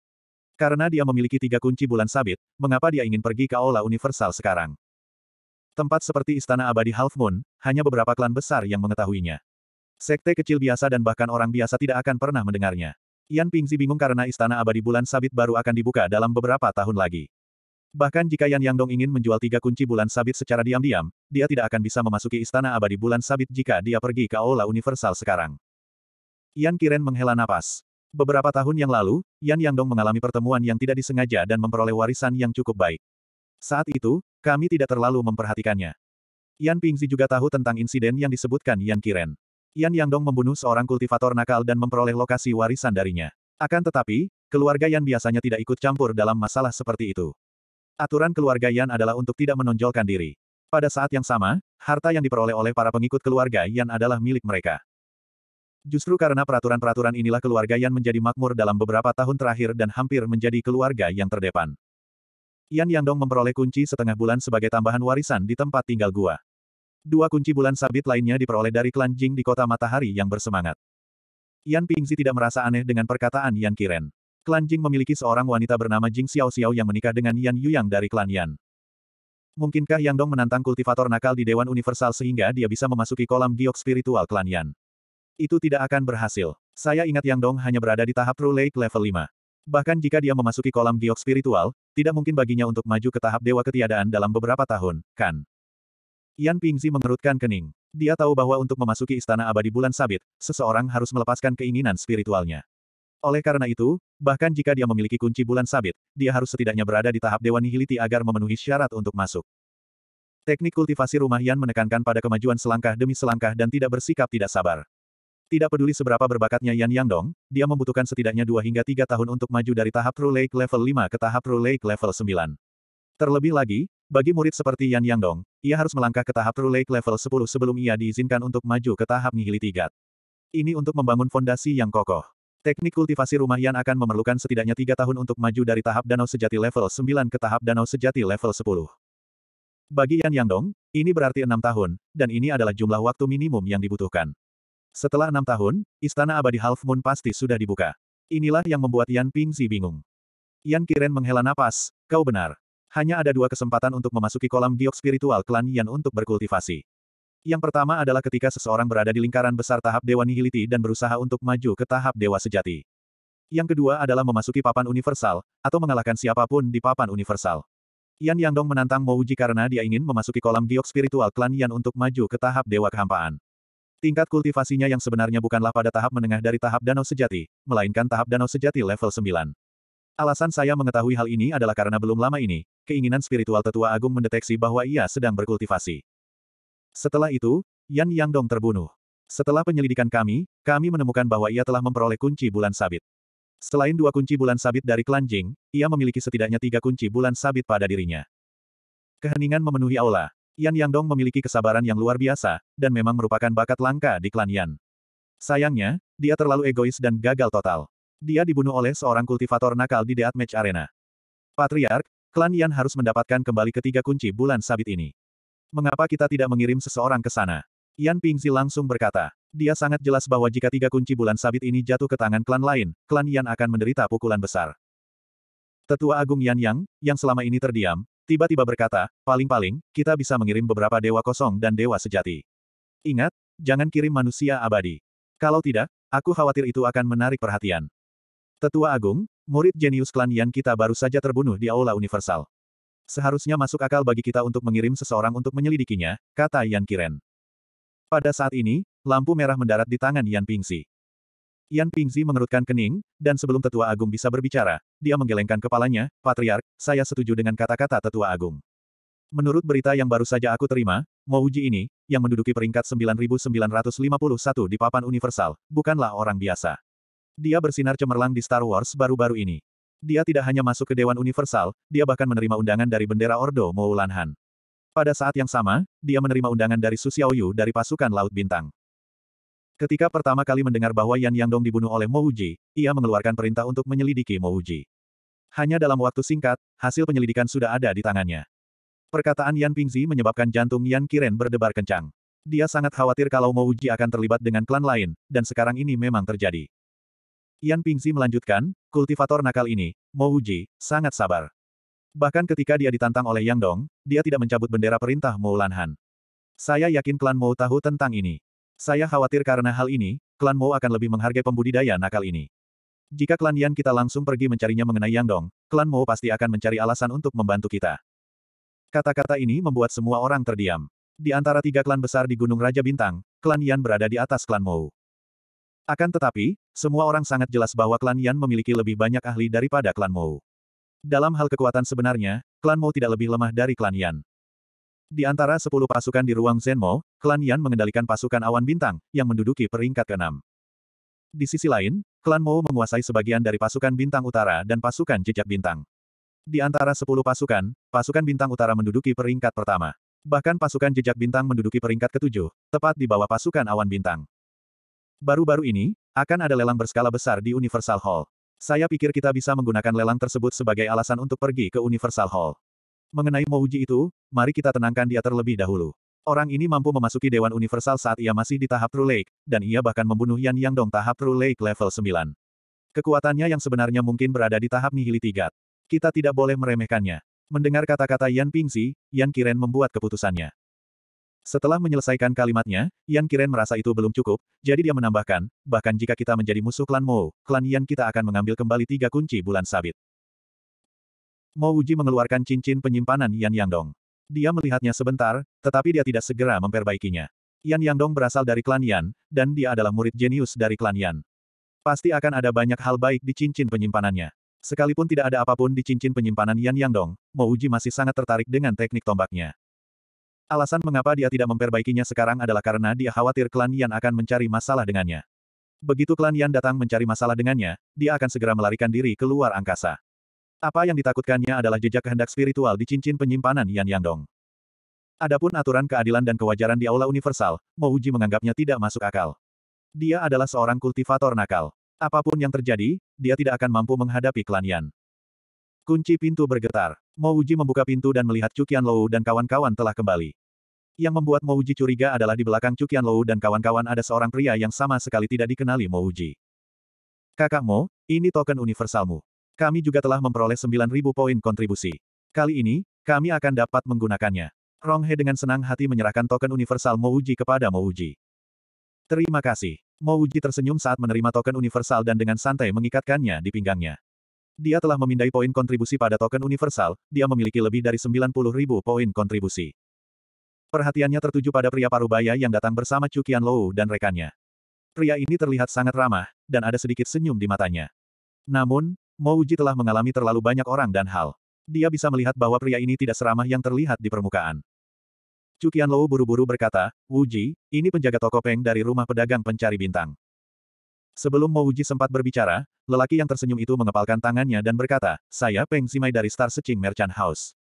Karena dia memiliki tiga kunci bulan sabit, mengapa dia ingin pergi ke Aula Universal sekarang? Tempat seperti Istana Abadi Half Moon, hanya beberapa klan besar yang mengetahuinya. Sekte kecil biasa dan bahkan orang biasa tidak akan pernah mendengarnya. Yan Pingzi bingung karena Istana Abadi Bulan Sabit baru akan dibuka dalam beberapa tahun lagi. Bahkan jika Yan Yangdong ingin menjual tiga kunci bulan sabit secara diam-diam, dia tidak akan bisa memasuki istana abadi bulan sabit jika dia pergi ke Aula Universal sekarang. Yan Kiren menghela napas. Beberapa tahun yang lalu, Yan Yangdong mengalami pertemuan yang tidak disengaja dan memperoleh warisan yang cukup baik. Saat itu, kami tidak terlalu memperhatikannya. Yan Pingzi juga tahu tentang insiden yang disebutkan Yan Kiren. Yan Yangdong membunuh seorang kultivator nakal dan memperoleh lokasi warisan darinya. Akan tetapi, keluarga Yan biasanya tidak ikut campur dalam masalah seperti itu. Aturan keluarga Yan adalah untuk tidak menonjolkan diri. Pada saat yang sama, harta yang diperoleh oleh para pengikut keluarga Yan adalah milik mereka. Justru karena peraturan-peraturan inilah keluarga Yan menjadi makmur dalam beberapa tahun terakhir dan hampir menjadi keluarga yang terdepan. Yan Yangdong memperoleh kunci setengah bulan sebagai tambahan warisan di tempat tinggal gua. Dua kunci bulan sabit lainnya diperoleh dari klan Jing di kota matahari yang bersemangat. Yan Pingzi tidak merasa aneh dengan perkataan Yan Kiren. Klan Jing memiliki seorang wanita bernama Jing Xiao Xiao yang menikah dengan Yan Yuyang dari klan Yan. Mungkinkah Yang Dong menantang kultivator nakal di Dewan Universal sehingga dia bisa memasuki kolam giok spiritual klan Yan? Itu tidak akan berhasil. Saya ingat Yang Dong hanya berada di tahap True Lake level 5. Bahkan jika dia memasuki kolam giok spiritual, tidak mungkin baginya untuk maju ke tahap dewa ketiadaan dalam beberapa tahun, kan? Yan Pingzi mengerutkan kening. Dia tahu bahwa untuk memasuki istana abadi bulan sabit, seseorang harus melepaskan keinginan spiritualnya. Oleh karena itu, bahkan jika dia memiliki kunci bulan sabit, dia harus setidaknya berada di tahap Dewan Nihiliti agar memenuhi syarat untuk masuk. Teknik kultivasi rumah Yan menekankan pada kemajuan selangkah demi selangkah dan tidak bersikap tidak sabar. Tidak peduli seberapa berbakatnya Yan Yang Dong, dia membutuhkan setidaknya dua hingga tiga tahun untuk maju dari tahap True Lake level 5 ke tahap True Lake level 9. Terlebih lagi, bagi murid seperti Yan Yang Dong, ia harus melangkah ke tahap True Lake level 10 sebelum ia diizinkan untuk maju ke tahap Nihiliti Gat. Ini untuk membangun fondasi yang kokoh. Teknik kultivasi rumah Yan akan memerlukan setidaknya tiga tahun untuk maju dari tahap danau sejati level 9 ke tahap danau sejati level 10. Bagi Yan Yangdong, ini berarti enam tahun, dan ini adalah jumlah waktu minimum yang dibutuhkan. Setelah enam tahun, Istana Abadi Half Moon pasti sudah dibuka. Inilah yang membuat Yan Pingzi bingung. Yan Kiren menghela napas, kau benar. Hanya ada dua kesempatan untuk memasuki kolam giok spiritual klan Yan untuk berkultivasi. Yang pertama adalah ketika seseorang berada di lingkaran besar tahap Dewa nihiliti dan berusaha untuk maju ke tahap Dewa Sejati. Yang kedua adalah memasuki papan universal, atau mengalahkan siapapun di papan universal. Yan Yangdong menantang Mo Mouji karena dia ingin memasuki kolam giok spiritual klan Yan untuk maju ke tahap Dewa Kehampaan. Tingkat kultivasinya yang sebenarnya bukanlah pada tahap menengah dari tahap danau sejati, melainkan tahap danau sejati level 9. Alasan saya mengetahui hal ini adalah karena belum lama ini, keinginan spiritual tetua agung mendeteksi bahwa ia sedang berkultivasi. Setelah itu, Yan Yangdong terbunuh. Setelah penyelidikan kami, kami menemukan bahwa ia telah memperoleh kunci bulan sabit. Selain dua kunci bulan sabit dari klan Jing, ia memiliki setidaknya tiga kunci bulan sabit pada dirinya. Keheningan memenuhi aula. Yan Yangdong memiliki kesabaran yang luar biasa, dan memang merupakan bakat langka di klan Yan. Sayangnya, dia terlalu egois dan gagal total. Dia dibunuh oleh seorang kultivator nakal di Deathmatch Arena. Patriark, klan Yan harus mendapatkan kembali ketiga kunci bulan sabit ini. Mengapa kita tidak mengirim seseorang ke sana? Yan Pingzi langsung berkata. Dia sangat jelas bahwa jika tiga kunci bulan sabit ini jatuh ke tangan klan lain, klan Yan akan menderita pukulan besar. Tetua Agung Yan Yang, yang selama ini terdiam, tiba-tiba berkata, paling-paling, kita bisa mengirim beberapa dewa kosong dan dewa sejati. Ingat, jangan kirim manusia abadi. Kalau tidak, aku khawatir itu akan menarik perhatian. Tetua Agung, murid jenius klan Yan kita baru saja terbunuh di Aula Universal. Seharusnya masuk akal bagi kita untuk mengirim seseorang untuk menyelidikinya, kata Yan Kiren. Pada saat ini, lampu merah mendarat di tangan Yan Pingzi. Yan Pingzi mengerutkan kening, dan sebelum Tetua Agung bisa berbicara, dia menggelengkan kepalanya, Patriark, saya setuju dengan kata-kata Tetua Agung. Menurut berita yang baru saja aku terima, Mouji ini, yang menduduki peringkat 9951 di papan universal, bukanlah orang biasa. Dia bersinar cemerlang di Star Wars baru-baru ini. Dia tidak hanya masuk ke Dewan Universal, dia bahkan menerima undangan dari bendera Ordo Moulanhan. Pada saat yang sama, dia menerima undangan dari Su Xiaoyu dari pasukan Laut Bintang. Ketika pertama kali mendengar bahwa Yan Yangdong dibunuh oleh Mo Uji, ia mengeluarkan perintah untuk menyelidiki Mo Uji. Hanya dalam waktu singkat, hasil penyelidikan sudah ada di tangannya. Perkataan Yan Pingzi menyebabkan jantung Yan Kiren berdebar kencang. Dia sangat khawatir kalau Mo Uji akan terlibat dengan klan lain, dan sekarang ini memang terjadi. Yan Pingzi melanjutkan, kultivator nakal ini, Mo Wuji, sangat sabar. Bahkan ketika dia ditantang oleh Yang Dong, dia tidak mencabut bendera perintah Mo Lanhan. Saya yakin klan Mo tahu tentang ini. Saya khawatir karena hal ini, klan Mo akan lebih menghargai pembudidaya nakal ini. Jika klan Yan kita langsung pergi mencarinya mengenai Yang Dong, klan Mo pasti akan mencari alasan untuk membantu kita. Kata-kata ini membuat semua orang terdiam. Di antara tiga klan besar di Gunung Raja Bintang, klan Yan berada di atas klan Mo. Akan tetapi, semua orang sangat jelas bahwa klan Yan memiliki lebih banyak ahli daripada klan Mou. Dalam hal kekuatan sebenarnya, klan Mou tidak lebih lemah dari klan Yan. Di antara sepuluh pasukan di ruang Zenmo, klan Yan mengendalikan pasukan awan bintang, yang menduduki peringkat ke-6. Di sisi lain, klan Mou menguasai sebagian dari pasukan bintang utara dan pasukan jejak bintang. Di antara sepuluh pasukan, pasukan bintang utara menduduki peringkat pertama. Bahkan pasukan jejak bintang menduduki peringkat ketujuh, tepat di bawah pasukan awan bintang. Baru-baru ini, akan ada lelang berskala besar di Universal Hall. Saya pikir kita bisa menggunakan lelang tersebut sebagai alasan untuk pergi ke Universal Hall. Mengenai Mouji itu, mari kita tenangkan dia terlebih dahulu. Orang ini mampu memasuki Dewan Universal saat ia masih di tahap True Lake, dan ia bahkan membunuh Yan Yang Dong tahap True Lake level 9. Kekuatannya yang sebenarnya mungkin berada di tahap Nihilitigat. Kita tidak boleh meremehkannya. Mendengar kata-kata Yan Pingsi, Yan Kiren membuat keputusannya. Setelah menyelesaikan kalimatnya, Yan Kiren merasa itu belum cukup, jadi dia menambahkan, bahkan jika kita menjadi musuh klan Mo, klan Yan kita akan mengambil kembali tiga kunci bulan sabit. Mo Uji mengeluarkan cincin penyimpanan Yan Yangdong. Dia melihatnya sebentar, tetapi dia tidak segera memperbaikinya. Yan Yangdong berasal dari klan Yan, dan dia adalah murid jenius dari klan Yan. Pasti akan ada banyak hal baik di cincin penyimpanannya. Sekalipun tidak ada apapun di cincin penyimpanan Yan Yangdong, Mo Uji masih sangat tertarik dengan teknik tombaknya. Alasan mengapa dia tidak memperbaikinya sekarang adalah karena dia khawatir klan Yan akan mencari masalah dengannya. Begitu klan Yan datang mencari masalah dengannya, dia akan segera melarikan diri keluar angkasa. Apa yang ditakutkannya adalah jejak kehendak spiritual di cincin penyimpanan Yan Yangdong. Adapun aturan keadilan dan kewajaran di Aula Universal, Mo Uji menganggapnya tidak masuk akal. Dia adalah seorang kultivator nakal. Apapun yang terjadi, dia tidak akan mampu menghadapi klan Yan. Kunci pintu bergetar. Mouji membuka pintu dan melihat Cukian Lou dan kawan-kawan telah kembali. Yang membuat Mouji curiga adalah di belakang Cukian Lou dan kawan-kawan ada seorang pria yang sama sekali tidak dikenali Mouji. Kakak Mo, ini token universalmu. Kami juga telah memperoleh 9.000 poin kontribusi. Kali ini, kami akan dapat menggunakannya. Rong He dengan senang hati menyerahkan token universal Mouji kepada Mouji. Terima kasih. Mouji tersenyum saat menerima token universal dan dengan santai mengikatkannya di pinggangnya. Dia telah memindai poin kontribusi pada token universal, dia memiliki lebih dari 90 ribu poin kontribusi. Perhatiannya tertuju pada pria parubaya yang datang bersama Cukian Lou dan rekannya. Pria ini terlihat sangat ramah, dan ada sedikit senyum di matanya. Namun, Mouji telah mengalami terlalu banyak orang dan hal. Dia bisa melihat bahwa pria ini tidak seramah yang terlihat di permukaan. Cukian Lou buru-buru berkata, Wuji, ini penjaga toko Peng dari rumah pedagang pencari bintang. Sebelum Mouji sempat berbicara, lelaki yang tersenyum itu mengepalkan tangannya dan berkata, saya Peng Simai dari Star Seching Merchant House.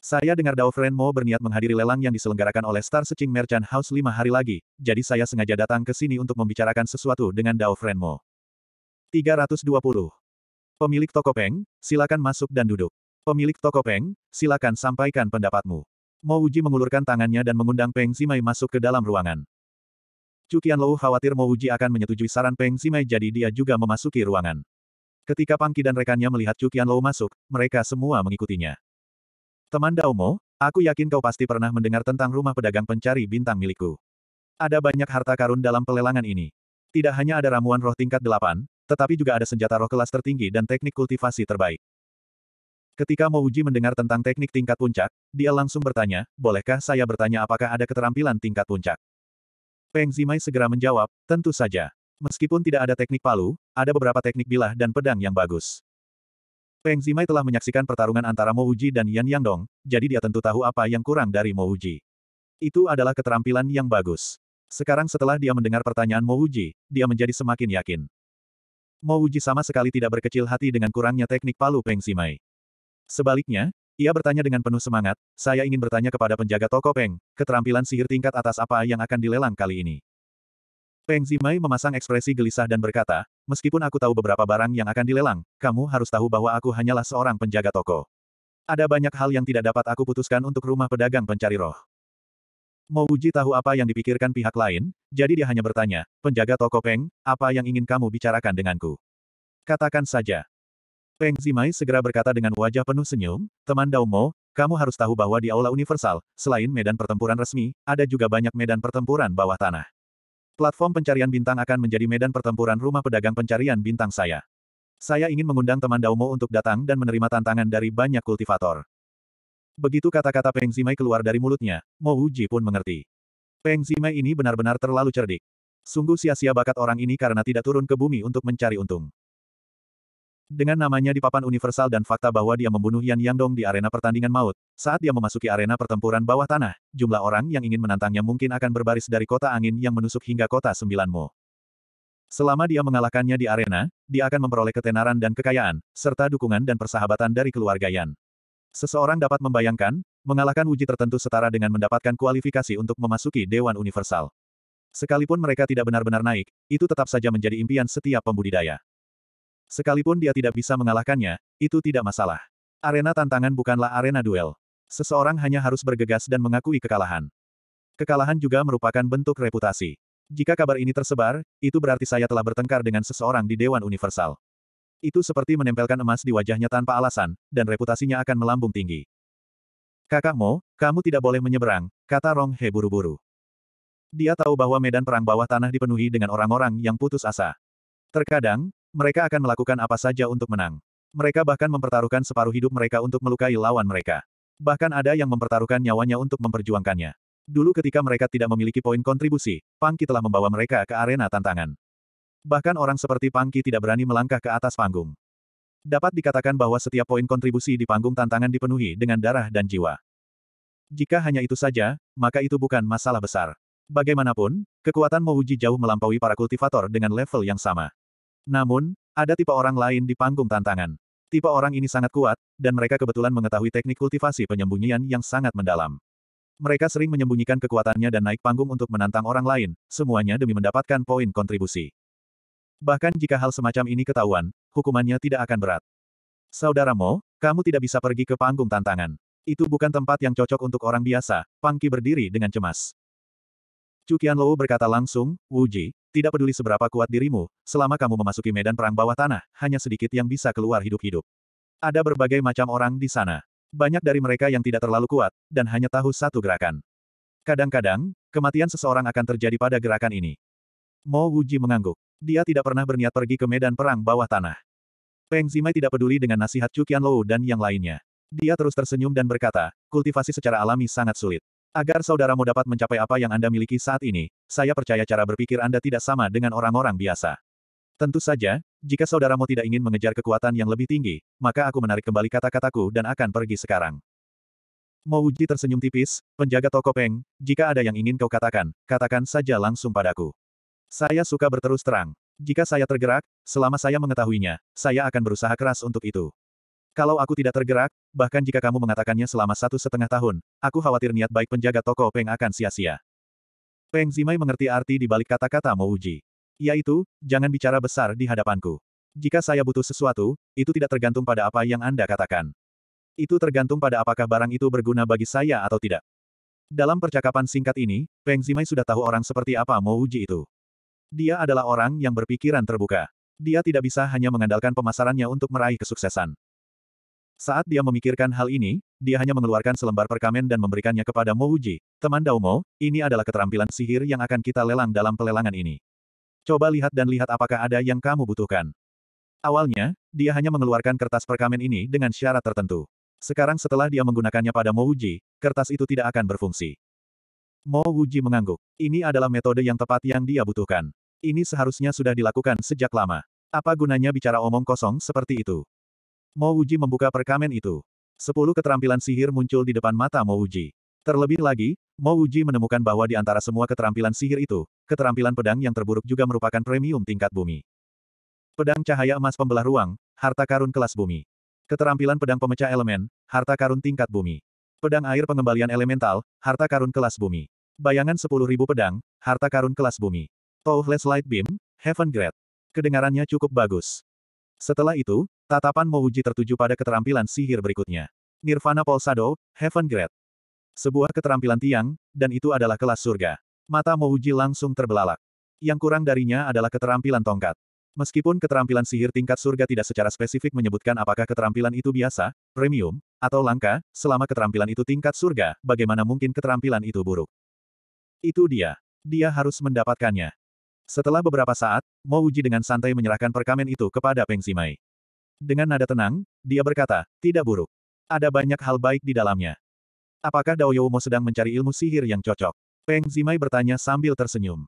Saya dengar Dao Friend Mo berniat menghadiri lelang yang diselenggarakan oleh Star Seching Merchant House lima hari lagi, jadi saya sengaja datang ke sini untuk membicarakan sesuatu dengan Dao Friend Mo. 320. Pemilik toko Peng, silakan masuk dan duduk. Pemilik toko Peng, silakan sampaikan pendapatmu. Mo Uji mengulurkan tangannya dan mengundang Peng Zimai masuk ke dalam ruangan. Cukian Lou khawatir Mo Mouji akan menyetujui saran Peng Simai, jadi dia juga memasuki ruangan. Ketika Pangki dan rekannya melihat Cukian Lou masuk, mereka semua mengikutinya. Teman Dao Mo, aku yakin kau pasti pernah mendengar tentang rumah pedagang pencari bintang milikku. Ada banyak harta karun dalam pelelangan ini. Tidak hanya ada ramuan roh tingkat delapan, tetapi juga ada senjata roh kelas tertinggi dan teknik kultivasi terbaik. Ketika Mo Mouji mendengar tentang teknik tingkat puncak, dia langsung bertanya, bolehkah saya bertanya apakah ada keterampilan tingkat puncak? Peng Zimai segera menjawab, tentu saja. Meskipun tidak ada teknik palu, ada beberapa teknik bilah dan pedang yang bagus. Peng Zimai telah menyaksikan pertarungan antara Mo Uji dan Yan Yangdong, jadi dia tentu tahu apa yang kurang dari Mo Uji. Itu adalah keterampilan yang bagus. Sekarang setelah dia mendengar pertanyaan Mo Uji, dia menjadi semakin yakin. Mo Uji sama sekali tidak berkecil hati dengan kurangnya teknik palu Peng Zimai. Sebaliknya, ia bertanya dengan penuh semangat, saya ingin bertanya kepada penjaga toko Peng, keterampilan sihir tingkat atas apa yang akan dilelang kali ini? Peng Zimai memasang ekspresi gelisah dan berkata, meskipun aku tahu beberapa barang yang akan dilelang, kamu harus tahu bahwa aku hanyalah seorang penjaga toko. Ada banyak hal yang tidak dapat aku putuskan untuk rumah pedagang pencari roh. Mau uji tahu apa yang dipikirkan pihak lain, jadi dia hanya bertanya, penjaga toko Peng, apa yang ingin kamu bicarakan denganku? Katakan saja, Peng Zimai segera berkata dengan wajah penuh senyum, teman Daumo, kamu harus tahu bahwa di Aula Universal, selain medan pertempuran resmi, ada juga banyak medan pertempuran bawah tanah. Platform pencarian bintang akan menjadi medan pertempuran rumah pedagang pencarian bintang saya. Saya ingin mengundang teman Daumo untuk datang dan menerima tantangan dari banyak kultivator. Begitu kata-kata Peng Zimai keluar dari mulutnya, Mo Uji pun mengerti. Peng Zimai ini benar-benar terlalu cerdik. Sungguh sia-sia bakat orang ini karena tidak turun ke bumi untuk mencari untung. Dengan namanya di papan universal dan fakta bahwa dia membunuh Yan Yangdong di arena pertandingan maut, saat dia memasuki arena pertempuran bawah tanah, jumlah orang yang ingin menantangnya mungkin akan berbaris dari kota angin yang menusuk hingga kota Sembilan Mu. Selama dia mengalahkannya di arena, dia akan memperoleh ketenaran dan kekayaan, serta dukungan dan persahabatan dari keluarga Yan. Seseorang dapat membayangkan, mengalahkan uji tertentu setara dengan mendapatkan kualifikasi untuk memasuki Dewan Universal. Sekalipun mereka tidak benar-benar naik, itu tetap saja menjadi impian setiap pembudidaya. Sekalipun dia tidak bisa mengalahkannya, itu tidak masalah. Arena tantangan bukanlah arena duel. Seseorang hanya harus bergegas dan mengakui kekalahan. Kekalahan juga merupakan bentuk reputasi. Jika kabar ini tersebar, itu berarti saya telah bertengkar dengan seseorang di Dewan Universal. Itu seperti menempelkan emas di wajahnya tanpa alasan, dan reputasinya akan melambung tinggi. Kakak Mo, kamu tidak boleh menyeberang, kata Rong He buru-buru. Dia tahu bahwa medan perang bawah tanah dipenuhi dengan orang-orang yang putus asa. Terkadang, mereka akan melakukan apa saja untuk menang. Mereka bahkan mempertaruhkan separuh hidup mereka untuk melukai lawan mereka. Bahkan ada yang mempertaruhkan nyawanya untuk memperjuangkannya. Dulu ketika mereka tidak memiliki poin kontribusi, Pangki telah membawa mereka ke arena tantangan. Bahkan orang seperti Pangki tidak berani melangkah ke atas panggung. Dapat dikatakan bahwa setiap poin kontribusi di panggung tantangan dipenuhi dengan darah dan jiwa. Jika hanya itu saja, maka itu bukan masalah besar. Bagaimanapun, kekuatan Mouji jauh melampaui para kultivator dengan level yang sama. Namun, ada tipe orang lain di panggung tantangan. Tipe orang ini sangat kuat, dan mereka kebetulan mengetahui teknik kultivasi penyembunyian yang sangat mendalam. Mereka sering menyembunyikan kekuatannya dan naik panggung untuk menantang orang lain, semuanya demi mendapatkan poin kontribusi. Bahkan jika hal semacam ini ketahuan, hukumannya tidak akan berat. Saudara Mo, kamu tidak bisa pergi ke panggung tantangan. Itu bukan tempat yang cocok untuk orang biasa, Pangki berdiri dengan cemas. Cukian Lou berkata langsung, Wuji, tidak peduli seberapa kuat dirimu, selama kamu memasuki medan perang bawah tanah, hanya sedikit yang bisa keluar hidup-hidup. Ada berbagai macam orang di sana. Banyak dari mereka yang tidak terlalu kuat, dan hanya tahu satu gerakan. Kadang-kadang, kematian seseorang akan terjadi pada gerakan ini. Mo Wuji mengangguk. Dia tidak pernah berniat pergi ke medan perang bawah tanah. Peng Zimai tidak peduli dengan nasihat Chu Qianlou dan yang lainnya. Dia terus tersenyum dan berkata, kultivasi secara alami sangat sulit. Agar saudaramu dapat mencapai apa yang Anda miliki saat ini, saya percaya cara berpikir Anda tidak sama dengan orang-orang biasa. Tentu saja, jika saudaramu tidak ingin mengejar kekuatan yang lebih tinggi, maka aku menarik kembali kata-kataku dan akan pergi sekarang. Mouji tersenyum tipis, penjaga toko Peng, jika ada yang ingin kau katakan, katakan saja langsung padaku. Saya suka berterus terang. Jika saya tergerak, selama saya mengetahuinya, saya akan berusaha keras untuk itu. Kalau aku tidak tergerak, bahkan jika kamu mengatakannya selama satu setengah tahun, aku khawatir niat baik penjaga toko Peng akan sia-sia. Peng Zimai mengerti arti di balik kata-kata Mouji. Yaitu, jangan bicara besar di hadapanku. Jika saya butuh sesuatu, itu tidak tergantung pada apa yang Anda katakan. Itu tergantung pada apakah barang itu berguna bagi saya atau tidak. Dalam percakapan singkat ini, Peng Zimai sudah tahu orang seperti apa Mouji itu. Dia adalah orang yang berpikiran terbuka. Dia tidak bisa hanya mengandalkan pemasarannya untuk meraih kesuksesan. Saat dia memikirkan hal ini, dia hanya mengeluarkan selembar perkamen dan memberikannya kepada Mo Uji. Teman Daumo, ini adalah keterampilan sihir yang akan kita lelang dalam pelelangan ini. Coba lihat dan lihat apakah ada yang kamu butuhkan. Awalnya, dia hanya mengeluarkan kertas perkamen ini dengan syarat tertentu. Sekarang setelah dia menggunakannya pada Mo Uji, kertas itu tidak akan berfungsi. Mo Uji mengangguk. Ini adalah metode yang tepat yang dia butuhkan. Ini seharusnya sudah dilakukan sejak lama. Apa gunanya bicara omong kosong seperti itu? Mo Mouji membuka perkamen itu. Sepuluh keterampilan sihir muncul di depan mata Mo Mouji. Terlebih lagi, Mo Mouji menemukan bahwa di antara semua keterampilan sihir itu, keterampilan pedang yang terburuk juga merupakan premium tingkat bumi. Pedang cahaya emas pembelah ruang, harta karun kelas bumi. Keterampilan pedang pemecah elemen, harta karun tingkat bumi. Pedang air pengembalian elemental, harta karun kelas bumi. Bayangan 10.000 pedang, harta karun kelas bumi. Toothless Light Beam, Heaven Grade. Kedengarannya cukup bagus. Setelah itu, Tatapan Mouji tertuju pada keterampilan sihir berikutnya. Nirvana Polsado, Heaven Great. Sebuah keterampilan tiang, dan itu adalah kelas surga. Mata Mouji langsung terbelalak. Yang kurang darinya adalah keterampilan tongkat. Meskipun keterampilan sihir tingkat surga tidak secara spesifik menyebutkan apakah keterampilan itu biasa, premium, atau langka, selama keterampilan itu tingkat surga, bagaimana mungkin keterampilan itu buruk? Itu dia. Dia harus mendapatkannya. Setelah beberapa saat, Mo dengan santai menyerahkan perkamen itu kepada Peng Simai. Dengan nada tenang, dia berkata, tidak buruk. Ada banyak hal baik di dalamnya. Apakah Dao Daoyoumo sedang mencari ilmu sihir yang cocok? Peng Zimai bertanya sambil tersenyum.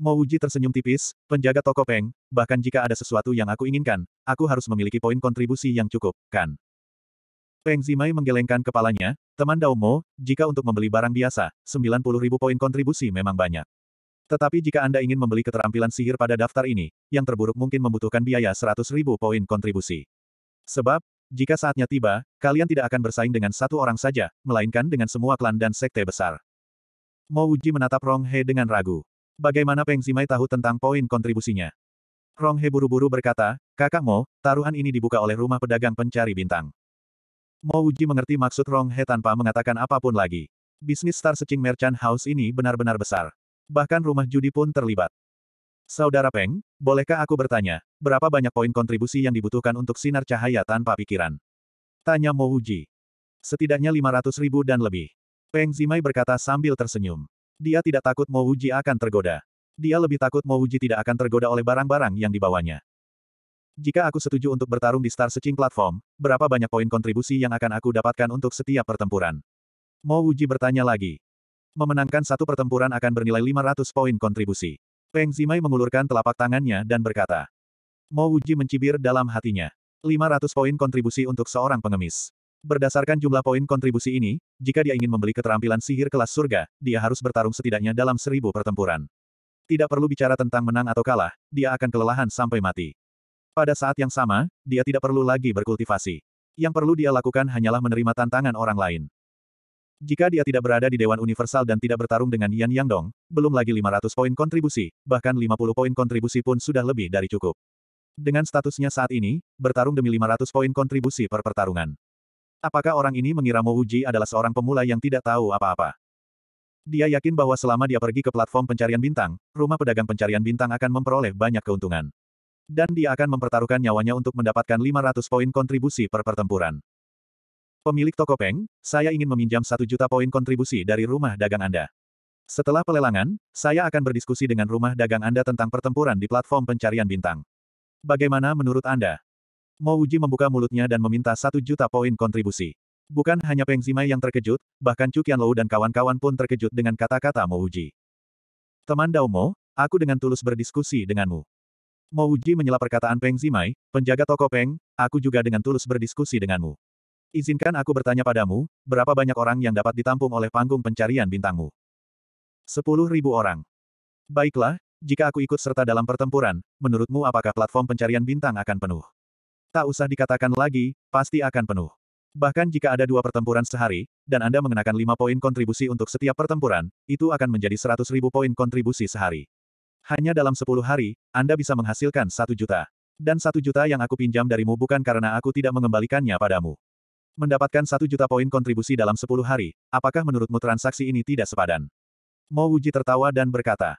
Mo Wuji tersenyum tipis, penjaga toko Peng, bahkan jika ada sesuatu yang aku inginkan, aku harus memiliki poin kontribusi yang cukup, kan? Peng Zimai menggelengkan kepalanya, teman Dao Mo, jika untuk membeli barang biasa, 90 ribu poin kontribusi memang banyak. Tetapi jika Anda ingin membeli keterampilan sihir pada daftar ini, yang terburuk mungkin membutuhkan biaya ribu poin kontribusi. Sebab, jika saatnya tiba, kalian tidak akan bersaing dengan satu orang saja, melainkan dengan semua klan dan sekte besar. Mo Uji menatap Rong He dengan ragu. Bagaimana Peng Zimai tahu tentang poin kontribusinya? Rong He buru-buru berkata, Kakak Mo, taruhan ini dibuka oleh rumah pedagang pencari bintang. Mo Uji mengerti maksud Rong He tanpa mengatakan apapun lagi. Bisnis Star Seching Merchant House ini benar-benar besar bahkan rumah judi pun terlibat. Saudara Peng, bolehkah aku bertanya, berapa banyak poin kontribusi yang dibutuhkan untuk sinar cahaya tanpa pikiran? Tanya Mo Uji. Setidaknya 500 ribu dan lebih. Peng Zimai berkata sambil tersenyum. Dia tidak takut Mo Uji akan tergoda. Dia lebih takut Mo Uji tidak akan tergoda oleh barang-barang yang dibawanya. Jika aku setuju untuk bertarung di Star Searching Platform, berapa banyak poin kontribusi yang akan aku dapatkan untuk setiap pertempuran? Mo Uji bertanya lagi. Memenangkan satu pertempuran akan bernilai 500 poin kontribusi. Peng Zimai mengulurkan telapak tangannya dan berkata. Mo Wuji mencibir dalam hatinya. 500 poin kontribusi untuk seorang pengemis. Berdasarkan jumlah poin kontribusi ini, jika dia ingin membeli keterampilan sihir kelas surga, dia harus bertarung setidaknya dalam seribu pertempuran. Tidak perlu bicara tentang menang atau kalah, dia akan kelelahan sampai mati. Pada saat yang sama, dia tidak perlu lagi berkultivasi. Yang perlu dia lakukan hanyalah menerima tantangan orang lain. Jika dia tidak berada di Dewan Universal dan tidak bertarung dengan Yan Yangdong, belum lagi 500 poin kontribusi, bahkan 50 poin kontribusi pun sudah lebih dari cukup. Dengan statusnya saat ini, bertarung demi 500 poin kontribusi per pertarungan. Apakah orang ini mengira Mo Uji adalah seorang pemula yang tidak tahu apa-apa? Dia yakin bahwa selama dia pergi ke platform pencarian bintang, rumah pedagang pencarian bintang akan memperoleh banyak keuntungan. Dan dia akan mempertaruhkan nyawanya untuk mendapatkan 500 poin kontribusi per pertempuran. Pemilik toko Peng, saya ingin meminjam satu juta poin kontribusi dari rumah dagang Anda. Setelah pelelangan, saya akan berdiskusi dengan rumah dagang Anda tentang pertempuran di platform pencarian bintang. Bagaimana menurut Anda? Mo Uji membuka mulutnya dan meminta satu juta poin kontribusi. Bukan hanya Peng Zimai yang terkejut, bahkan Chu Qianlou dan kawan-kawan pun terkejut dengan kata-kata Mo Uji. Teman Dao Mo, aku dengan tulus berdiskusi denganmu. Mo Uji menyela perkataan Peng Zimai, penjaga toko Peng, aku juga dengan tulus berdiskusi denganmu. Izinkan aku bertanya padamu, berapa banyak orang yang dapat ditampung oleh panggung pencarian bintangmu? Sepuluh ribu orang. Baiklah, jika aku ikut serta dalam pertempuran, menurutmu apakah platform pencarian bintang akan penuh? Tak usah dikatakan lagi, pasti akan penuh. Bahkan jika ada dua pertempuran sehari, dan Anda mengenakan lima poin kontribusi untuk setiap pertempuran, itu akan menjadi seratus ribu poin kontribusi sehari. Hanya dalam sepuluh hari, Anda bisa menghasilkan satu juta. Dan satu juta yang aku pinjam darimu bukan karena aku tidak mengembalikannya padamu mendapatkan satu juta poin kontribusi dalam sepuluh hari, apakah menurutmu transaksi ini tidak sepadan? Mo Wuji tertawa dan berkata,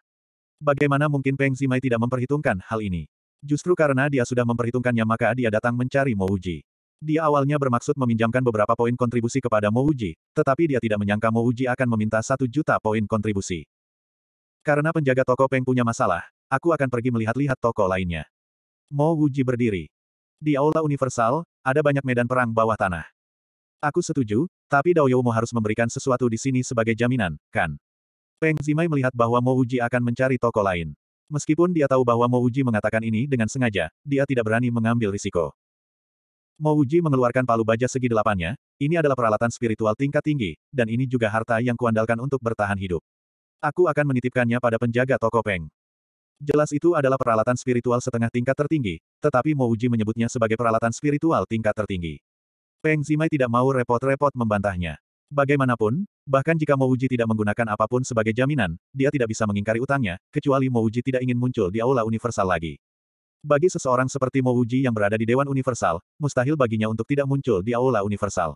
Bagaimana mungkin Peng Zimai tidak memperhitungkan hal ini? Justru karena dia sudah memperhitungkannya maka dia datang mencari Mo Wuji. Dia awalnya bermaksud meminjamkan beberapa poin kontribusi kepada Mo Wuji, tetapi dia tidak menyangka Mo Wuji akan meminta satu juta poin kontribusi. Karena penjaga toko Peng punya masalah, aku akan pergi melihat-lihat toko lainnya. Mo Wuji berdiri. Di Aula Universal, ada banyak medan perang bawah tanah. Aku setuju, tapi Dao Youmo harus memberikan sesuatu di sini sebagai jaminan, kan? Peng Zimai melihat bahwa Mo Uji akan mencari toko lain. Meskipun dia tahu bahwa Mo Uji mengatakan ini dengan sengaja, dia tidak berani mengambil risiko. Mo Uji mengeluarkan palu baja segi delapannya, ini adalah peralatan spiritual tingkat tinggi, dan ini juga harta yang kuandalkan untuk bertahan hidup. Aku akan menitipkannya pada penjaga toko Peng. Jelas itu adalah peralatan spiritual setengah tingkat tertinggi, tetapi Mo Uji menyebutnya sebagai peralatan spiritual tingkat tertinggi. Peng Zimai tidak mau repot-repot membantahnya. Bagaimanapun, bahkan jika Mo Uji tidak menggunakan apapun sebagai jaminan, dia tidak bisa mengingkari utangnya, kecuali Mo Uji tidak ingin muncul di aula universal lagi. Bagi seseorang seperti Mo Uji yang berada di Dewan Universal, mustahil baginya untuk tidak muncul di aula universal.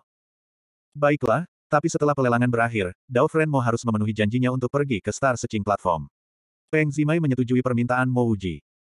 Baiklah, tapi setelah pelelangan berakhir, Dao Mo harus memenuhi janjinya untuk pergi ke Star Searching Platform. Peng Zimai menyetujui permintaan Mo Uji.